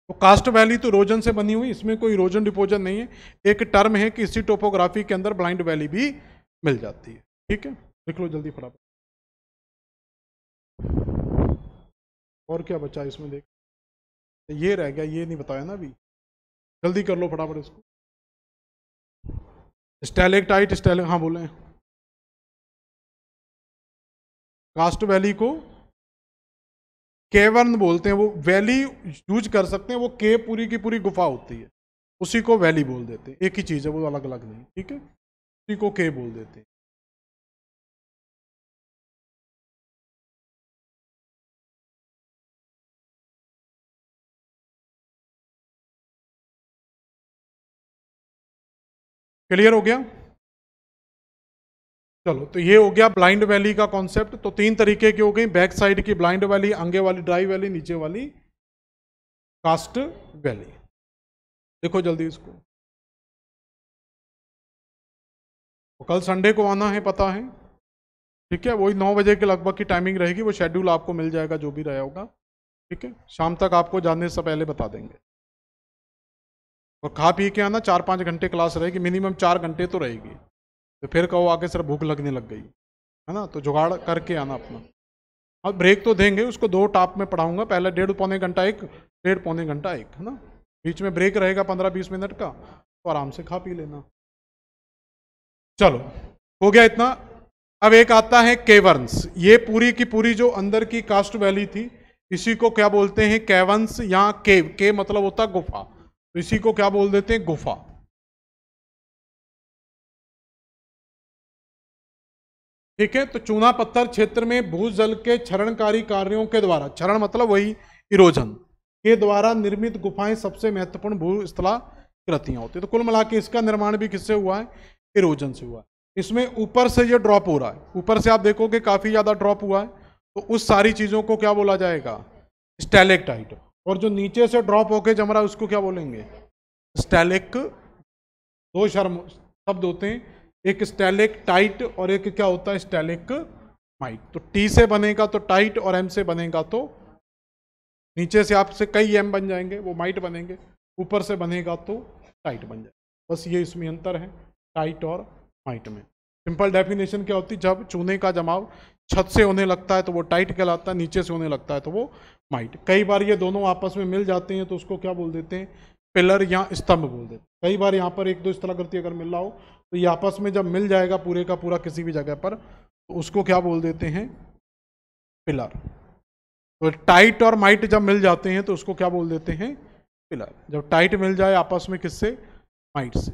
तो कास्ट वैली तो रोजन से बनी हुई इसमें कोई रोजन डिपोजन नहीं है एक टर्म है कि इसी टोपोग्राफी के अंदर ब्लाइंड वैली भी मिल जाती है ठीक है लिख लो जल्दी फटाफट और क्या बचा इसमें देख ये रह गया ये नहीं बताया ना अभी जल्दी कर लो फटाफट इसको स्टैलिक टाइट स्टैलिक हाँ बोले कास्ट वैली को केवर्न बोलते हैं वो वैली यूज कर सकते हैं वो के पूरी की पूरी गुफा होती है उसी को वैली बोल देते हैं एक ही चीज़ है वो अलग अलग नहीं ठीक है उसी को के बोल देते हैं क्लियर हो गया चलो तो ये हो गया ब्लाइंड वैली का कॉन्सेप्ट तो तीन तरीके की हो गई बैक साइड की ब्लाइंड वैली आगे वाली ड्राई वैली नीचे वाली कास्ट वैली देखो जल्दी इसको तो कल संडे को आना है पता है ठीक है वही नौ बजे के लगभग की टाइमिंग रहेगी वो शेड्यूल आपको मिल जाएगा जो भी रहा होगा ठीक है शाम तक आपको जानने से पहले बता देंगे और खा पी के आना चार पाँच घंटे क्लास रहेगी मिनिमम चार घंटे तो रहेगी तो फिर कहो आके सर भूख लगने लग गई है ना तो जुगाड़ करके आना अपना और ब्रेक तो देंगे उसको दो टाप में पढ़ाऊंगा पहले डेढ़ पौने घंटा एक डेढ़ पौने घंटा एक है ना बीच में ब्रेक रहेगा पंद्रह बीस मिनट का तो आराम से खा पी लेना चलो हो गया इतना अब एक आता है केवर्न्स ये पूरी की पूरी जो अंदर की कास्ट वैली थी इसी को क्या बोलते हैं केवंस या केव के मतलब होता गुफा तो इसी को क्या बोल देते हैं गुफा ठीक है तो चूना पत्थर क्षेत्र में भूजल के क्षरणकारी कार्यों के द्वारा क्षरण मतलब वही इरोजन के द्वारा निर्मित गुफाएं सबसे महत्वपूर्ण भू स्थला कृतियां होती है तो कुल मिला के इसका निर्माण भी किससे हुआ है इरोजन से हुआ है इसमें ऊपर से ये ड्रॉप हो रहा है ऊपर से आप देखोगे काफ़ी ज़्यादा ड्रॉप हुआ है तो उस सारी चीज़ों को क्या बोला जाएगा स्टेलेक्टाइट और जो नीचे से ड्रॉप होके जम रहा है उसको क्या बोलेंगे स्टैलिक दो शर्म शब्द होते हैं एक स्टैलिक टाइट और एक क्या होता है स्टैलिक माइक तो टी से बनेगा तो टाइट और एम से बनेगा तो नीचे से आपसे कई एम बन जाएंगे वो माइट बनेंगे ऊपर से बनेगा तो टाइट बन जाएगा बस ये इसमें अंतर है टाइट और माइट में सिंपल डेफिनेशन क्या होती है जब चूने का जमाव छत से होने लगता है तो वो टाइट कहलाता है नीचे से होने लगता है तो वो माइट कई बार ये दोनों आपस में मिल जाते हैं तो उसको क्या बोल देते हैं पिलर या स्तंभ बोल देते हैं कई बार यहाँ पर एक दो स्थलाकृति अगर मिल रहा हो तो ये आपस में जब मिल जाएगा पूरे का पूरा किसी भी जगह पर तो उसको क्या बोल देते हैं पिलर तो टाइट और माइट जब मिल जाते हैं तो उसको क्या बोल देते हैं पिलर जब टाइट मिल जाए आपस में किससे माइट से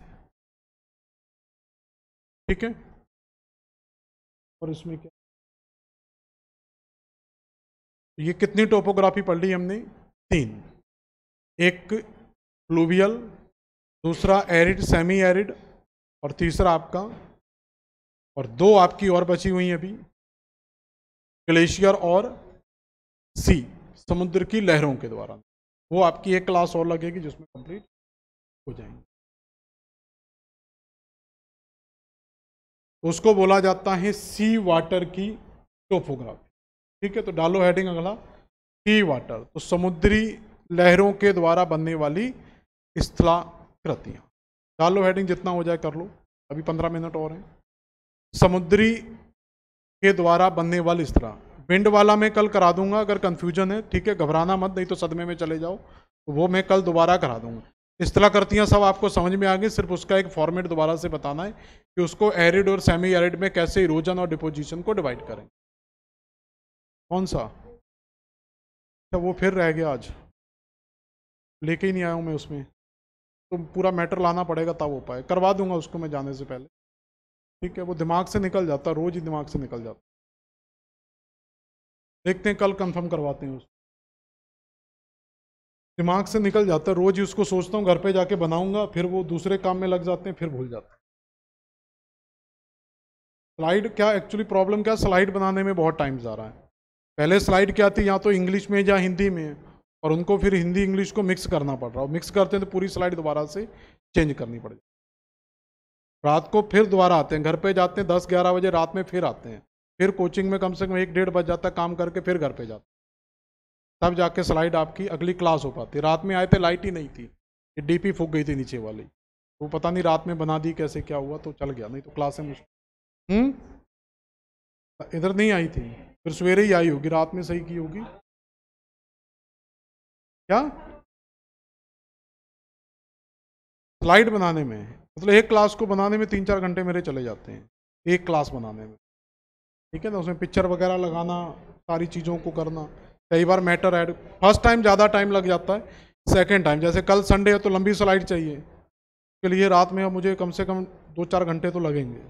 ठीक है और इसमें क्या ये कितनी टोपोग्राफी पढ़ ली हमने तीन एक फ्लूवियल दूसरा एरिड सेमी एरिड और तीसरा आपका और दो आपकी और बची हुई अभी ग्लेशियर और सी समुद्र की लहरों के द्वारा वो आपकी एक क्लास और लगेगी जिसमें कंप्लीट हो जाएंगे उसको बोला जाता है सी वाटर की टोपोग्राफी ठीक है तो डालो हेडिंग अगला सी वाटर तो समुद्री लहरों के द्वारा बनने वाली स्थलाकृतियाँ डालो हेडिंग जितना हो जाए कर लो अभी पंद्रह मिनट और हैं समुद्री के द्वारा बनने वाली स्थला विंड वाला मैं कल करा दूंगा अगर कन्फ्यूजन है ठीक है घबराना मत नहीं तो सदमे में चले जाओ तो वो मैं कल दोबारा करा दूंगा स्थलाकृतियाँ सब आपको समझ में आ गई सिर्फ उसका एक फॉर्मेट दोबारा से बताना है कि उसको एरिड और सेमी एरिड में कैसे इरोजन और डिपोजिशन को डिवाइड करें कौन सा अच्छा वो फिर रह गया आज लेके ही नहीं आया हूँ मैं उसमें तो पूरा मैटर लाना पड़ेगा तब हो पाए करवा दूंगा उसको मैं जाने से पहले ठीक है वो दिमाग से निकल जाता रोज़ ही दिमाग से निकल जाता देखते हैं कल कंफर्म करवाते हैं उसको दिमाग से निकल जाता है रोज़ ही उसको सोचता हूँ घर पे जाके बनाऊंगा फिर वो दूसरे काम में लग जाते हैं फिर भूल जाते हैं स्लाइड क्या एक्चुअली प्रॉब्लम क्या स्लाइड बनाने में बहुत टाइम जा रहा है पहले स्लाइड क्या थी या तो इंग्लिश में या हिंदी में और उनको फिर हिंदी इंग्लिश को मिक्स करना पड़ रहा हो मिक्स करते हैं तो पूरी स्लाइड दोबारा से चेंज करनी पड़ जाती रात को फिर दोबारा आते हैं घर पे जाते हैं दस ग्यारह बजे रात में फिर आते हैं फिर कोचिंग में कम से कम एक डेढ़ बज जाता काम करके फिर घर पे जाते तब जाके स्लाइड आपकी अगली क्लास हो पाती रात में आए थे लाइट ही नहीं थी ये डीपी फूक गई थी नीचे वाली वो तो पता नहीं रात में बना दी कैसे क्या हुआ तो चल गया नहीं तो क्लासें मुश्किल हम्म? इधर नहीं आई थी फिर सवेरे ही आई होगी रात में सही की होगी क्या स्लाइड बनाने में मतलब एक क्लास को बनाने में तीन चार घंटे मेरे चले जाते हैं एक क्लास बनाने में ठीक है ना उसमें पिक्चर वगैरह लगाना सारी चीज़ों को करना कई बार मैटर ऐड फर्स्ट टाइम ज़्यादा टाइम लग जाता है सेकेंड टाइम जैसे कल संडे है तो लंबी स्लाइड चाहिए उसके लिए रात में मुझे कम से कम दो चार घंटे तो लगेंगे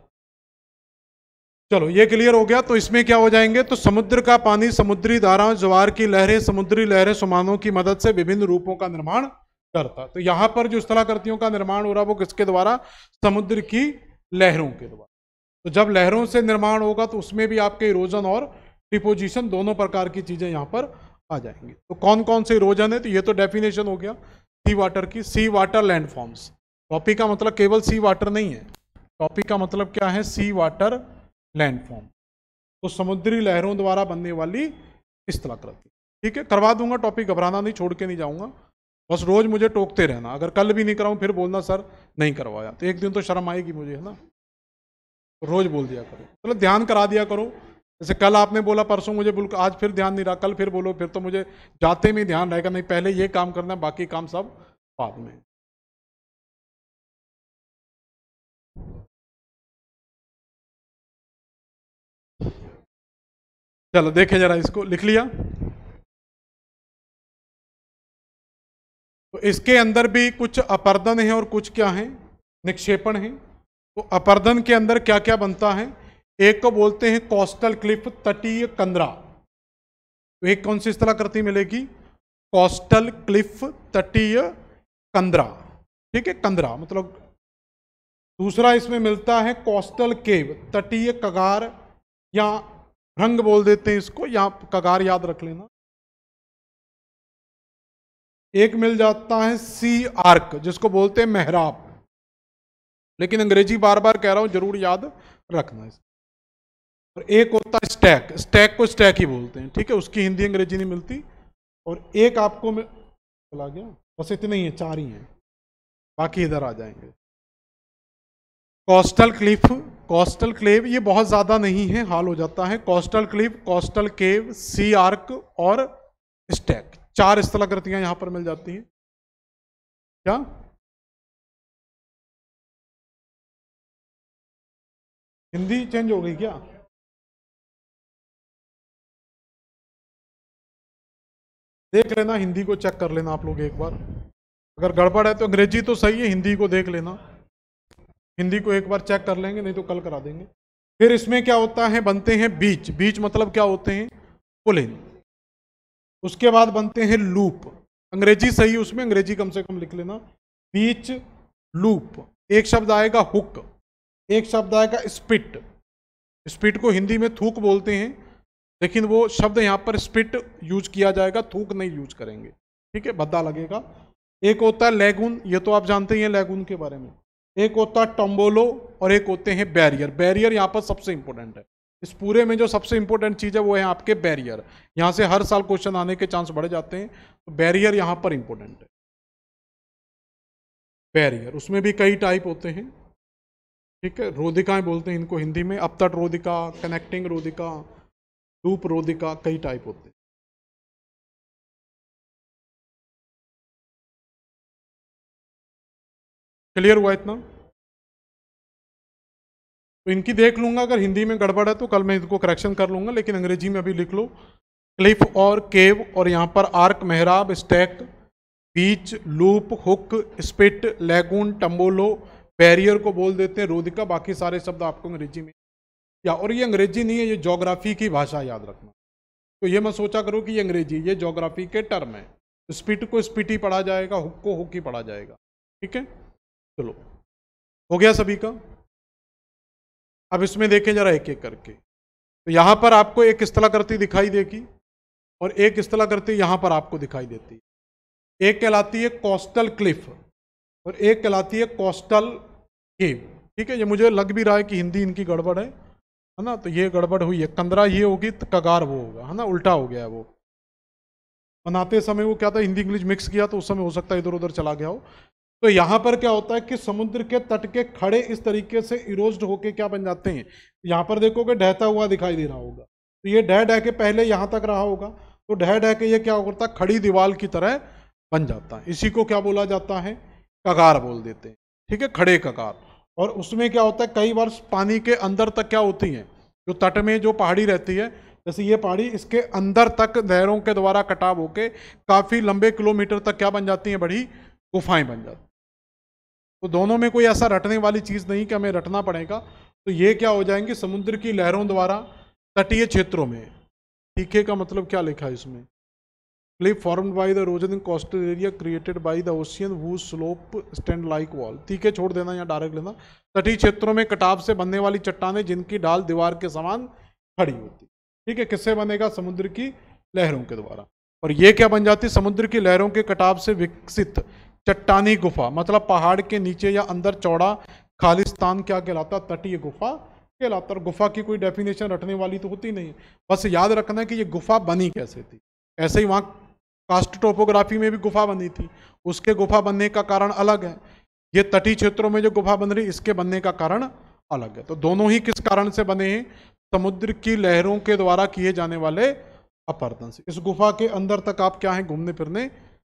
चलो ये क्लियर हो गया तो इसमें क्या हो जाएंगे तो समुद्र का पानी समुद्री धाराओं ज्वार की लहरें समुद्री लहरें सुमानों की मदद से विभिन्न रूपों का निर्माण करता तो यहाँ पर जो स्थलाकृतियों का निर्माण हो रहा वो किसके द्वारा समुद्र की लहरों के द्वारा तो जब लहरों से निर्माण होगा तो उसमें भी आपके इरोजन और डिपोजिशन दोनों प्रकार की चीज़ें यहाँ पर आ जाएंगी तो कौन कौन से इरोजन है तो ये तो डेफिनेशन हो गया सी वाटर की sea water landforms forms topic का मतलब केवल सी वाटर नहीं है टॉपिक का मतलब क्या है सी वाटर लैंडफॉर्म तो समुद्री लहरों द्वारा बनने वाली स्थलाकृति ठीक है करवा दूंगा टॉपिक घबराना नहीं छोड़ के नहीं जाऊंगा बस रोज मुझे टोकते रहना अगर कल भी नहीं कराऊँ फिर बोलना सर नहीं करवाया तो एक दिन तो शर्म आएगी मुझे है ना रोज बोल दिया करो चलो मतलब तो ध्यान करा दिया करो जैसे कल आपने बोला परसों मुझे बोल आज फिर ध्यान नहीं रहा कल फिर बोलो फिर तो मुझे जाते में ध्यान रहेगा नहीं पहले ये काम करना है बाकी काम सब बाद में चलो देखें जरा इसको लिख लिया तो इसके अंदर भी कुछ अपर्दन है और कुछ क्या है निक्षेपण है तो अपर्दन के अंदर क्या क्या बनता है एक को बोलते हैं कोस्टल क्लिफ तटीय कंदरा तो एक कौन सी स्थला कृति मिलेगी कोस्टल क्लिफ तटीय कंदरा ठीक है कंदरा मतलब दूसरा इसमें मिलता है कोस्टल केव तटीय कगार या भंग बोल देते हैं इसको यहाँ कगार याद रख लेना एक मिल जाता है सी आर्क जिसको बोलते हैं मेहराब लेकिन अंग्रेजी बार बार कह रहा हूं जरूर याद रखना इस और एक होता है स्टैक स्टैक को स्टैक ही बोलते हैं ठीक है उसकी हिंदी अंग्रेजी नहीं मिलती और एक आपको मिल चला गया बस इतने ही है चार ही हैं बाकी इधर आ जाएंगे कोस्टल क्लिफ कोस्टल क्लेव ये बहुत ज़्यादा नहीं है हाल हो जाता है coastal cliff coastal cave sea arch और स्टैक चार स्थलाकृतियां यहां पर मिल जाती हैं क्या हिंदी चेंज हो गई क्या देख लेना हिंदी को चेक कर लेना आप लोग एक बार अगर गड़बड़ है तो अंग्रेजी तो सही है हिंदी को देख लेना हिंदी को एक बार चेक कर लेंगे नहीं तो कल करा देंगे फिर इसमें क्या होता है बनते हैं बीच बीच मतलब क्या होते हैं पुलिन उसके बाद बनते हैं लूप अंग्रेजी सही उसमें अंग्रेजी कम से कम लिख लेना बीच लूप एक शब्द आएगा हुक एक शब्द आएगा स्पिट स्पिट को हिंदी में थूक बोलते हैं लेकिन वो शब्द यहाँ पर स्पिट यूज किया जाएगा थूक नहीं यूज करेंगे ठीक है भद्दा लगेगा एक होता है लेगुन ये तो आप जानते ही हैं लेगुन के बारे में एक होता है टम्बोलो और एक होते हैं बैरियर बैरियर यहाँ पर सबसे इंपॉर्टेंट है इस पूरे में जो सबसे इंपॉर्टेंट चीज़ है वो है आपके बैरियर यहाँ से हर साल क्वेश्चन आने के चांस बढ़ जाते हैं तो बैरियर यहाँ पर इंपॉर्टेंट है बैरियर उसमें भी कई टाइप होते हैं ठीक है रोधिकाएं बोलते हैं इनको हिंदी में अपतट रोधिका कनेक्टिंग रोधिका लूप रोधिका कई टाइप होते हैं क्लियर हुआ इतना तो इनकी देख लूंगा अगर हिंदी में गड़बड़ है तो कल मैं इनको करेक्शन कर लूंगा लेकिन अंग्रेजी में अभी लिख लो क्लिफ और केव और यहाँ पर आर्क मेहराब stack beach loop hook spit lagoon tombolo barrier को बोल देते हैं रोधिका बाकी सारे शब्द आपको अंग्रेजी में या और ये अंग्रेजी नहीं है ये जोग्राफी की भाषा याद रखना तो ये मैं सोचा करूँ कि ये अंग्रेजी ये जोग्राफी के टर्म है स्पिट को स्पिट ही पढ़ा जाएगा हुक को हुक ही पढ़ा जाएगा ठीक है चलो हो गया सभी का अब इसमें देखें जरा एक एक करके तो यहां पर आपको एक स्थलाकृति दिखाई देगी और एक स्थलाकृति यहां पर आपको दिखाई देती है एक कहलाती है कोस्टल क्लिफ और एक कहलाती है कोस्टल केव ठीक है ये मुझे लग भी रहा है कि हिंदी इनकी गड़बड़ है है ना तो ये गड़बड़ हुई है कंदरा ये होगी तो कगार वो होगा है ना उल्टा हो गया है वो बनाते समय वो क्या था हिंदी इंग्लिश मिक्स किया तो उस समय हो सकता है इधर उधर चला गया हो तो यहाँ पर क्या होता है कि समुद्र के तट के खड़े इस तरीके से इरोज होके क्या बन जाते हैं यहाँ पर देखोगे ढहता हुआ दिखाई दे रहा होगा तो ये ढह ढह के पहले यहाँ तक रहा होगा तो ढह ढह के ये क्या होता है खड़ी दीवार की तरह बन जाता है इसी को क्या बोला जाता है कगार बोल देते हैं ठीक है खड़े कगार और उसमें क्या होता है कई बार पानी के अंदर तक क्या होती हैं जो तट में जो पहाड़ी रहती है जैसे ये पहाड़ी इसके अंदर तक नहरों के द्वारा कटाव होके काफ़ी लंबे किलोमीटर तक क्या बन जाती हैं बड़ी गुफाएं बन जाती तो दोनों में कोई ऐसा रटने वाली चीज़ नहीं कि हमें रटना पड़ेगा तो ये क्या हो जाएंगे समुद्र की लहरों द्वारा तटीय क्षेत्रों में टीके का मतलब क्या लिखा है इसमें cliff form by the erosion in coastal area created by the ocean वू स्लोप स्टैंड लाइक वॉल तीखे छोड़ देना या डायरेक्ट लेना तटीय क्षेत्रों में कटाव से बनने वाली चट्टाने जिनकी डाल दीवार के समान खड़ी होती ठीक है किससे बनेगा समुद्र की लहरों के द्वारा और ये क्या बन जाती समुद्र की लहरों के कटाव से विकसित चट्टानी गुफा मतलब पहाड़ के नीचे या अंदर चौड़ा खालिस्तान क्या कहलाता तटीय गुफा कहलाता और गुफा की कोई डेफिनेशन रटने वाली तो होती नहीं है बस याद रखना कि ये गुफा बनी कैसे थी ऐसे ही वहाँ कास्ट टोपोग्राफी में भी गुफा बनी थी उसके गुफा बनने का कारण अलग है ये तटीय क्षेत्रों में जो गुफा बन रही इसके बनने का कारण अलग है तो दोनों ही किस कारण से बने हैं समुद्र की लहरों के द्वारा किए जाने वाले अपरदन से इस गुफा के अंदर तक आप क्या हैं घूमने फिरने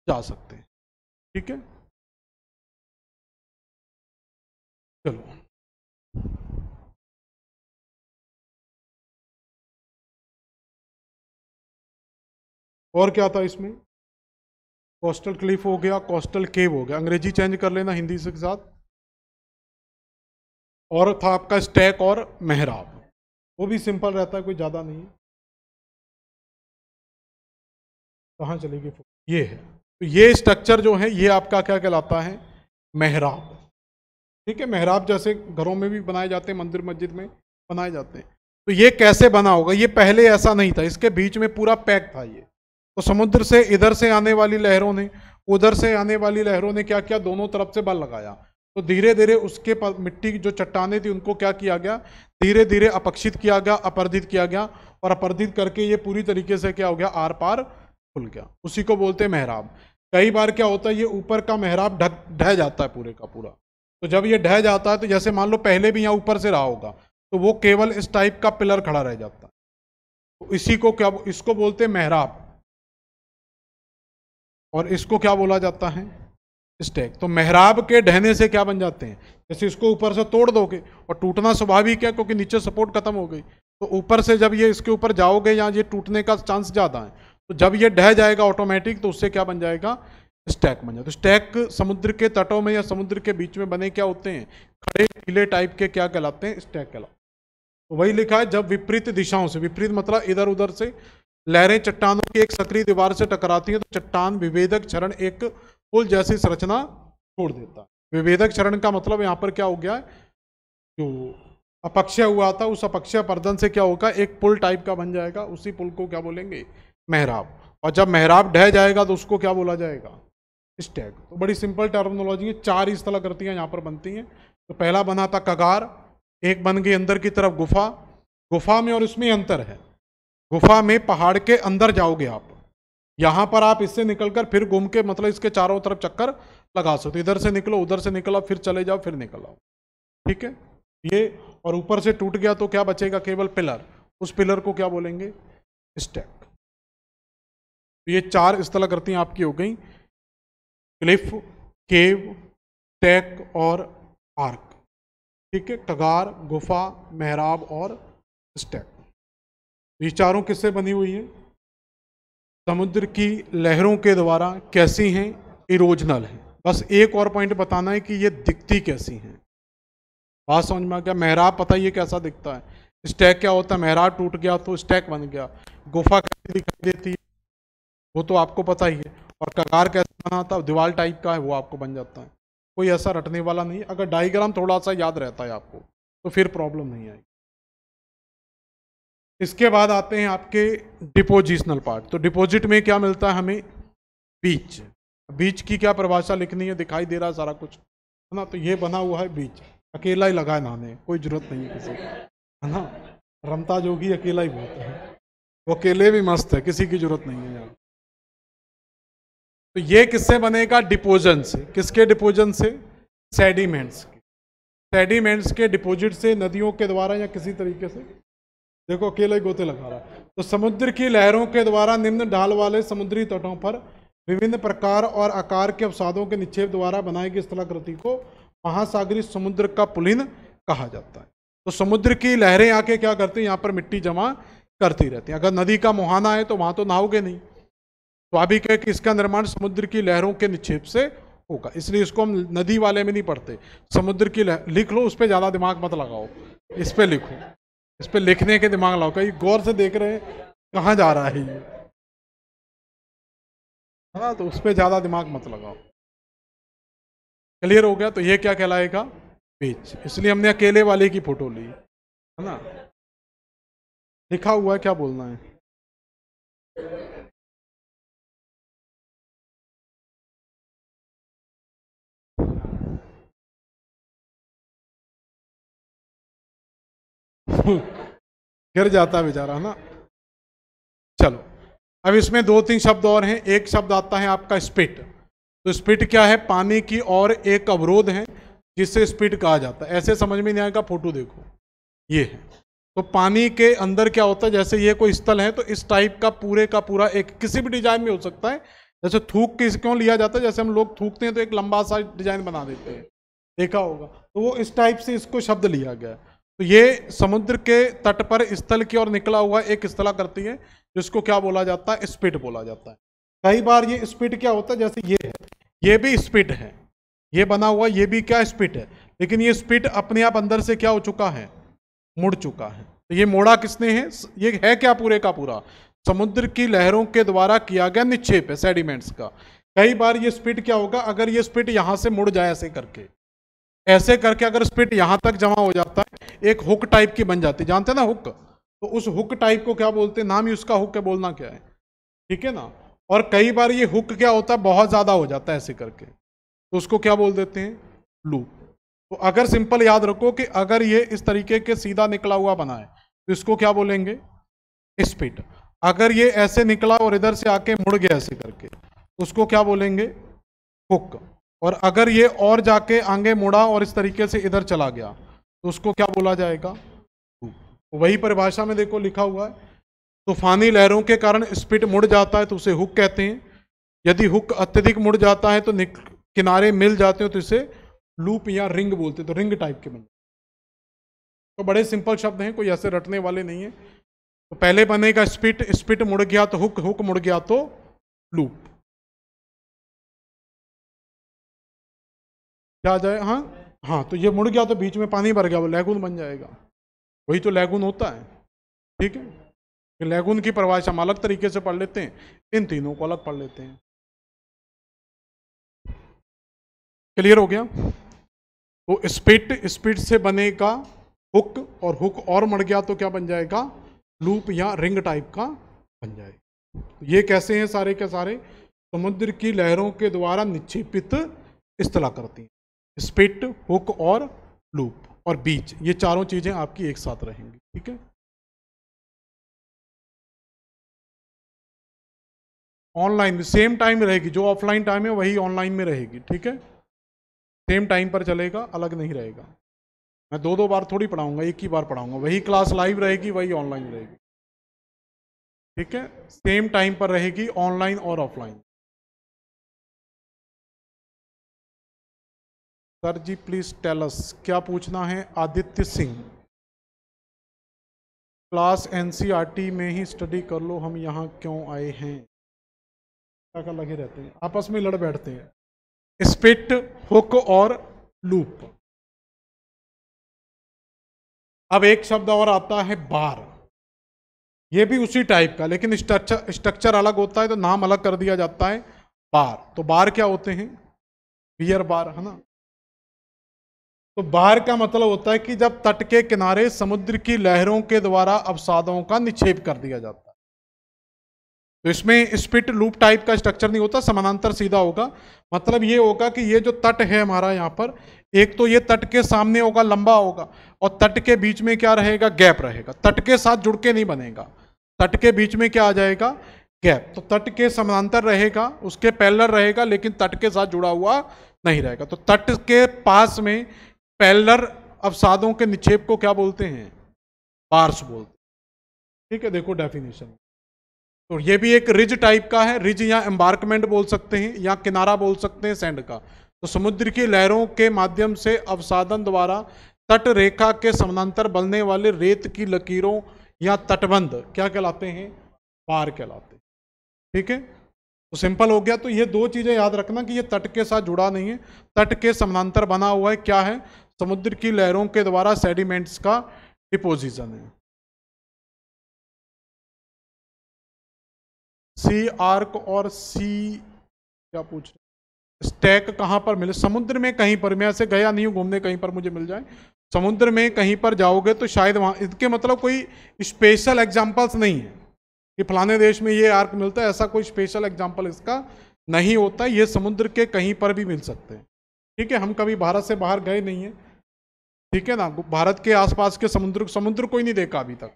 जा सकते हैं ठीक है चलो और क्या था इसमें कोस्टल क्लिफ हो गया कोस्टल केव हो गया अंग्रेजी चेंज कर लेना हिंदी के साथ और था आपका स्टैक और मेहराब वो भी सिंपल रहता है कोई ज़्यादा नहीं है कहाँ चलेगी ये है तो ये स्ट्रक्चर जो है ये आपका क्या कहलाता है मेहराब ठीक है मेहराब जैसे घरों में भी बनाए जाते हैं मंदिर मस्जिद में बनाए जाते हैं तो ये कैसे बना होगा ये पहले ऐसा नहीं था इसके बीच में पूरा पैक था ये तो समुद्र से इधर से आने वाली लहरों ने उधर से आने वाली लहरों ने क्या किया दोनों तरफ से बल लगाया तो धीरे धीरे उसके मिट्टी की जो चट्टाने थी उनको क्या किया गया धीरे धीरे अपक्षित किया गया अपर्धित किया गया और अपर्धित करके ये पूरी तरीके से क्या हो गया आर पार खुल गया उसी को बोलते हैं मेहराब कई बार क्या होता है ये ऊपर का मेहराब ढक ढह जाता है पूरे का पूरा तो जब ये ढह जाता है तो जैसे मान लो पहले भी यहाँ ऊपर से रहा होगा तो वो केवल इस टाइप का पिलर खड़ा रह जाता है तो इसी को क्या इसको बोलते हैं मेहराब और इसको क्या बोला जाता है स्टैक तो मेहराब के ढहने से क्या बन जाते हैं जैसे इसको ऊपर से तोड़ दोगे और टूटना स्वाभाविक है क्योंकि नीचे सपोर्ट खत्म हो गई तो ऊपर से जब ये इसके ऊपर जाओगे या ये टूटने का चांस ज़्यादा है तो जब ये ढह जाएगा ऑटोमेटिक तो उससे क्या बन जाएगा स्टैक बन जाएगा तो स्टैक समुद्र के तटों में या समुद्र के बीच में बने क्या होते हैं खड़े किले टाइप के क्या कहलाते हैं स्टैक कहलाते तो वही लिखा है जब विपरीत दिशाओं से विपरीत मतलब इधर उधर से लहरें चट्टानों की एक सक्रिय दीवार से टकराती हैं तो चट्टान विभेदक क्षरण एक पुल जैसी संरचना छोड़ देता है विभेदक क्षरण का मतलब यहाँ पर क्या हो गया है जो अपक्षय हुआ था उस अपक्षय पर्दन से क्या होगा एक पुल टाइप का बन जाएगा उसी पुल को क्या बोलेंगे मेहराब और जब मेहराब ढह जाएगा तो उसको क्या बोला जाएगा स्टैग तो बड़ी सिंपल टर्मोलॉजी है चार इस तरह करती हैं यहाँ पर बनती हैं तो पहला बना था कगार एक बन गई अंदर की तरफ गुफा गुफा में और इसमें अंतर है गुफा में पहाड़ के अंदर जाओगे आप यहाँ पर आप इससे निकलकर फिर घूम के मतलब इसके चारों तरफ चक्कर लगा सकते इधर से निकलो उधर से निकलो फिर चले जाओ फिर निकल आओ ठीक है ये और ऊपर से टूट गया तो क्या बचेगा केवल पिलर उस पिलर को क्या बोलेंगे स्टैग तो ये चार स्थलाकृतियाँ आपकी हो गई क्लिफ केव टैक और आर्क ठीक है कगार गुफा मेहराब और स्टैक ये चारों किससे बनी हुई हैं समुद्र की लहरों के द्वारा कैसी हैं इरोजनल हैं बस एक और पॉइंट बताना है कि ये दिखती कैसी हैं बात समझ में आ गया मेहराब पता ही कैसा दिखता है स्टैक क्या होता है मेहराब टूट गया तो स्टैक बन गया गुफा कैसी दिखाई देती है वो तो आपको पता ही है और कगार कैसे बना था दीवार टाइप का है वो आपको बन जाता है कोई ऐसा रटने वाला नहीं अगर डाइग्राम थोड़ा सा याद रहता है आपको तो फिर प्रॉब्लम नहीं आएगी इसके बाद आते हैं आपके डिपोजिशनल पार्ट तो डिपोजिट में क्या मिलता है हमें बीच बीच की क्या परिभाषा लिखनी है दिखाई दे रहा है सारा कुछ है ना तो ये बना हुआ है बीच अकेला ही लगा है नहाने कोई जरूरत नहीं है किसी की है ना रमता जोगी अकेला ही बहुत है वो अकेले भी मस्त है किसी की जरूरत नहीं है यार तो ये किससे बनेगा डिपोजन से किसके डिपोजन से सेडिमेंट्स के सेडिमेंट्स के डिपोजिट से नदियों के द्वारा या किसी तरीके से देखो अकेले गोते लगा रहा तो समुद्र की लहरों के द्वारा निम्न ढाल वाले समुद्री तटों पर विभिन्न प्रकार और आकार के अवसादों के निक्षेप द्वारा बनाई गई स्थलाकृति को महासागरी समुद्र का पुलिन कहा जाता है तो समुद्र की लहरें आके क्या करती हैं यहाँ पर मिट्टी जमा करती रहती हैं अगर नदी का मुहाना है तो वहाँ तो नहाओगे नहीं स्वाभाविक तो है कि इसका निर्माण समुद्र की लहरों के निक्षेप से होगा इसलिए इसको हम नदी वाले में नहीं पढ़ते समुद्र की लहर लिख लो उस पर ज़्यादा दिमाग मत लगाओ इस पर लिखो इस पर लिखने के दिमाग लगाओ कहीं गौर से देख रहे हैं कहाँ जा रहा है ये हाँ तो उस पर ज़्यादा दिमाग मत लगाओ क्लियर हो गया तो ये क्या कहलाएगा पेज इसलिए हमने अकेले वाले की फ़ोटो ली है ना लिखा हुआ है क्या बोलना है गिर जाता बेचारा ना चलो अब इसमें दो तीन शब्द और हैं एक शब्द आता है आपका स्पिट तो स्पिट क्या है पानी की और एक अवरोध है जिससे स्पिट कहा जाता है ऐसे समझ में नहीं आएगा फोटो देखो ये है तो पानी के अंदर क्या होता है जैसे ये कोई स्थल है तो इस टाइप का पूरे का पूरा एक किसी भी डिजाइन में हो सकता है जैसे थूक किस क्यों लिया जाता है जैसे हम लोग थूकते हैं तो एक लंबा सा डिजाइन बना देते हैं देखा होगा तो वो इस टाइप से इसको शब्द लिया गया है तो ये समुद्र के तट पर स्थल की ओर निकला हुआ एक स्थला करती है जिसको क्या बोला जाता है स्पिट बोला जाता है कई बार ये स्पिट क्या होता है जैसे ये है ये भी स्पिट है ये बना हुआ ये भी क्या स्पिट है लेकिन ये स्पिट अपने आप अंदर से क्या हो चुका है मुड़ चुका है तो ये मोड़ा किसने है ये है क्या पूरे का पूरा समुद्र की लहरों के द्वारा किया गया निक्षेप है सेडिमेंट्स का कई बार ये स्पिट क्या होगा अगर ये स्पिट यहाँ से मुड़ जाए ऐसे करके ऐसे करके अगर स्पिट यहां तक जमा हो जाता है एक हुक टाइप की बन जाती है जानते हैं ना हुक तो उस हुक टाइप को क्या बोलते हैं नाम ही उसका हुक है बोलना क्या है ठीक है ना और कई बार ये हुक क्या होता है बहुत ज़्यादा हो जाता है ऐसे करके तो उसको क्या बोल देते हैं लूप तो अगर सिंपल याद रखो कि अगर ये इस तरीके के सीधा निकला हुआ बना है तो इसको क्या बोलेंगे स्पिट अगर ये ऐसे निकला और इधर से आके मुड़ गया ऐसे करके तो उसको क्या बोलेंगे हुक और अगर ये और जाके आगे मुड़ा और इस तरीके से इधर चला गया तो उसको क्या बोला जाएगा वही परिभाषा में देखो लिखा हुआ है तूफानी तो लहरों के कारण स्पिट मुड़ जाता है तो उसे हुक कहते हैं यदि हुक अत्यधिक मुड़ जाता है तो किनारे मिल जाते हो तो इसे लूप या रिंग बोलते हैं तो रिंग टाइप के बन तो बड़े सिंपल शब्द हैं कोई ऐसे रटने वाले नहीं है तो पहले बनेगा स्पिट स्पिट मुड़ गया तो हुक हुक मुड़ गया तो लूप क्या आ जाए हाँ हाँ तो ये मुड़ गया तो बीच में पानी भर गया वो लैगून बन जाएगा वही तो लैगून होता है ठीक है लैगून की परवाह हम अलग तरीके से पढ़ लेते हैं इन तीनों को अलग पढ़ लेते हैं क्लियर हो गया तो स्पिट स्पिट से बनेगा हुक और हुक और मर गया तो क्या बन जाएगा लूप या रिंग टाइप का बन जाएगा तो ये कैसे हैं सारे के सारे समुद्र की लहरों के द्वारा निक्षेपित इस्तला करती हैं स्पिट हुक और लूप और बीच ये चारों चीज़ें आपकी एक साथ रहेंगी ठीक है ऑनलाइन में सेम टाइम रहेगी जो ऑफलाइन टाइम है वही ऑनलाइन में रहेगी ठीक है सेम टाइम पर चलेगा अलग नहीं रहेगा मैं दो दो बार थोड़ी पढ़ाऊंगा एक ही बार पढ़ाऊंगा वही क्लास लाइव रहेगी वही ऑनलाइन रहेगी ठीक है सेम टाइम पर रहेगी ऑनलाइन और offline sir ji please tell us क्या पूछना है Aditya Singh class NCERT e में ही स्टडी कर लो हम यहाँ क्यों आए हैं क्या लगे रहते हैं आपस में लड़ बैठते हैं स्पिट हुक और लूप अब एक शब्द और आता है बार ये भी उसी टाइप का लेकिन स्ट्रक्चर स्ट्रक्चर अलग होता है तो नाम अलग कर दिया जाता है बार तो बार क्या होते हैं बियर बार है ना तो बाहर का मतलब होता है कि जब तट के किनारे समुद्र की लहरों के द्वारा अवसादों का निक्षेप कर दिया जाता है तो इसमें स्पिट लूप टाइप का स्ट्रक्चर नहीं होता समानांतर सीधा होगा मतलब ये होगा कि ये जो तट है हमारा यहाँ पर एक तो ये तट के सामने होगा लंबा होगा और तट के बीच में क्या रहेगा गैप रहेगा तट के साथ जुड़ के नहीं बनेगा तट के बीच में क्या आ जाएगा गैप तो तट के समानांतर रहेगा उसके पैलर रहेगा लेकिन तट के साथ जुड़ा हुआ नहीं रहेगा तो तट के पास में पैलर अवसादों के निक्षेप को क्या बोलते हैं पार्स बोलते हैं ठीक है देखो डेफिनेशन तो ये भी एक रिज टाइप का है रिज या एम्बार्कमेंट बोल सकते हैं या किनारा बोल सकते हैं सैंड का तो समुद्र की लहरों के माध्यम से अवसादन द्वारा तट रेखा के समानांतर बनने वाले रेत की लकीरों या तटबंध क्या कहलाते हैं पार कहलाते हैं ठीक है तो सिंपल हो गया तो ये दो चीज़ें याद रखना कि ये तट के साथ जुड़ा नहीं है तट के समानांतर बना हुआ है क्या है समुद्र की लहरों के द्वारा सेडिमेंट्स का डिपोजिशन है सी आर्क और सी क्या पूछ रहे स्टैक कहाँ पर मिले समुद्र में कहीं पर मैं ऐसे गया नहीं हूँ घूमने कहीं पर मुझे मिल जाए समुद्र में कहीं पर जाओगे तो शायद वहाँ इसके मतलब कोई स्पेशल एग्जांपल्स नहीं है कि फलाने देश में ये आर्क मिलता है ऐसा कोई स्पेशल एग्जाम्पल इसका नहीं होता ये समुद्र के कहीं पर भी मिल सकते हैं ठीक है हम कभी भारत से बाहर गए नहीं हैं ठीक है ना भारत के आसपास के समुद्र समुद्र को ही नहीं देखा अभी तक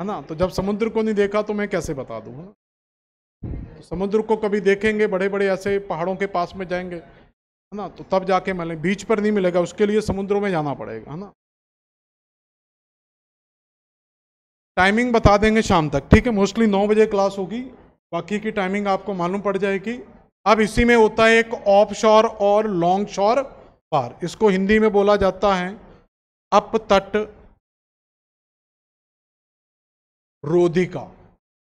है ना तो जब समुद्र को नहीं देखा तो मैं कैसे बता दूँ हाँ? तो समुद्र को कभी देखेंगे बड़े बड़े ऐसे पहाड़ों के पास में जाएंगे है ना तो तब जाके मिलेंगे बीच पर नहीं मिलेगा उसके लिए समुद्रों में जाना पड़ेगा है ना टाइमिंग बता देंगे शाम तक ठीक है मोस्टली नौ बजे क्लास होगी बाकी की टाइमिंग आपको मालूम पड़ जाएगी अब इसी में होता है एक ऑफ शोर और लॉन्ग शोर पार इसको हिंदी में बोला जाता है अपतट रोधिका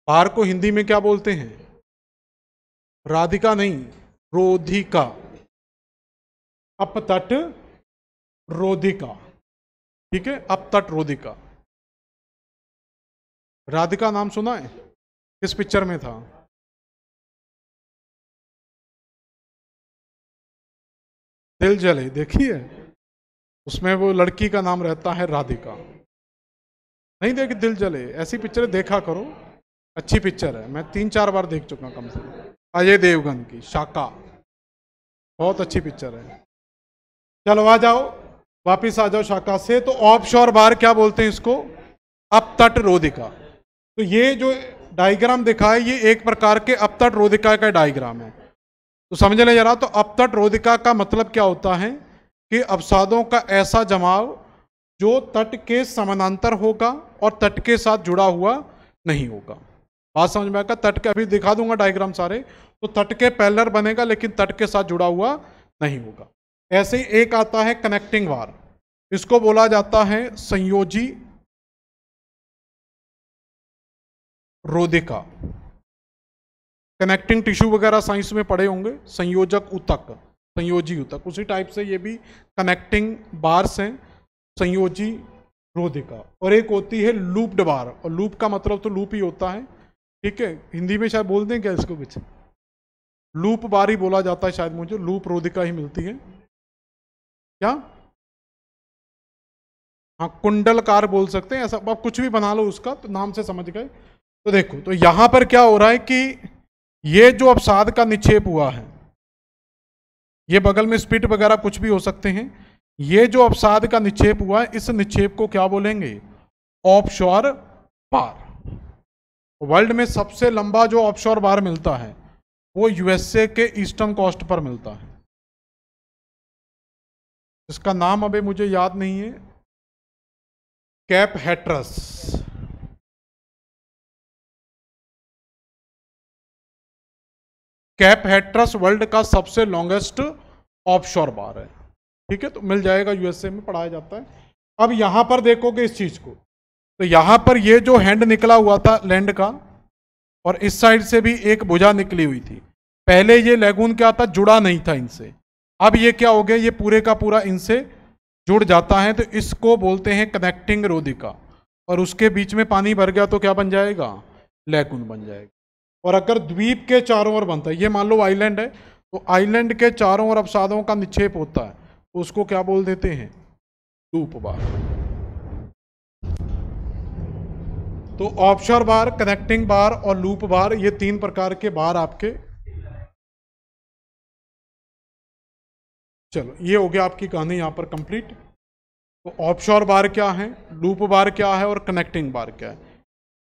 पार को हिंदी में क्या बोलते हैं राधिका नहीं रोधिका अपतट रोधिका ठीक है अपतट रोधिका राधिका नाम सुना है किस पिक्चर में था दिल जले देखिए उसमें वो लड़की का नाम रहता है राधिका नहीं देखे दिल जले ऐसी पिक्चर देखा करो अच्छी पिक्चर है मैं तीन चार बार देख चुका कम से कम अजय हाँ, देवगन की शाका बहुत अच्छी पिक्चर है चलो आ जाओ वापिस आ जाओ शाखा से तो ऑफ शोर बार क्या बोलते हैं इसको अपतट तट रोधिका तो ये जो डायग्राम दिखा है ये एक प्रकार के अपतट तट रोधिका का डायग्राम है तो समझ लें जरा तो अपतट तट रोधिका का मतलब क्या होता है कि अवसादों का ऐसा जमाव जो तट के समानांतर होगा और तट के साथ जुड़ा हुआ नहीं होगा बात समझ में आएगा तट के अभी दिखा दूंगा डायग्राम सारे तो तट के पैलर बनेगा लेकिन तट के साथ जुड़ा हुआ नहीं होगा ऐसे ही एक आता है कनेक्टिंग वार इसको बोला जाता है संयोजी रोदिका कनेक्टिंग टिश्यू वगैरह साइंस में पढ़े होंगे संयोजक उतक संयोजी ऊतक उसी टाइप से ये भी कनेक्टिंग बार्स हैं संयोजी रोधिका और एक होती है लूप्ड बार और लूप का मतलब तो लूप ही होता है ठीक है हिंदी में शायद बोल दें क्या इसको कुछ लूप बार ही बोला जाता है शायद मुझे लूप रोधिका ही मिलती है क्या हाँ कुंडलकार बोल सकते हैं ऐसा आप कुछ भी बना लो उसका तो नाम से समझ गए तो देखो तो यहाँ पर क्या हो रहा है कि ये जो अवसाद का निक्षेप हुआ है ये बगल में स्पिट वगैरह कुछ भी हो सकते हैं ये जो अवसाद का निक्षेप हुआ इस निक्षेप को क्या बोलेंगे ऑफशोर बार वर्ल्ड में सबसे लंबा जो ऑफशोर बार मिलता है वो यूएसए के ईस्टर्न कोस्ट पर मिलता है इसका नाम अभी मुझे याद नहीं है cape hatteras cape hatteras world का सबसे लॉन्गेस्ट ऑफशोर बार है ठीक है तो मिल जाएगा यूएसए में पढ़ाया जाता है अब यहां पर देखोगे इस चीज़ को तो यहां पर ये जो हैंड निकला हुआ था लैंड का और इस साइड से भी एक भुजा निकली हुई थी पहले ये लेगून क्या था जुड़ा नहीं था इनसे अब ये क्या हो गया ये पूरे का पूरा इनसे जुड़ जाता है तो इसको बोलते हैं कनेक्टिंग रोधिका और उसके बीच में पानी भर गया तो क्या बन जाएगा लेगून बन जाएगा और अगर द्वीप के चारों ओर बनता है ये मान लो आइलैंड है तो आइलैंड के चारों ओर अवसादों का निक्षेप होता है तो उसको क्या बोल देते हैं डूप बार तो ऑप्शर बार कनेक्टिंग बार और लूप बार ये तीन प्रकार के बार आपके चलो ये हो गया आपकी कहानी यहां पर कंप्लीट तो ऑप्शोर बार क्या है लूप बार क्या है और कनेक्टिंग बार क्या है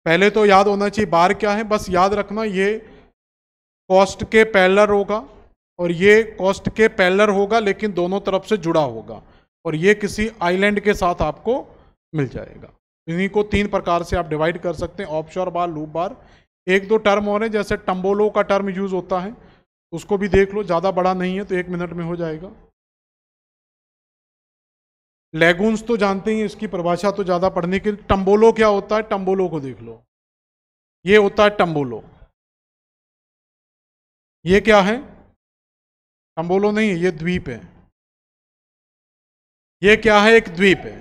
पहले तो याद होना चाहिए बार क्या है बस याद रखना ये कॉस्ट के पैलर होगा और ये कॉस्ट के पैलर होगा लेकिन दोनों तरफ से जुड़ा होगा और ये किसी आइलैंड के साथ आपको मिल जाएगा इन्हीं को तीन प्रकार से आप डिवाइड कर सकते हैं ऑप्शोर बार लूप बार एक दो टर्म और हैं जैसे टम्बोलो का टर्म यूज़ होता है उसको भी देख लो ज़्यादा बड़ा नहीं है तो एक मिनट में हो जाएगा लेगून्स तो जानते ही इसकी परिभाषा तो ज़्यादा पढ़ने के टम्बोलो क्या होता है टम्बोलो को देख लो ये होता है टम्बोलो ये क्या है टम्बोलो नहीं है ये द्वीप है ये क्या है एक द्वीप है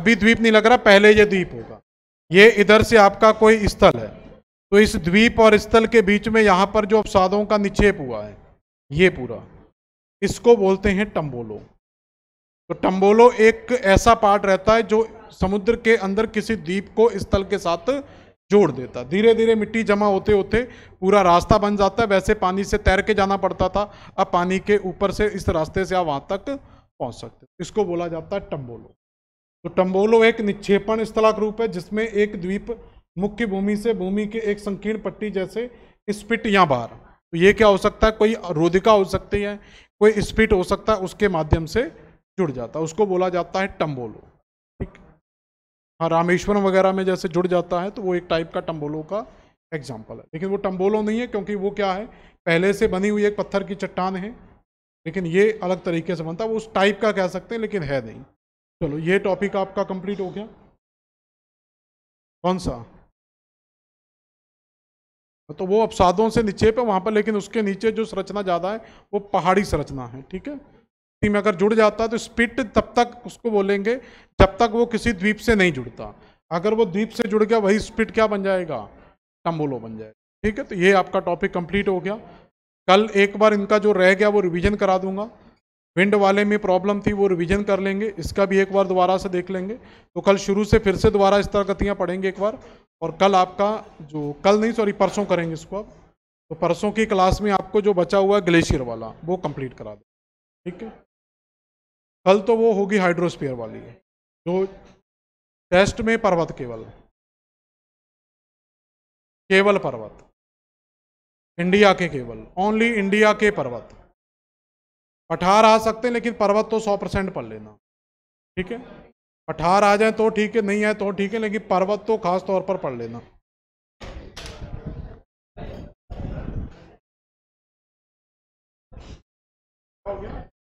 अभी द्वीप नहीं लग रहा पहले ये द्वीप होगा ये इधर से आपका कोई स्थल है तो इस द्वीप और स्थल के बीच में यहाँ पर जो अवसादों का निक्षेप हुआ है ये पूरा इसको बोलते हैं टम्बोलो तो टम्बोलो एक ऐसा पार्ट रहता है जो समुद्र के अंदर किसी द्वीप को स्थल के साथ जोड़ देता है धीरे धीरे मिट्टी जमा होते होते पूरा रास्ता बन जाता है वैसे पानी से तैर के जाना पड़ता था अब पानी के ऊपर से इस रास्ते से आप वहाँ तक पहुँच सकते इसको बोला जाता है टम्बोलो तो टम्बोलो एक निक्षेपण स्थलाक रूप है जिसमें एक द्वीप मुख्य भूमि से भूमि के एक संकीर्ण पट्टी जैसे स्पिट या बार तो ये क्या हो सकता है कोई रोधिका हो सकती है कोई स्पिट हो सकता है उसके माध्यम से जुड़ जाता है उसको बोला जाता है टम्बोलो ठीक हाँ रामेश्वरम वगैरह में जैसे जुड़ जाता है तो वो एक टाइप का टम्बोलो का एग्जाम्पल है लेकिन वो टम्बोलो नहीं है क्योंकि वो क्या है पहले से बनी हुई एक पत्थर की चट्टान है लेकिन ये अलग तरीके से बनता है वो उस टाइप का कह सकते हैं लेकिन है नहीं चलो ये टॉपिक आपका कंप्लीट हो गया कौन सा तो वो अपसादों से नीचे पे वहाँ पर लेकिन उसके नीचे जो संरचना ज़्यादा है वो पहाड़ी संरचना है ठीक है में अगर जुड़ जाता है तो स्पिट तब तक उसको बोलेंगे जब तक वो किसी द्वीप से नहीं जुड़ता अगर वो द्वीप से जुड़ गया वही स्पिट क्या बन जाएगा टम्बोलो बन जाएगा ठीक है तो ये आपका टॉपिक कंप्लीट हो गया कल एक बार इनका जो रह गया वो रिवीजन करा दूंगा विंड वाले में प्रॉब्लम थी वो रिवीजन कर लेंगे इसका भी एक बार दोबारा से देख लेंगे तो कल शुरू से फिर से दोबारा इस तरह गतियाँ पढ़ेंगे एक बार और कल आपका जो कल नहीं सॉरी परसों करेंगे इसको आप तो परसों की क्लास में आपको जो बचा हुआ ग्लेशियर वाला वो कंप्लीट करा दें ठीक है कल तो वो होगी हाइड्रोस्फीयर वाली जो टेस्ट में पर्वत केवल केवल पर्वत इंडिया के केवल ओनली इंडिया के पर्वत अठार आ सकते हैं लेकिन पर्वत तो सौ परसेंट पढ़ लेना ठीक है अठारह आ जाए तो ठीक है नहीं आए तो ठीक है लेकिन पर्वत तो खास तौर पर पढ़ लेना हो गया